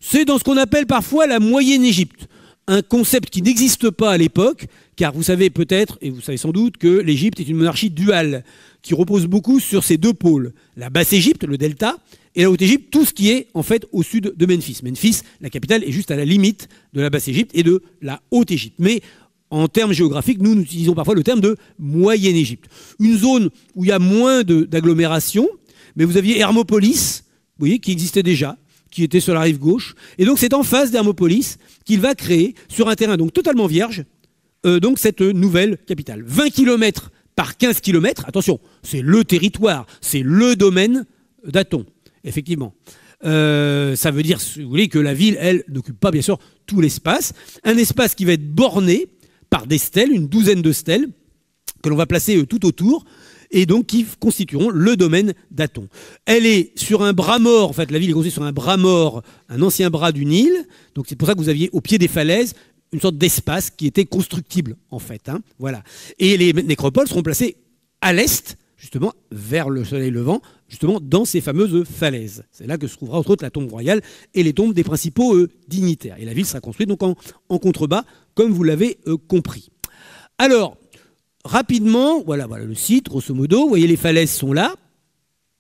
[SPEAKER 1] C'est dans ce qu'on appelle parfois la Moyenne Égypte, un concept qui n'existe pas à l'époque, car vous savez peut-être, et vous savez sans doute, que l'Égypte est une monarchie duale, qui repose beaucoup sur ces deux pôles, la Basse Égypte, le delta, et la Haute Égypte, tout ce qui est en fait au sud de Memphis. Memphis, la capitale, est juste à la limite de la Basse Égypte et de la Haute Égypte. Mais en termes géographiques, nous, nous utilisons parfois le terme de Moyenne Égypte. Une zone où il y a moins d'agglomérations, mais vous aviez Hermopolis, vous voyez, qui existait déjà, qui était sur la rive gauche. Et donc c'est en face d'Hermopolis qu'il va créer, sur un terrain donc totalement vierge, euh, donc cette nouvelle capitale. 20 km par 15 km, attention, c'est le territoire, c'est le domaine d'Aton, effectivement. Euh, ça veut dire, si vous voulez, que la ville, elle, n'occupe pas, bien sûr, tout l'espace. Un espace qui va être borné par des stèles, une douzaine de stèles, que l'on va placer euh, tout autour, et donc qui constitueront le domaine d'Aton. Elle est sur un bras mort, en fait, la ville est construite sur un bras mort, un ancien bras du Nil. Donc c'est pour ça que vous aviez au pied des falaises une sorte d'espace qui était constructible, en fait. Hein. voilà. Et les nécropoles seront placées à l'est, justement, vers le soleil levant, justement dans ces fameuses falaises. C'est là que se trouvera entre autres la tombe royale et les tombes des principaux euh, dignitaires. Et la ville sera construite donc en, contrebas, comme vous l'avez euh, compris. Alors, rapidement, voilà, voilà le site, grosso modo, vous voyez les falaises sont là.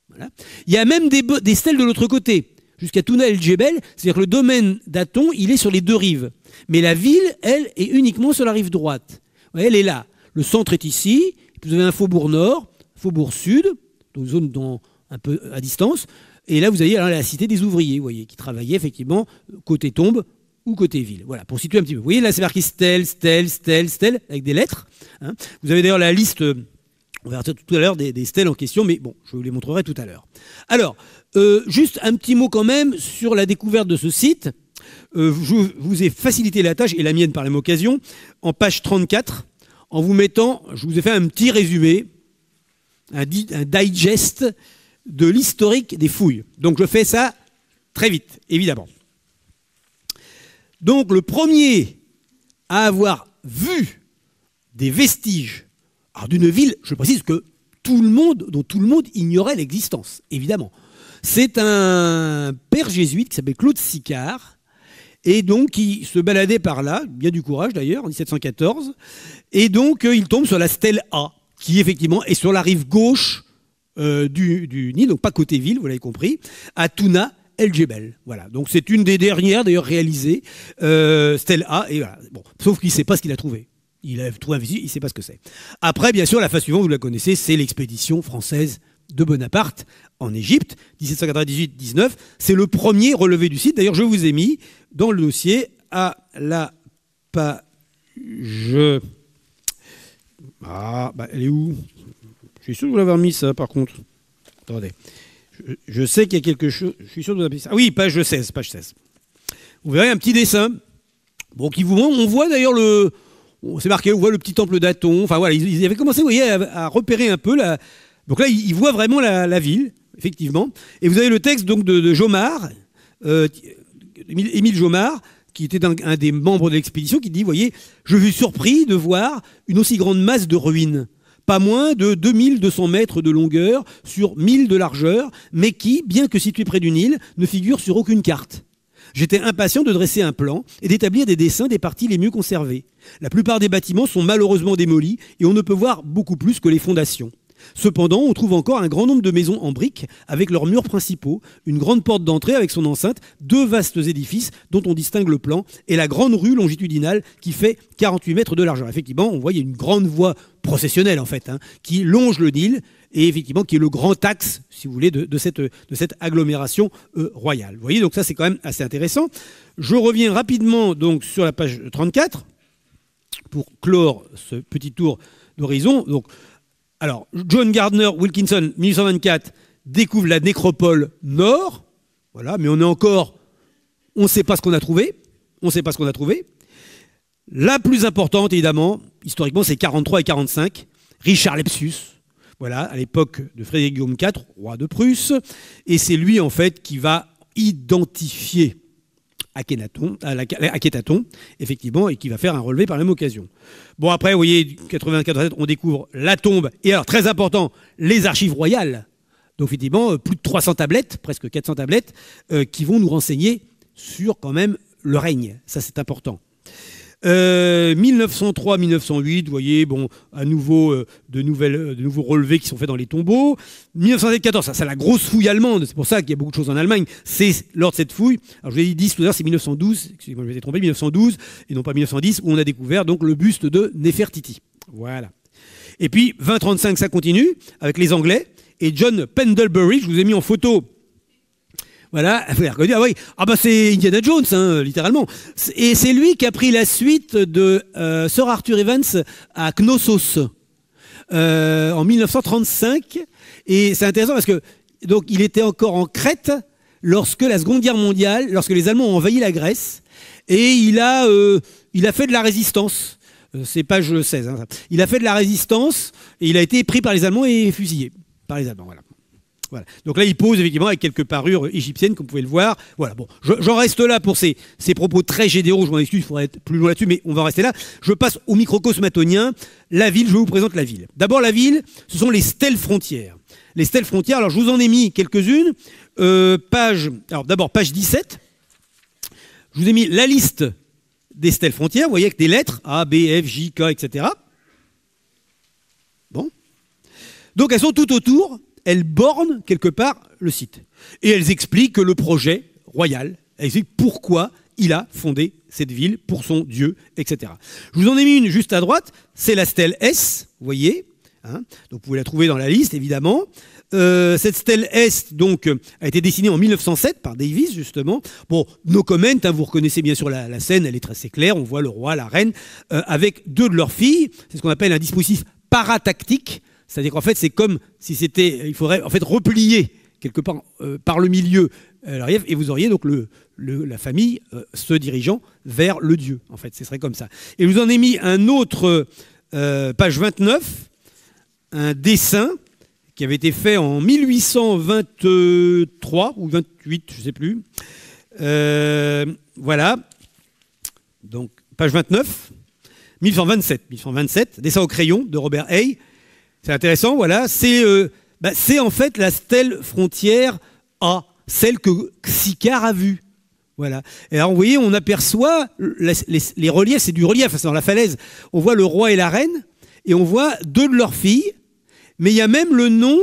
[SPEAKER 1] Voilà. Il y a même des, des stèles de l'autre côté, jusqu'à Touna El Djebel, c'est-à-dire que le domaine d'Aton, il est sur les deux rives. Mais la ville, elle, est uniquement sur la rive droite. elle est là. Le centre est ici, vous avez un faubourg nord, faubourg sud, donc zone un peu à distance, et là vous avez la cité des ouvriers, vous voyez, qui travaillaient effectivement côté tombe, ou côté ville. Voilà, pour situer un petit peu. Vous voyez, là, c'est marqué Stel, Stel, Stel, Stel, avec des lettres. Hein. Vous avez d'ailleurs la liste, euh, on verra tout à l'heure, des, stèles en question, mais bon, je vous les montrerai tout à l'heure. Alors, euh, juste un petit mot quand même sur la découverte de ce site. Euh, je vous ai facilité la tâche, et la mienne par la même occasion, en page 34, en vous mettant, je vous ai fait un petit résumé, un digest de l'historique des fouilles. Donc je fais ça très vite, évidemment. Donc le premier à avoir vu des vestiges d'une ville, je précise que tout le monde, dont tout le monde ignorait l'existence, évidemment. C'est un père jésuite qui s'appelle Claude Sicard, et donc qui se baladait par là, bien du courage d'ailleurs, en 1714, et donc euh, il tombe sur la stèle A, qui effectivement est sur la rive gauche euh, du, du Nil, donc pas côté ville, vous l'avez compris, à Touna, El Jebel. Voilà. Donc c'est une des dernières d'ailleurs réalisées, euh, A, Et Bon, sauf qu'il ne sait pas ce qu'il a trouvé. Il a trouvé un il ne sait pas ce que c'est. Après, bien sûr, la phase suivante, vous la connaissez, c'est l'expédition française de Bonaparte en Égypte, 1798-19. C'est le premier relevé du site. D'ailleurs, je vous ai mis dans le dossier à la page. Ah, bah, elle est où Je suis sûr de vous l'avoir mis, ça, par contre. Attendez. Je, sais qu'il y a quelque chose. Je suis sûr de vous appeler ça. Ah oui, page 16, page 16. Vous verrez un petit dessin. Bon, qui vous montre. On voit d'ailleurs le. C'est marqué, on voit le petit temple d'Aton. Enfin voilà, ils, avaient commencé, voyez, à, repérer un peu la. Donc là, ils, voient vraiment la, ville, effectivement. Et vous avez le texte donc de, Jomard, euh, Émile Jomard, qui était un, des membres de l'expédition, qui dit, voyez, je suis surpris de voir une aussi grande masse de ruines pas moins de 2200 mètres de longueur sur 1000 de largeur, mais qui, bien que situé près du Nil, ne figure sur aucune carte. J'étais impatient de dresser un plan et d'établir des dessins des parties les mieux conservées. La plupart des bâtiments sont malheureusement démolis et on ne peut voir beaucoup plus que les fondations. Cependant, on trouve encore un grand nombre de maisons en briques avec leurs murs principaux, une grande porte d'entrée avec son enceinte, deux vastes édifices dont on distingue le plan et la grande rue longitudinale qui fait 48 mètres de largeur. Effectivement, on voit une grande voie processionnelle en fait hein, qui longe le Nil et effectivement qui est le grand axe, si vous voulez, de, cette, agglomération euh, royale. Vous voyez, donc ça c'est quand même assez intéressant. Je reviens rapidement donc sur la page 34 pour clore ce petit tour d'horizon. Donc alors, John Gardner Wilkinson, 1824, découvre la nécropole nord. Voilà, mais on est encore. On ne sait pas ce qu'on a trouvé. On ne sait pas ce qu'on a trouvé. La plus importante, évidemment, historiquement, c'est 43 et 45. Richard Lepsius, voilà, à l'époque de Frédéric Guillaume IV, roi de Prusse. Et c'est lui, en fait, qui va identifier euh, Akhenaton, effectivement, et qui va faire un relevé par la même occasion. Bon, après, vous voyez, 94, on découvre la tombe, et alors, très important, les archives royales. Donc, effectivement, euh, plus de 300 tablettes, presque 400 tablettes, euh, qui vont nous renseigner sur, quand même, le règne. Ça, c'est important. 1903-1908, euh, vous voyez, bon, à nouveau euh, de, nouvelles, euh, de nouveaux relevés qui sont faits dans les tombeaux. 1914, ça c'est la grosse fouille allemande, c'est pour ça qu'il y a beaucoup de choses en Allemagne. C'est lors de cette fouille, alors je vous ai dit 10 tout à l'heure, c'est 1912, excusez-moi, je m'étais trompé, 1912 et non pas 1910, où on a découvert donc le buste de Nefertiti. Voilà. Et puis 2035, ça continue avec les Anglais et John Pendlebury, je vous ai mis en photo voilà, *laughs* vous l'avez reconnu. Ah oui, ah bah c'est Indiana Jones, hein, littéralement. Et c'est lui qui a pris la suite de euh, Sir Arthur Evans à Knossos euh, en 1935. Et c'est intéressant parce que donc il était encore en Crète lorsque la Seconde Guerre mondiale, lorsque les Allemands ont envahi la Grèce, et il a, euh, il a fait de la résistance. Euh, c'est page 16. Hein, il a fait de la résistance et il a été pris par les Allemands et fusillé par les Allemands. Voilà. Donc là, il pose effectivement avec quelques parures égyptiennes, comme vous pouvez le voir. Voilà. Bon, j'en reste là pour ces, propos très généraux. Je m'en excuse, il faudrait être plus loin là-dessus, mais on va rester là. Je passe au microcosmatonien. La ville, je vous présente la ville. D'abord, la ville, ce sont les stèles frontières. Les stèles frontières, alors je vous en ai mis quelques-unes. Euh, page, alors d'abord, page 17. Je vous ai mis la liste des stèles frontières, vous voyez, avec des lettres A, B, F, J, K, etc. Bon. Donc elles sont tout autour elles bornent quelque part le site. Et elles expliquent le projet royal, elles expliquent pourquoi il a fondé cette ville pour son Dieu, etc. Je vous en ai mis une juste à droite, c'est la stèle S, vous voyez. Hein. donc vous pouvez la trouver dans la liste, évidemment. Euh, cette stèle S donc, a été dessinée en 1907 par Davis, justement. Bon, nos comment, hein, vous reconnaissez bien sûr la, scène, elle est très claire, on voit le roi, la reine, euh, avec deux de leurs filles. C'est ce qu'on appelle un dispositif paratactique c'est-à-dire qu'en fait, c'est comme si c'était, il faudrait en fait replier quelque part euh, par le milieu euh, et vous auriez donc la famille se euh, dirigeant vers le Dieu. En fait, ce serait comme ça. Et je vous en ai mis un autre, euh, page 29, un dessin qui avait été fait en 1823 ou 28, je ne sais plus. voilà. Donc, page 29, 1127, dessin au crayon de Robert Hay c'est intéressant, voilà. Euh, bah, c'est en fait la stèle frontière A, celle que Sicar a vue. Voilà. Et alors, vous voyez, on aperçoit les, reliefs, c'est du relief, c'est dans la falaise. On voit le roi et la reine, et on voit deux de leurs filles, mais il y a même le nom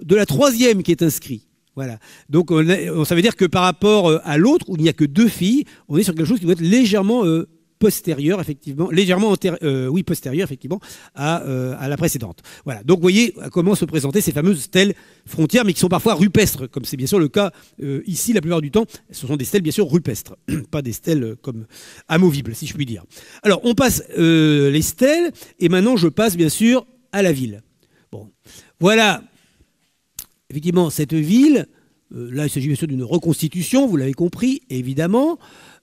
[SPEAKER 1] de la troisième qui est inscrit. Voilà. Donc, on ça veut dire que par rapport euh, à l'autre, où il n'y a que deux filles, on est sur quelque chose qui doit être légèrement euh, postérieure, effectivement, légèrement euh, oui, postérieure, effectivement, euh, à, la précédente. Voilà. Donc, vous voyez euh, comment se présentaient ces fameuses stèles frontières, mais qui sont parfois rupestres, comme c'est bien sûr le cas ici la plupart du temps. Ce sont des stèles, bien sûr, rupestres, *coughs* pas des stèles comme amovibles, si je puis dire. Alors, on passe les stèles, et maintenant, je passe, bien sûr, à la ville. Bon. Voilà. Effectivement, cette ville, là, il s'agit bien sûr d'une reconstitution, vous l'avez compris, évidemment.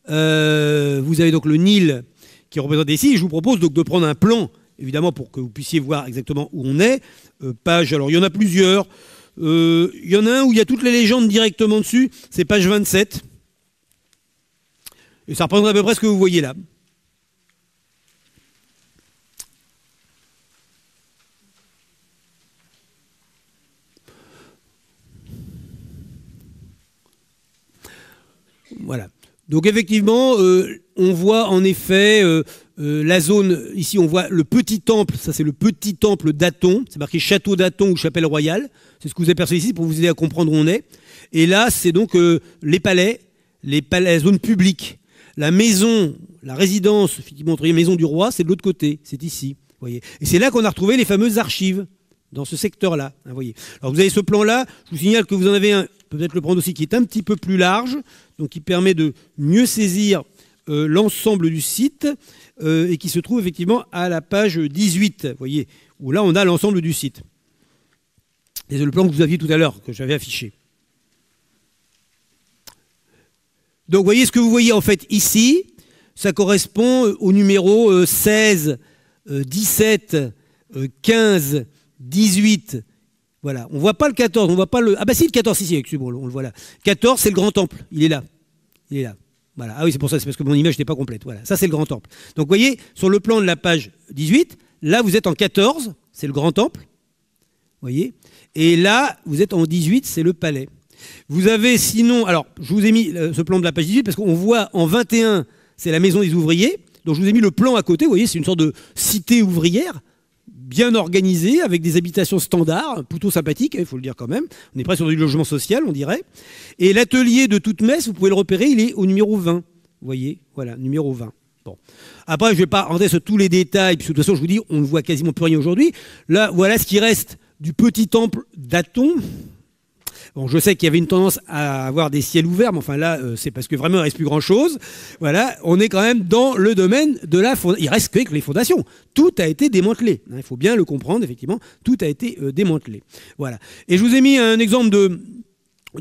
[SPEAKER 1] Euh, vous avez donc le Nil qui est représenté ici. Je vous propose donc de prendre un plan, évidemment, pour que vous puissiez voir exactement où on est. Euh, page, alors il y en a plusieurs. Euh, il y en a un où il y a toutes les légendes directement dessus. C'est page 27. Et ça représente à peu près ce que vous voyez là. Voilà. Donc effectivement, euh, on voit en effet euh, euh, la zone, ici on voit le petit temple, ça c'est le petit temple d'Aton, c'est marqué château d'Aton ou chapelle royale, c'est ce que vous apercevez ici pour vous aider à comprendre où on est. Et là c'est donc les palais, les palais, la zone publique. La maison, la résidence, effectivement, entre les maison du roi, c'est de l'autre côté, c'est ici. Et c'est là qu'on a retrouvé les fameuses archives dans ce secteur-là. Hein, voyez. Alors vous avez ce plan-là, je vous signale que vous en avez un, peut-être le prendre aussi, qui est un petit peu plus large, donc qui permet de mieux saisir euh, l'ensemble du site euh, et qui se trouve effectivement à la page 18, voyez, où là on a l'ensemble du site. C'est le plan que vous aviez tout à l'heure, que j'avais affiché. Donc vous voyez ce que vous voyez en fait ici, ça correspond euh, au numéro 16, 17, 15 18. Voilà, on voit pas le 14, on voit pas le... Ah bah si, le 14, ici, avec on le voit là. 14, c'est le grand temple, il est là. Il est là. Voilà. Ah oui, c'est pour ça, c'est parce que mon image n'était pas complète. Voilà, ça c'est le grand temple. Donc vous voyez, sur le plan de la page 18, là vous êtes en 14, c'est le grand temple. voyez Et là, vous êtes en 18, c'est le palais. Vous avez sinon, alors je vous ai mis euh, ce plan de la page 18 parce qu'on voit en 21, c'est la maison des ouvriers. Donc je vous ai mis le plan à côté, vous voyez, c'est une sorte de cité ouvrière bien organisé, avec des habitations standards, plutôt sympathiques, il faut le dire quand même. On est presque sur du logement social, on dirait. Et l'atelier de toute messe, vous pouvez le repérer, il est au numéro 20. Vous voyez, voilà, numéro 20. Bon. Après, je ne vais pas rentrer sur tous les détails, puisque de toute façon, je vous dis, on ne voit quasiment plus rien aujourd'hui. Là, voilà ce qui reste du petit temple d'Aton, Bon, je sais qu'il y avait une tendance à avoir des ciels ouverts, mais enfin là, euh, c'est parce que vraiment, il ne reste plus grand-chose. Voilà, on est quand même dans le domaine de la fondation. Il reste que les fondations. Tout a été démantelé. Hein, il faut bien le comprendre, effectivement. Tout a été euh, démantelé. Voilà. Et je vous ai mis un exemple de...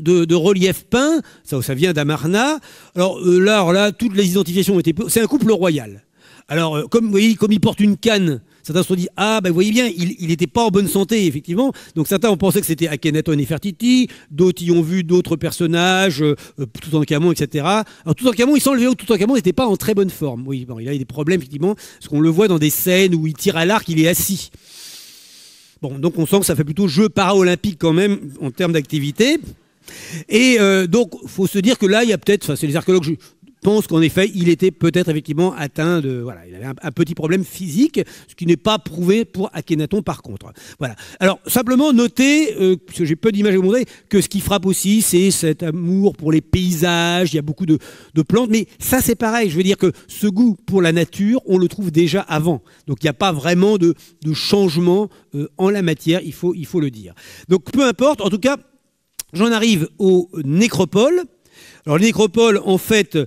[SPEAKER 1] De, relief peint, ça, vient d'Amarna. Alors euh, là, là, toutes les identifications ont été... C'est un couple royal. Alors, comme, vous voyez, comme il porte une canne, Certains se sont dit Ah, ben vous voyez bien, il n'était pas en bonne santé, effectivement. Donc certains ont pensé que c'était Akhenaton et Fertiti, d'autres y ont vu d'autres personnages, euh, euh, tout en camon, etc. Alors tout en camon, il semble que tout en camon n'était pas en très bonne forme. Oui, bon, il a des problèmes, effectivement, parce qu'on le voit dans des scènes où il tire à l'arc, il est assis. Bon, donc on sent que ça fait plutôt jeu para quand même en termes d'activité. Et donc, euh, donc, faut se dire que là, il y a peut-être, enfin, c'est les archéologues pense qu'en effet, il était peut-être effectivement atteint de. Voilà, il avait un, petit problème physique, ce qui n'est pas prouvé pour Akhenaton par contre. Voilà. Alors, simplement noter, euh, puisque que j'ai peu d'images à vous montrer, que ce qui frappe aussi, c'est cet amour pour les paysages, il y a beaucoup de, plantes, mais ça c'est pareil, je veux dire que ce goût pour la nature, on le trouve déjà avant. Donc il n'y a pas vraiment de, changement euh, en la matière, il faut, il faut le dire. Donc peu importe, en tout cas, j'en arrive aux nécropoles. Alors les nécropoles, en fait,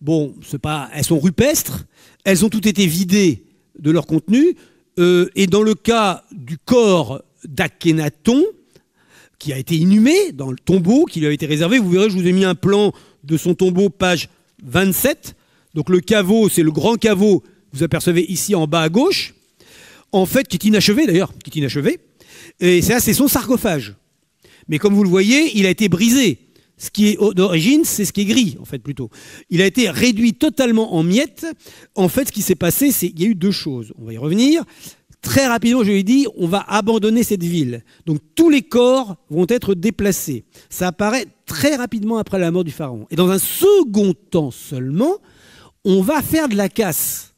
[SPEAKER 1] bon, pas, elles sont rupestres, elles ont toutes été vidées de leur contenu, euh, et dans le cas du corps d'Akhenaton, qui a été inhumé dans le tombeau qui lui a été réservé, vous verrez, je vous ai mis un plan de son tombeau, page 27. Donc le caveau, c'est le grand caveau, vous apercevez ici en bas à gauche, en fait, qui est inachevé d'ailleurs, qui est inachevé, et ça, c'est son sarcophage. Mais comme vous le voyez, il a été brisé ce qui est d'origine, c'est ce qui est gris, en fait, plutôt. Il a été réduit totalement en miettes. En fait, ce qui s'est passé, c'est qu'il y a eu deux choses. On va y revenir. Très rapidement, je ai dit, on va abandonner cette ville. Donc tous les corps vont être déplacés. Ça apparaît très rapidement après la mort du pharaon. Et dans un second temps seulement, on va faire de la casse.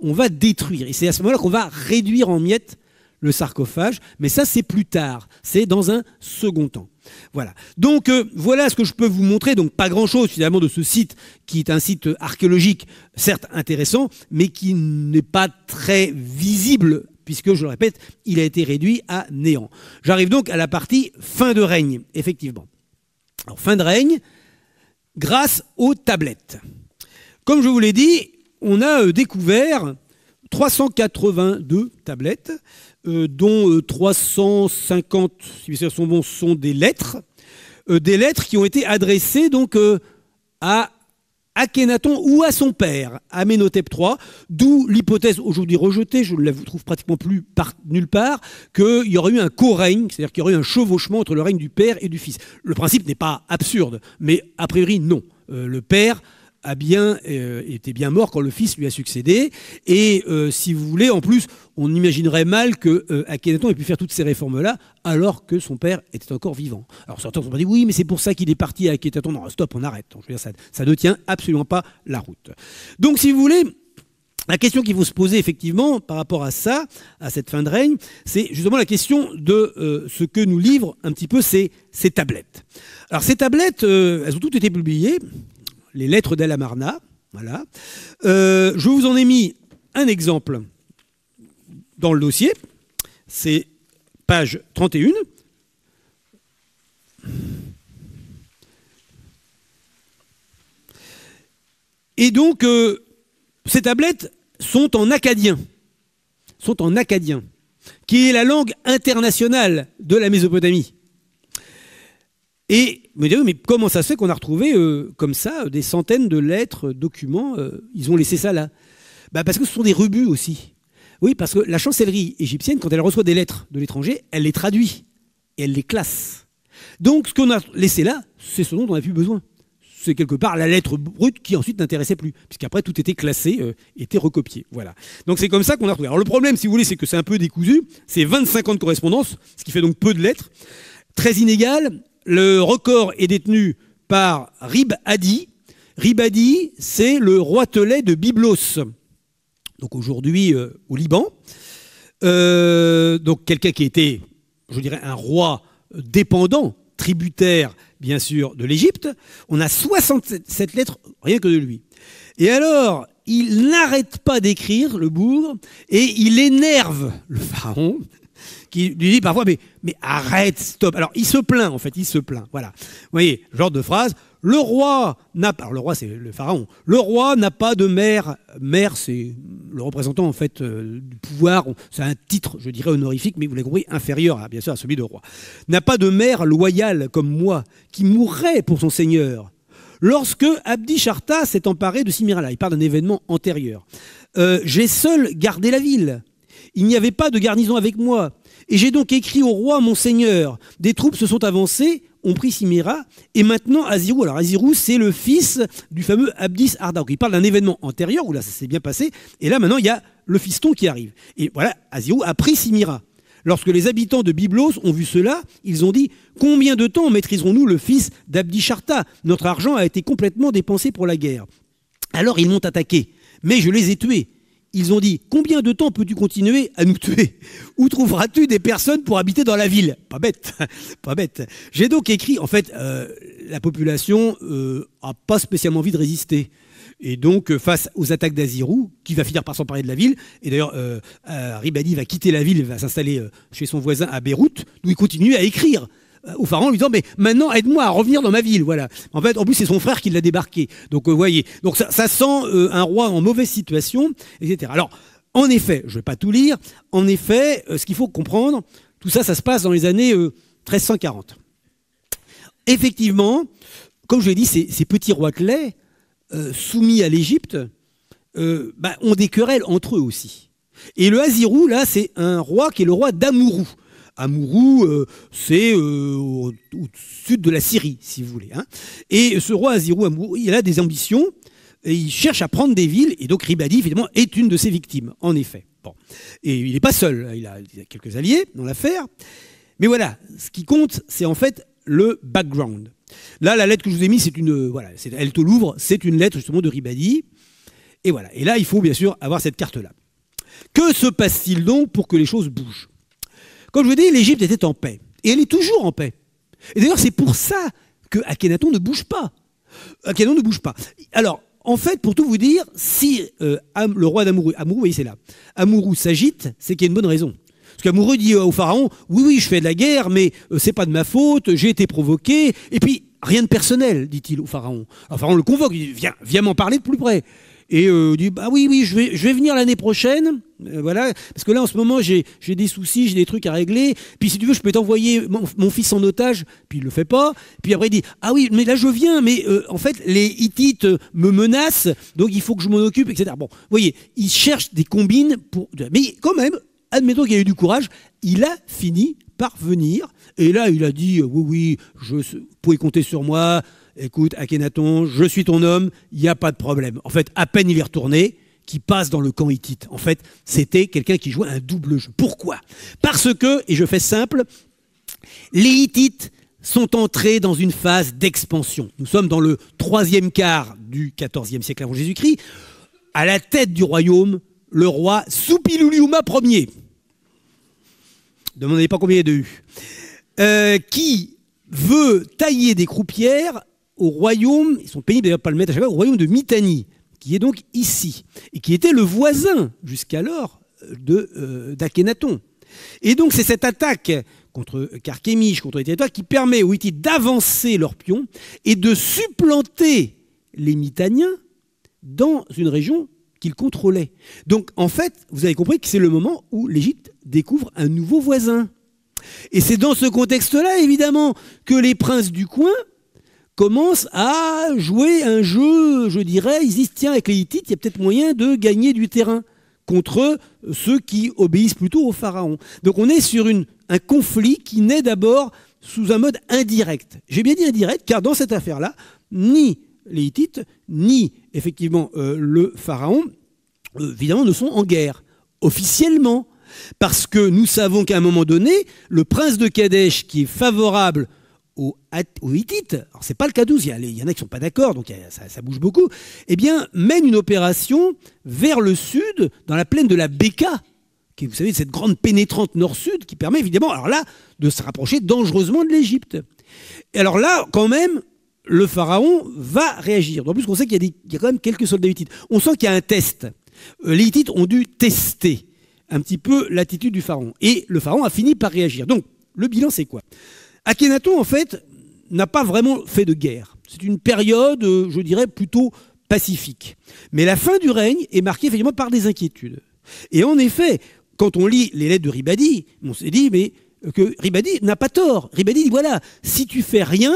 [SPEAKER 1] On va détruire. Et c'est à ce moment-là qu'on va réduire en miettes le sarcophage, mais ça c'est plus tard, c'est dans un second temps. Voilà. Donc euh, voilà ce que je peux vous montrer. Donc pas grand-chose finalement de ce site qui est un site archéologique, certes intéressant, mais qui n'est pas très visible puisque, je le répète, il a été réduit à néant. J'arrive donc à la partie fin de règne, effectivement. Alors fin de règne, grâce aux tablettes. Comme je vous l'ai dit, on a euh, découvert 382 tablettes euh, dont 350, euh, si mes sont bons, sont des lettres, euh, des lettres qui ont été adressées donc à Akhenaton ou à son père, Amenhotep III, d'où l'hypothèse aujourd'hui oh, rejetée, je ne la trouve pratiquement plus nulle part, qu'il y aurait eu un co-règne, c'est-à-dire qu'il y aurait eu un chevauchement entre le règne du père et du fils. Le principe n'est pas absurde, mais a priori non. le père a bien, euh, était bien mort quand le fils lui a succédé. Et euh, si vous voulez, en plus, on imaginerait mal que euh, ait pu faire toutes ces réformes-là alors que son père était encore vivant. Alors certains ont dit oui, mais c'est pour ça qu'il est parti à Akhenaton. Non, stop, on arrête. ça, ne tient absolument pas la route. Donc si vous voulez, la question qu'il faut se poser effectivement par rapport à ça, à cette fin de règne, c'est justement la question de ce que nous livrent un petit peu ces, ces tablettes. Alors ces tablettes, elles ont toutes été publiées, les lettres d'Alamarna. Voilà. Euh, je vous en ai mis un exemple dans le dossier. C'est page 31. Et donc, euh, ces tablettes sont en acadien, sont en acadien, qui est la langue internationale de la Mésopotamie. Et me direz, mais comment ça se fait qu'on a retrouvé euh, comme ça des centaines de lettres, euh, documents euh, Ils ont laissé ça là. Bah parce que ce sont des rebuts aussi. Oui, parce que la chancellerie égyptienne, quand elle reçoit des lettres de l'étranger, elle les traduit et elle les classe. Donc ce qu'on a laissé là, c'est ce dont on n'a plus besoin. C'est quelque part la lettre brute qui ensuite n'intéressait plus, puisqu'après tout était classé, était recopié. Voilà. Donc c'est comme ça qu'on a retrouvé. Alors le problème, si vous voulez, c'est que c'est un peu décousu. C'est 25 ans de correspondance, ce qui fait donc peu de lettres, très inégales, le record est détenu par Rib Hadi. Rib c'est le roi Telet de Byblos, donc aujourd'hui euh, au Liban. Euh, donc quelqu'un qui était, je dirais, un roi dépendant, tributaire, bien sûr, de l'Égypte. On a 67 lettres rien que de lui. Et alors, il n'arrête pas d'écrire le bourg et il énerve le pharaon qui lui dit parfois, mais, mais arrête, stop. Alors, il se plaint, en fait, il se plaint. Voilà. Vous voyez, genre de phrase, le roi n'a pas, alors le roi c'est le pharaon, le roi n'a pas de mère, mère c'est le représentant en fait euh, du pouvoir, c'est un titre je dirais honorifique, mais vous l'avez compris, inférieur bien sûr à celui de roi, n'a pas de mère loyale comme moi, qui mourrait pour son seigneur. Lorsque Abdi Sharta s'est emparé de Simirala, il parle d'un événement antérieur, euh, j'ai seul gardé la ville, il n'y avait pas de garnison avec moi, et j'ai donc écrit au roi, mon seigneur, des troupes se sont avancées, ont pris Simira, et maintenant Azirou. Alors Azirou, c'est le fils du fameux Abdis Arda. il parle d'un événement antérieur où là, ça s'est bien passé, et là, maintenant, il y a le fiston qui arrive. Et voilà, Azirou a pris Simira. Lorsque les habitants de Byblos ont vu cela, ils ont dit Combien de temps maîtriserons-nous le fils d'Abdisharta Notre argent a été complètement dépensé pour la guerre. Alors ils m'ont attaqué, mais je les ai tués ils ont dit Combien de temps peux-tu continuer à nous tuer Où trouveras-tu des personnes pour habiter dans la ville Pas bête, *laughs* pas bête. J'ai donc écrit En fait, euh, la population n'a euh, pas spécialement envie de résister. Et donc, euh, face aux attaques d'Azirou, qui va finir par s'emparer de la ville, et d'ailleurs, Ribadi va quitter la ville, va s'installer chez son voisin à Beyrouth, d'où il continue à écrire. Euh, au pharaon en lui disant mais maintenant aide-moi à revenir dans ma ville voilà en fait en plus c'est son frère qui l'a débarqué donc vous euh, voyez donc ça, sent euh, un roi en mauvaise situation etc alors en effet je vais pas tout lire en effet ce qu'il faut comprendre tout ça ça se passe dans les années 1340 effectivement comme je l'ai dit ces, petits rois clés soumis à l'Égypte bah, ont des querelles entre eux aussi et le Hazirou là c'est un roi qui est le roi d'Amourou Amourou, euh, c'est euh, au, sud de la Syrie, si vous voulez. Hein. Et ce roi Azirou Amourou, il a des ambitions, et il cherche à prendre des villes, et donc Ribadi, finalement, est une de ses victimes, en effet. Et il n'est pas seul, hein, il a, quelques alliés dans l'affaire. Mais voilà, ce qui compte, c'est en fait le background. Là, la lettre que je vous ai mise, c'est une, euh, voilà, c'est, elle te l'ouvre, c'est une lettre justement de Ribadi. Et voilà. Et là, il faut bien sûr avoir cette carte-là. Que se passe-t-il donc pour que les choses bougent comme je vous dis, l'Égypte était en paix. Et elle est toujours en paix. Et d'ailleurs, c'est pour ça que Akhenaton ne bouge pas. Akhenaton ne bouge pas. Alors, en fait, pour tout vous dire, si euh, le roi d'Amourou, Amourou, voyez, c'est là, Amourou s'agite, c'est qu'il y a une bonne raison. Parce qu'Amourou dit euh, au pharaon, oui, oui, je fais de la guerre, mais ce euh, c'est pas de ma faute, j'ai été provoqué, et puis rien de personnel, dit-il au pharaon. Le pharaon le convoque, il dit, viens, m'en parler de plus près. Et il dit, bah oui, oui, je vais, je vais venir l'année prochaine, euh, voilà, parce que là en ce moment j'ai des soucis, j'ai des trucs à régler. Puis si tu veux, je peux t'envoyer mon, fils en otage. Puis il le fait pas. Puis après il dit ah oui, mais là je viens, mais euh, en fait les Hittites euh, me menacent, donc il faut que je m'en occupe, etc. Bon, vous voyez, il cherche des combines pour. Mais quand même, admettons qu'il y a eu du courage, il a fini par venir. Et là il a dit oui oui, je vous pouvez compter sur moi. Écoute, Akhenaton, je suis ton homme, il n'y a pas de problème. En fait, à peine il est retourné, qui passe dans le camp hittite. En fait, c'était quelqu'un qui jouait un double jeu. Pourquoi Parce que, et je fais simple, les Hittites sont entrés dans une phase d'expansion. Nous sommes dans le troisième quart du XIVe siècle avant Jésus-Christ. À la tête du royaume, le roi Supiluliuma Ier, demandez pas combien il y a de U, euh, qui veut tailler des croupières au royaume, ils sont pénibles d'ailleurs pas le mettre à chaque fois, au royaume de Mitanni qui est donc ici, et qui était le voisin jusqu'alors euh, euh, d'Akhenaton. et donc c'est cette attaque contre Carchemish, contre les territoires, qui permet aux Hittites d'avancer leurs pions et de supplanter les Mitaniens dans une région qu'ils contrôlaient. Donc en fait, vous avez compris que c'est le moment où l'Égypte découvre un nouveau voisin. Et c'est dans ce contexte-là, évidemment, que les princes du coin commence à jouer un jeu, je dirais, ils disent tiens, avec les Hittites, il y a peut-être moyen de gagner du terrain contre ceux qui obéissent plutôt au pharaon. Donc on est sur un conflit qui naît d'abord sous un mode indirect. J'ai bien dit indirect, car dans cette affaire-là, ni les Hittites, ni effectivement euh, le pharaon, euh, évidemment, ne sont en guerre, officiellement. Parce que nous savons qu'à un moment donné, le prince de Kadesh, qui est favorable aux, Hittites, alors c'est pas le cas 12, il y, en a qui sont pas d'accord, donc ça, bouge beaucoup, eh bien, mène une opération vers le sud, dans la plaine de la Béka, qui vous savez, cette grande pénétrante nord-sud qui permet évidemment, alors là, de se rapprocher dangereusement de l'Égypte. Et alors là, quand même, le pharaon va réagir. En plus, on sait qu'il y, y a quand même quelques soldats hittites. On sent qu'il y a un test. Euh, les hittites ont dû tester un petit peu l'attitude du pharaon. Et le pharaon a fini par réagir. Donc, le bilan, c'est quoi Akhenaton, en fait, n'a pas vraiment fait de guerre. C'est une période, euh, je dirais, plutôt pacifique. Mais la fin du règne est marquée effectivement par des inquiétudes. Et en effet, quand on lit les lettres de Ribadi, on s'est dit mais euh, que Ribadi n'a pas tort. Ribadi dit voilà, si tu fais rien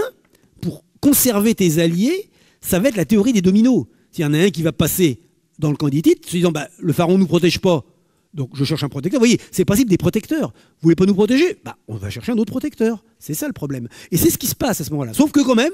[SPEAKER 1] pour conserver tes alliés, ça va être la théorie des dominos. Il y en a un qui va passer dans le candidat se disant bah, le pharaon ne nous protège pas, donc je cherche un protecteur. Vous voyez, c'est principe des protecteurs. Vous voulez pas nous protéger bah, On va chercher un autre protecteur. C'est ça le problème. Et c'est ce qui se passe à ce moment-là. Sauf que quand même,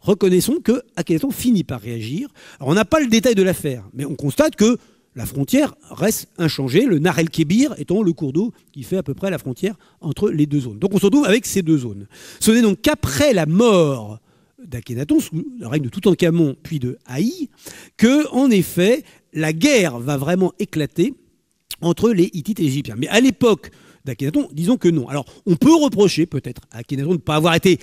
[SPEAKER 1] reconnaissons que Akhenaton finit par réagir. Alors on n'a pas le détail de l'affaire, mais on constate que la frontière reste inchangée, le Nar el-Kébir étant le cours d'eau qui fait à peu près la frontière entre les deux zones. Donc on se retrouve avec ces deux zones. Ce n'est donc qu'après la mort d'Akhenaton, sous le règne de Toutankhamon puis de Haï, que, en effet, la guerre va vraiment éclater entre les Hittites et les Égyptiens. Mais à l'époque d'Akhenaton, disons que non. Alors, on peut reprocher peut-être à Akhenaton de ne pas avoir été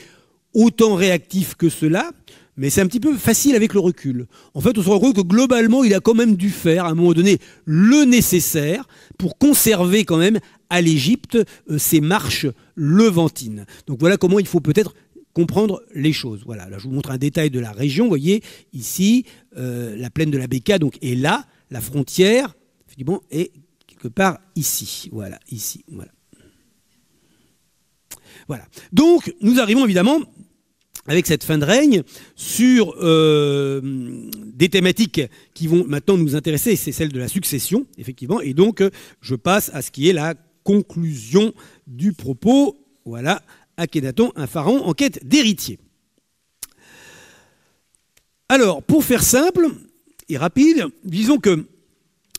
[SPEAKER 1] autant réactif que cela, mais c'est un petit peu facile avec le recul. En fait, on se rend compte que globalement, il a quand même dû faire, à un moment donné, le nécessaire pour conserver quand même à l'Égypte euh, ses marches levantines. Donc voilà comment il faut peut-être comprendre les choses. Voilà, là je vous montre un détail de la région. Vous voyez, ici, euh, la plaine de la Béka donc, est là, la frontière, effectivement, est quelque part ici. Voilà, ici, voilà. Voilà. Donc, nous arrivons évidemment avec cette fin de règne sur euh, des thématiques qui vont maintenant nous intéresser, c'est celle de la succession, effectivement. Et donc, je passe à ce qui est la conclusion du propos. Voilà, Akhenaton, un pharaon en quête d'héritier. Alors, pour faire simple et rapide, disons que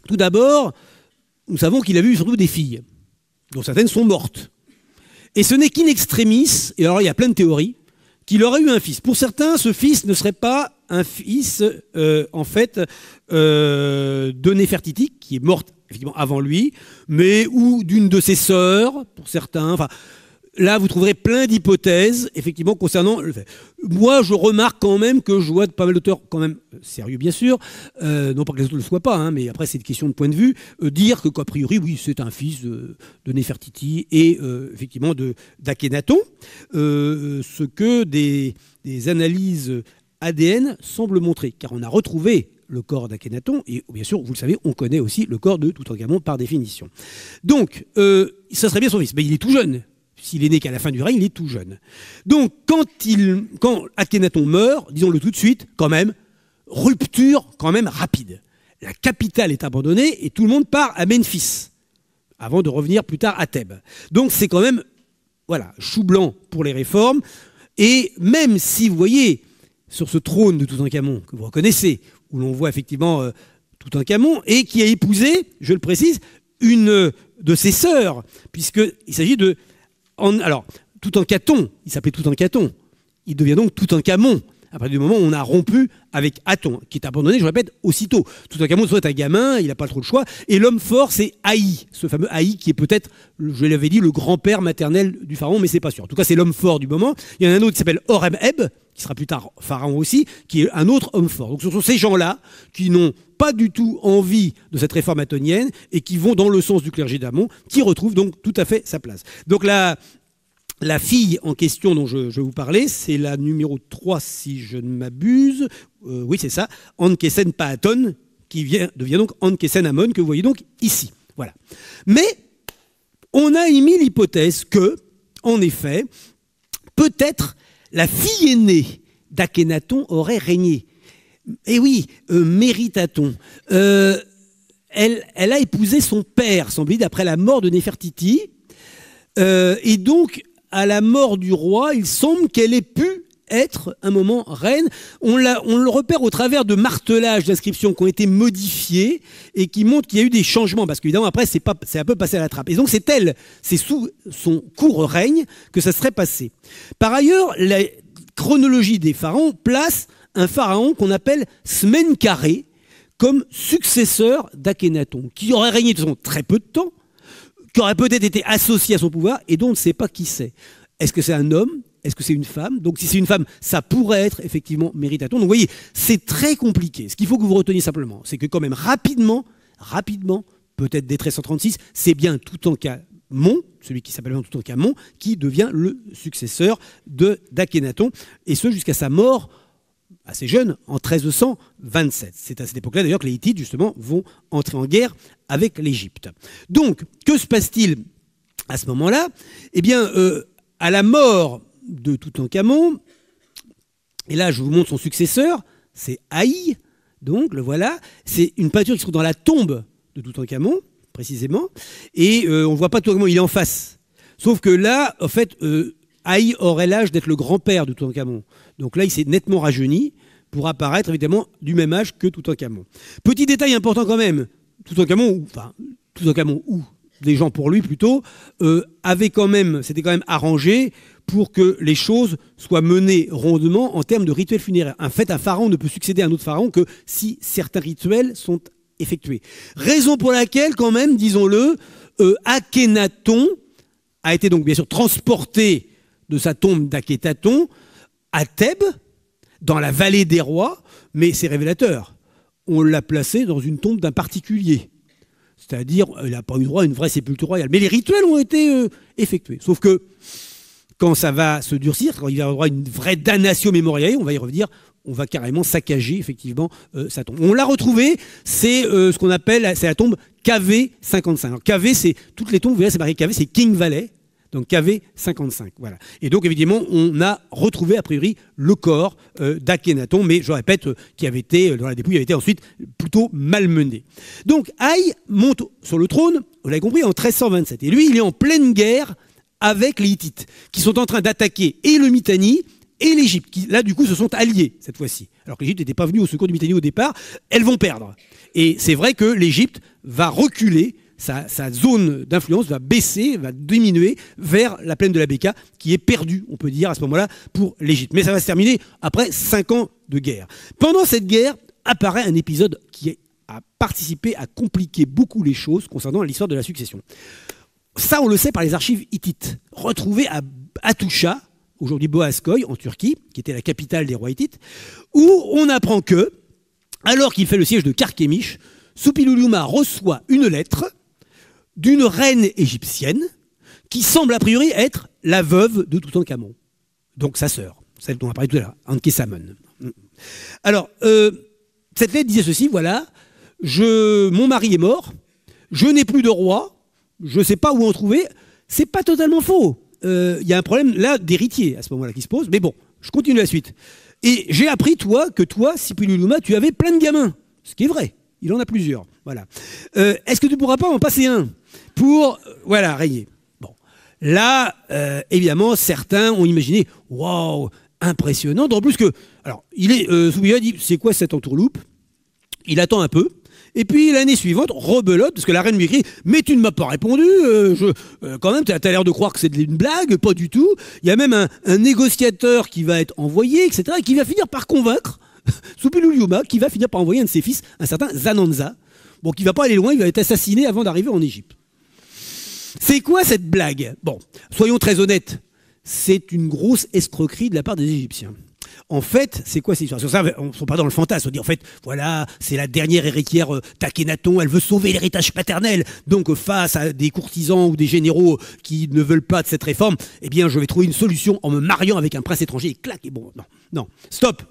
[SPEAKER 1] tout d'abord, nous savons qu'il a eu surtout des filles, dont certaines sont mortes. Et ce n'est qu'in extremis, et alors il y a plein de théories, qu'il aurait eu un fils. Pour certains, ce fils ne serait pas un fils, euh, en fait, euh, de Néfertiti, qui est morte effectivement avant lui, mais ou d'une de ses sœurs, pour certains. Enfin, là, vous trouverez plein d'hypothèses, effectivement, concernant le fait. Moi, je remarque quand même que je vois pas mal d'auteurs, quand même euh, sérieux, bien sûr, euh, non pas que les autres ne le soient pas, hein, mais après, c'est une question de point de vue, euh, dire que, qu'a priori, oui, c'est un fils de, Néfertiti et, effectivement, d'Akhenaton, ce que des, analyses ADN semblent montrer, car on a retrouvé le corps d'Akhenaton, et oh, bien sûr, vous le savez, on connaît aussi le corps de Toutankhamon par définition. Donc, ça serait bien son fils, mais il est tout jeune s'il est né qu'à la fin du règne, il est tout jeune. Donc quand, il, meurt, disons-le tout de suite, quand même, rupture quand même rapide. La capitale est abandonnée et tout le monde part à Memphis, avant de revenir plus tard à Thèbes. Donc c'est quand même, voilà, chou blanc pour les réformes. Et même si, vous voyez, sur ce trône de Toutankhamon, que vous reconnaissez, où l'on voit effectivement euh, Toutankhamon, et qui a épousé, je le précise, une de ses sœurs, puisqu'il s'agit de alors, tout en caton, il s'appelait tout en caton. Il devient donc tout en camon. Après du moment où on a rompu avec Aton, qui est abandonné, je répète, aussitôt. Tout en camon, soit un gamin, il n'a pas trop le choix. Et l'homme fort, c'est Haï, ce fameux Haï qui est peut-être, je l'avais dit, le grand-père maternel du pharaon, mais c'est pas sûr. En tout cas, c'est l'homme fort du moment. Il y en a un autre qui s'appelle Horem Eb, qui sera plus tard Pharaon aussi, qui est un autre homme fort. Donc ce sont ces gens-là qui n'ont pas du tout envie de cette réforme atonienne et qui vont dans le sens du clergé d'Amon, qui retrouve donc tout à fait sa place. Donc la, la fille en question dont je, vais vous parlais, c'est la numéro 3 si je ne m'abuse, euh, oui c'est ça, Ankesen Paaton, qui vient, devient donc Ankesen Amon, que vous voyez donc ici. Voilà. Mais on a émis l'hypothèse que, en effet, peut-être la fille aînée d'Akhenaton aurait régné. Eh oui, euh, méritaton. Euh, elle, a épousé son père, semble-t-il, après la mort de Néfertiti. Euh, et donc, à la mort du roi, il semble qu'elle ait pu être un moment reine. On, le repère au travers de martelages d'inscriptions qui ont été modifiés et qui montrent qu'il y a eu des changements, parce qu'évidemment, après, c'est un peu passé à la trappe. Et donc, c'est elle, c'est sous son court règne que ça serait passé. Par ailleurs, la chronologie des pharaons place un pharaon qu'on appelle Smenkaré comme successeur d'Akhenaton, qui aurait régné de très peu de temps, qui aurait peut-être été associé à son pouvoir et dont on ne sait pas qui c'est. Est-ce que c'est un homme est-ce que c'est une femme Donc si c'est une femme, ça pourrait être effectivement méritaton. Donc vous voyez, c'est très compliqué. Ce qu'il faut que vous reteniez simplement, c'est que quand même rapidement, rapidement, peut-être dès 1336, c'est bien tout en cas celui qui s'appelle Toutankhamon, qui devient le successeur de d'Akhenaton, et ce jusqu'à sa mort assez jeune, en 1327. C'est à cette époque-là d'ailleurs que les Hittites, justement, vont entrer en guerre avec l'Égypte. Donc, que se passe-t-il à ce moment-là Eh bien, euh, à la mort de Toutankhamon. Et là, je vous montre son successeur, c'est Haï. Donc, le voilà. C'est une peinture qui se trouve dans la tombe de Toutankhamon, précisément. Et euh, on ne voit pas tout Toutankhamon, il est en face. Sauf que là, en fait, euh, aurait l'âge d'être le grand-père de Toutankhamon. Donc là, il s'est nettement rajeuni pour apparaître, évidemment, du même âge que Toutankhamon. Petit détail important quand même. Toutankhamon, enfin, Toutankhamon, où des gens pour lui plutôt, euh, quand même, c'était quand même arrangé pour que les choses soient menées rondement en termes de rituels funéraires. En fait, un pharaon ne peut succéder à un autre pharaon que si certains rituels sont effectués. Raison pour laquelle, quand même, disons-le, euh, Akhenaton a été donc bien sûr transporté de sa tombe d'Akhetaton à Thèbes, dans la vallée des rois, mais c'est révélateur. On l'a placé dans une tombe d'un particulier. C'est-à-dire, elle euh, n'a pas eu droit à une vraie sépulture royale. Mais les rituels ont été euh, effectués. Sauf que quand ça va se durcir, quand il y aura droit à une vraie damnation mémoriale, on va y revenir, on va carrément saccager effectivement euh, sa tombe. On l'a retrouvée, c'est ce qu'on appelle, c'est la tombe KV55. KV, c'est toutes les tombes, vous voyez, c'est marqué KV, c'est King Valley donc KV55. Voilà. Et donc évidemment, on a retrouvé a priori le corps euh, d'Akhenaton, mais je répète, qu'il euh, qui avait été euh, dans la dépouille, avait été ensuite plutôt malmené. Donc Aï monte sur le trône, vous l'avez compris, en 1327. Et lui, il est en pleine guerre avec les Hittites, qui sont en train d'attaquer et le Mitanni et l'Égypte, qui là du coup se sont alliés cette fois-ci. Alors que l'Égypte n'était pas venue au secours du Mitanni au départ, elles vont perdre. Et c'est vrai que l'Égypte va reculer sa, zone d'influence va baisser, va diminuer vers la plaine de la Béka, qui est perdue, on peut dire, à ce moment-là, pour l'Égypte. Mais ça va se terminer après cinq ans de guerre. Pendant cette guerre apparaît un épisode qui a participé à compliquer beaucoup les choses concernant l'histoire de la succession. Ça, on le sait par les archives hittites, retrouvées à Atusha, aujourd'hui Boaskoy, en Turquie, qui était la capitale des rois hittites, où on apprend que, alors qu'il fait le siège de Karkemish, Soupilouliouma reçoit une lettre d'une reine égyptienne qui semble a priori être la veuve de Toutankhamon, donc sa sœur, celle dont on a parlé tout à l'heure, Ankesamon. Alors, euh, cette lettre disait ceci, voilà, mon mari est mort, je n'ai plus de roi, je ne sais pas où en trouver. C'est pas totalement faux. Il euh, y a un problème là d'héritier à ce moment-là qui se pose. Mais bon, je continue la suite. Et j'ai appris, toi, que toi, Sipululuma, tu avais plein de gamins. Ce qui est vrai. Il en a plusieurs. Voilà. Euh, Est-ce que tu ne pourras pas en passer un pour, voilà, rayer. Bon. Là, euh, évidemment, certains ont imaginé, waouh, impressionnant. En plus que, alors, il est, euh, dit, c'est quoi cette entourloupe Il attend un peu. Et puis l'année suivante, rebelote, parce que la reine lui écrit Mais tu ne m'as pas répondu, euh, je, euh, quand même, tu as, l'air de croire que c'est une blague, pas du tout. Il y a même un, négociateur qui va être envoyé, etc., et qui va finir par convaincre *laughs* soupilou qui va finir par envoyer un de ses fils, un certain Zananza. Bon, qui va pas aller loin, il va être assassiné avant d'arriver en Égypte. C'est quoi cette blague Bon, soyons très honnêtes, c'est une grosse escroquerie de la part des Égyptiens. En fait, c'est quoi cette histoire on ne sont pas dans le fantasme. On dit en fait, voilà, c'est la dernière héritière Takhenaton, euh, elle veut sauver l'héritage paternel. Donc euh, face à des courtisans ou des généraux euh, qui ne veulent pas de cette réforme, eh bien, je vais trouver une solution en me mariant avec un prince étranger. Et clac, et bon, non, non, stop.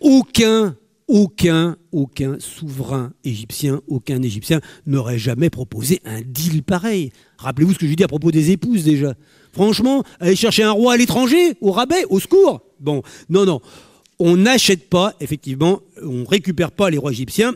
[SPEAKER 1] Aucun aucun, aucun souverain égyptien, aucun Égyptien n'aurait jamais proposé un deal pareil. Rappelez-vous ce que je dis à propos des épouses déjà. Franchement, aller chercher un roi à l'étranger, au rabais, au secours. Bon, non, non. On n'achète pas, effectivement, on ne récupère pas les rois égyptiens,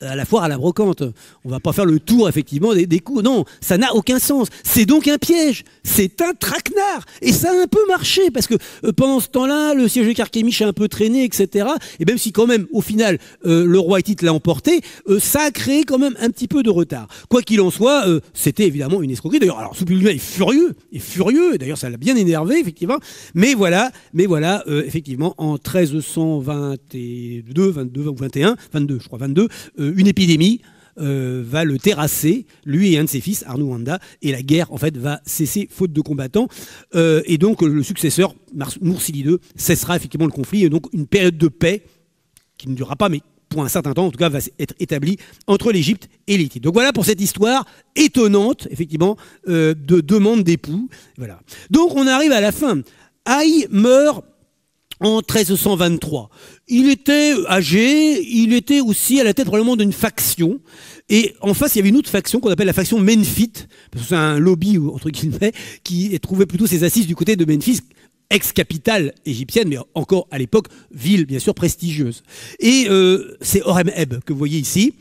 [SPEAKER 1] à la foire à la brocante. On ne va pas faire le tour effectivement des, coups. Non, ça n'a aucun sens. C'est donc un piège. C'est un traquenard. Et ça a un peu marché parce que euh, pendant ce temps-là, le siège de Carquemiche a un peu traîné, etc. Et même si quand même, au final, euh, le roi Hittite l'a emporté, euh, ça a créé quand même un petit peu de retard. Quoi qu'il en soit, c'était évidemment une escroquerie. D'ailleurs, alors Soupilulia est furieux, est furieux. D'ailleurs, ça l'a bien énervé effectivement. Mais voilà, mais voilà, effectivement, en 1322, 22, 21, 22, je crois 22 une épidémie euh, va le terrasser, lui et un de ses fils, Arnouanda, et la guerre en fait va cesser faute de combattants. Euh, et donc le successeur, Moursili II, cessera effectivement le conflit, et donc une période de paix qui ne durera pas, mais pour un certain temps en tout cas va être établie entre l'Égypte et l'Éthiopie. Donc voilà pour cette histoire étonnante, effectivement, euh, de demande d'époux. Voilà. Donc on arrive à la fin. Aïe meurt en 1323. Il était âgé, il était aussi à la tête probablement d'une faction. Et en face, il y avait une autre faction qu'on appelle la faction Menfit. parce que c'est un lobby, entre guillemets, qui trouvait plutôt ses assises du côté de Memphis, ex-capitale égyptienne, mais encore à l'époque, ville bien sûr prestigieuse. Et euh, c'est c'est eb que vous voyez ici,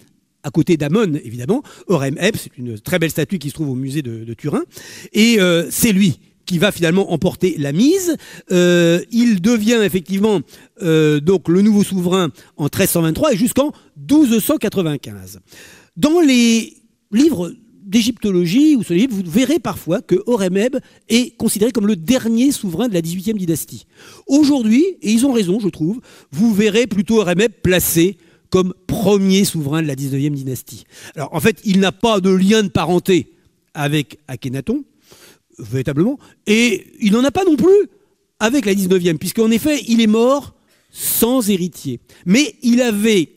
[SPEAKER 1] à côté d'Amon évidemment. Horemheb, c'est une très belle statue qui se trouve au musée de, Turin. Et euh, c'est lui qui va finalement emporter la mise. Euh, il devient effectivement euh, donc le nouveau souverain en 1323 et jusqu'en 1295. Dans les livres d'égyptologie ou sur l'Égypte, vous verrez parfois que Horemeb est considéré comme le dernier souverain de la 18e dynastie. Aujourd'hui, et ils ont raison, je trouve, vous verrez plutôt Horemeb placé comme premier souverain de la 19e dynastie. Alors en fait, il n'a pas de lien de parenté avec Akhenaton, véritablement. Et il n'en a pas non plus avec la 19e, puisqu'en effet, il est mort sans héritier. Mais il avait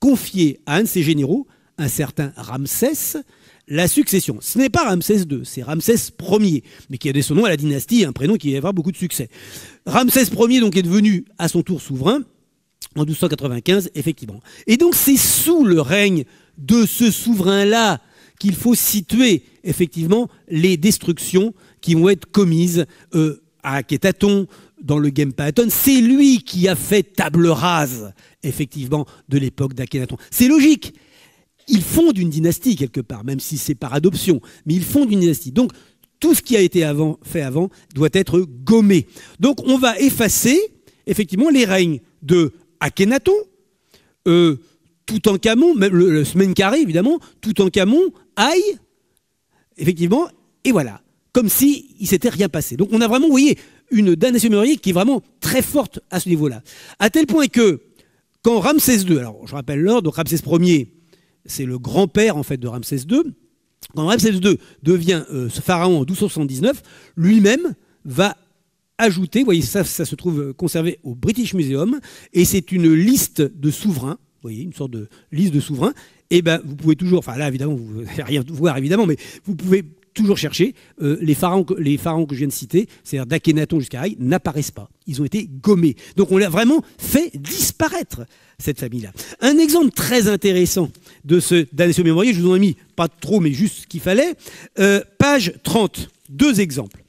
[SPEAKER 1] confié à un de ses généraux, un certain Ramsès, la succession. Ce n'est pas Ramsès II, c'est Ramsès Ier, mais qui a donné son nom à la dynastie, un prénom qui va avoir beaucoup de succès. Ramsès Ier donc est devenu à son tour souverain en 1295, effectivement. Et donc c'est sous le règne de ce souverain-là qu'il faut situer effectivement les destructions qui vont être commises euh, à Akhenaton dans le Game Python, c'est lui qui a fait table rase, effectivement, de l'époque d'Akhenaton. C'est logique. Ils fonde une dynastie quelque part, même si c'est par adoption, mais ils fonde une dynastie. Donc, tout ce qui a été avant, fait avant doit être gommé. Donc, on va effacer, effectivement, les règnes de Akhenaton, en euh, Camon, même le, le carré, évidemment, tout en Camon, aïe, effectivement, et voilà, comme s'il si ne s'était rien passé. Donc on a vraiment, vous voyez, une damnation mémorielle qui est vraiment très forte à ce niveau-là. À tel point que quand Ramsès II, alors je rappelle l'ordre, donc Ramsès Ier, c'est le grand-père en fait de Ramsès II, quand Ramsès II devient euh, pharaon en 1279, lui-même va ajouter, vous voyez, ça se trouve conservé au British Museum, et c'est une liste de souverains, vous voyez, une sorte de liste de souverains, et eh ben vous pouvez toujours, enfin là évidemment vous n'avez *laughs* rien voir évidemment, mais vous pouvez toujours chercher euh, les pharaons que, je viens de citer, c'est-à-dire d'Akhenaton jusqu'à Haï, n'apparaissent pas. Ils ont été gommés. Donc on l'a vraiment fait disparaître cette famille-là. Un exemple très intéressant de ce au mémorier, je vous en ai mis pas trop mais juste ce qu'il fallait. Euh, page 30, deux exemples.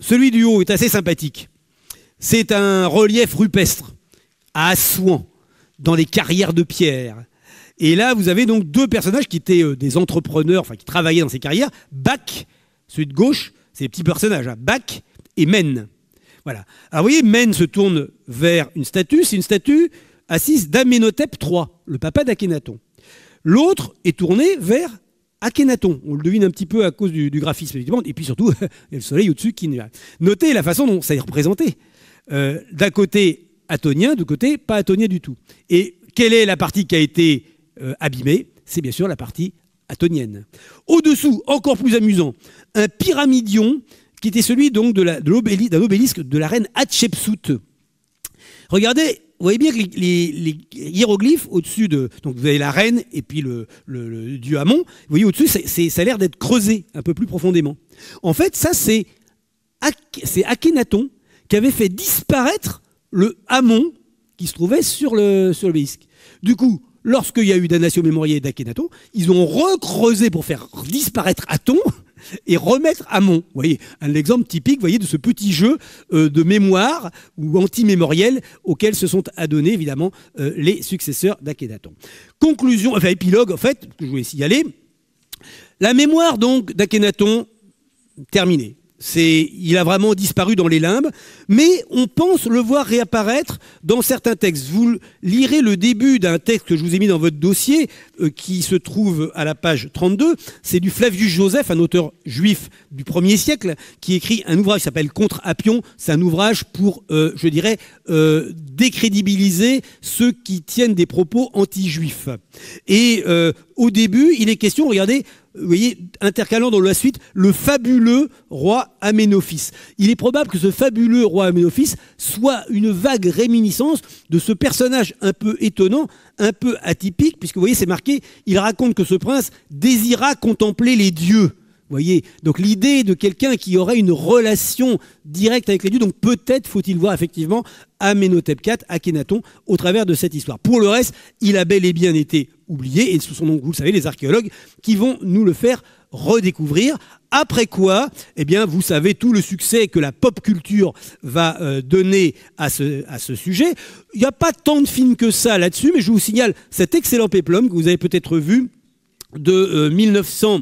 [SPEAKER 1] Celui du haut est assez sympathique. C'est un relief rupestre à Assouan, dans les carrières de pierre. Et là, vous avez donc deux personnages qui étaient euh, des entrepreneurs, enfin qui travaillaient dans ces carrières. Bach, celui de gauche, c'est les petits personnages, hein. Bach et Men. Voilà. Alors vous voyez, Men se tourne vers une statue, c'est une statue assise d'Amenhotep III, le papa d'Akhenaton. L'autre est tourné vers Akhenaton. On le devine un petit peu à cause du, du graphisme, et puis surtout, *laughs* il y a le soleil au-dessus qui nuit. Notez la façon dont ça est représenté. Euh, d'un côté, atonien, de côté, pas atonien du tout. Et quelle est la partie qui a été euh, abîmé, c'est bien sûr la partie atonienne. Au-dessous, encore plus amusant, un pyramidion qui était celui donc d'un de obélisque de la reine Hatshepsut. Regardez, vous voyez bien les, hiéroglyphes au-dessus de. Donc vous avez la reine et puis le, le, dieu Amon. Vous voyez au-dessus, ça a l'air d'être creusé un peu plus profondément. En fait, ça, c'est Akhenaton qui avait fait disparaître le Amon qui se trouvait sur le Sur du coup, lorsqu'il y a eu Danasio mémorié et ils ont recreusé pour faire disparaître Aton et remettre Amon. Vous voyez, un exemple typique, voyez, de ce petit jeu euh, de mémoire ou anti-mémoriel auquel se sont adonnés, évidemment, euh, les successeurs d'Akhenaton. Conclusion, enfin, épilogue, en fait, je voulais aller. La mémoire, donc, d'Akhenaton, terminée. C'est, il a vraiment disparu dans les limbes, mais on pense le voir réapparaître dans certains textes. Vous lirez le début d'un texte que je vous ai mis dans votre dossier, euh, qui se trouve à la page 32. C'est du Flavius Joseph, un auteur juif du 1er siècle, qui écrit un ouvrage qui s'appelle Contre Appion. C'est un ouvrage pour, euh, je dirais, euh, décrédibiliser ceux qui tiennent des propos anti-juifs. Et au début, il est question, regardez, vous voyez, intercalant dans la suite le fabuleux roi Aménophis. Il est probable que ce fabuleux roi Aménophis soit une vague réminiscence de ce personnage un peu étonnant, un peu atypique, puisque vous voyez, c'est marqué, il raconte que ce prince désira contempler les dieux. voyez Donc l'idée de quelqu'un qui aurait une relation directe avec les dieux, donc peut-être faut-il voir effectivement Amenhotep IV, Akhenaton, au travers de cette histoire. Pour le reste, il a bel et bien été oublié, et ce sont donc, vous le savez, les archéologues qui vont nous le faire redécouvrir. Après quoi, eh bien, vous savez tout le succès que la pop culture va euh, donner à ce, à ce sujet. Il n'y a pas tant de films que ça là-dessus, mais je vous signale cet excellent peplum que vous avez peut-être vu de euh, 1900.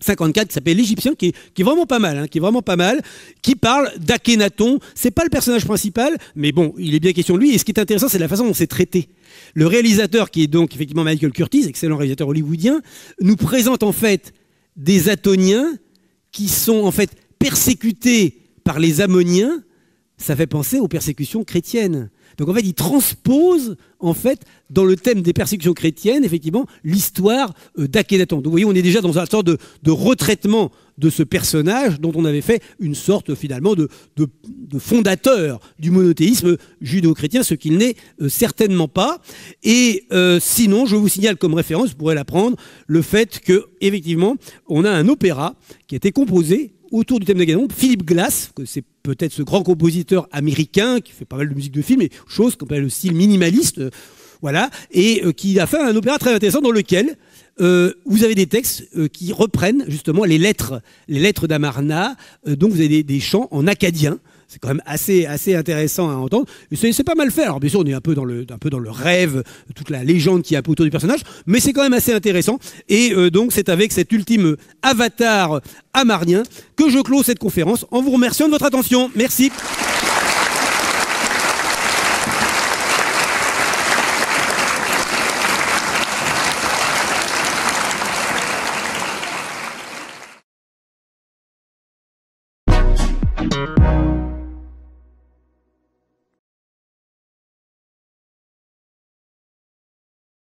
[SPEAKER 1] 54 qui s'appelle l'Égyptien, qui, est vraiment pas mal, hein, qui est vraiment pas mal, qui parle d'Akhenaton. C'est pas le personnage principal, mais bon, il est bien question de lui. Et ce qui est intéressant, c'est la façon dont c'est traité. Le réalisateur, qui est donc effectivement Michael Curtis, excellent réalisateur hollywoodien, nous présente en fait des Atoniens qui sont en fait persécutés par les Ammoniens. Ça fait penser aux persécutions chrétiennes. Donc en fait, il transpose en fait dans le thème des persécutions chrétiennes, effectivement, l'histoire euh, d'Akhenaton. Donc vous voyez, on est déjà dans un sorte de, retraitement de ce personnage dont on avait fait une sorte finalement de, de, fondateur du monothéisme judéo-chrétien, ce qu'il n'est euh, certainement pas. Et euh, sinon, je vous signale comme référence, vous pourrez l'apprendre, le fait que effectivement, on a un opéra qui a été composé autour du thème Ganon, Philippe Glass, que c'est peut-être ce grand compositeur américain qui fait pas mal de musique de film, et chose qu'on appelle le style minimaliste, euh, voilà, et euh, qui a fait un opéra très intéressant dans lequel euh, vous avez des textes qui reprennent justement les lettres, les lettres d'Amarna. donc vous avez des chants en acadien c'est quand même assez, intéressant à entendre. C'est pas mal fait. Alors, bien sûr, on est un peu dans le, peu rêve, toute la légende qui a autour du personnage, mais c'est quand même assez intéressant. Et euh, donc, c'est avec cet ultime avatar amarnien que je close cette conférence en vous remerciant de votre attention. Merci.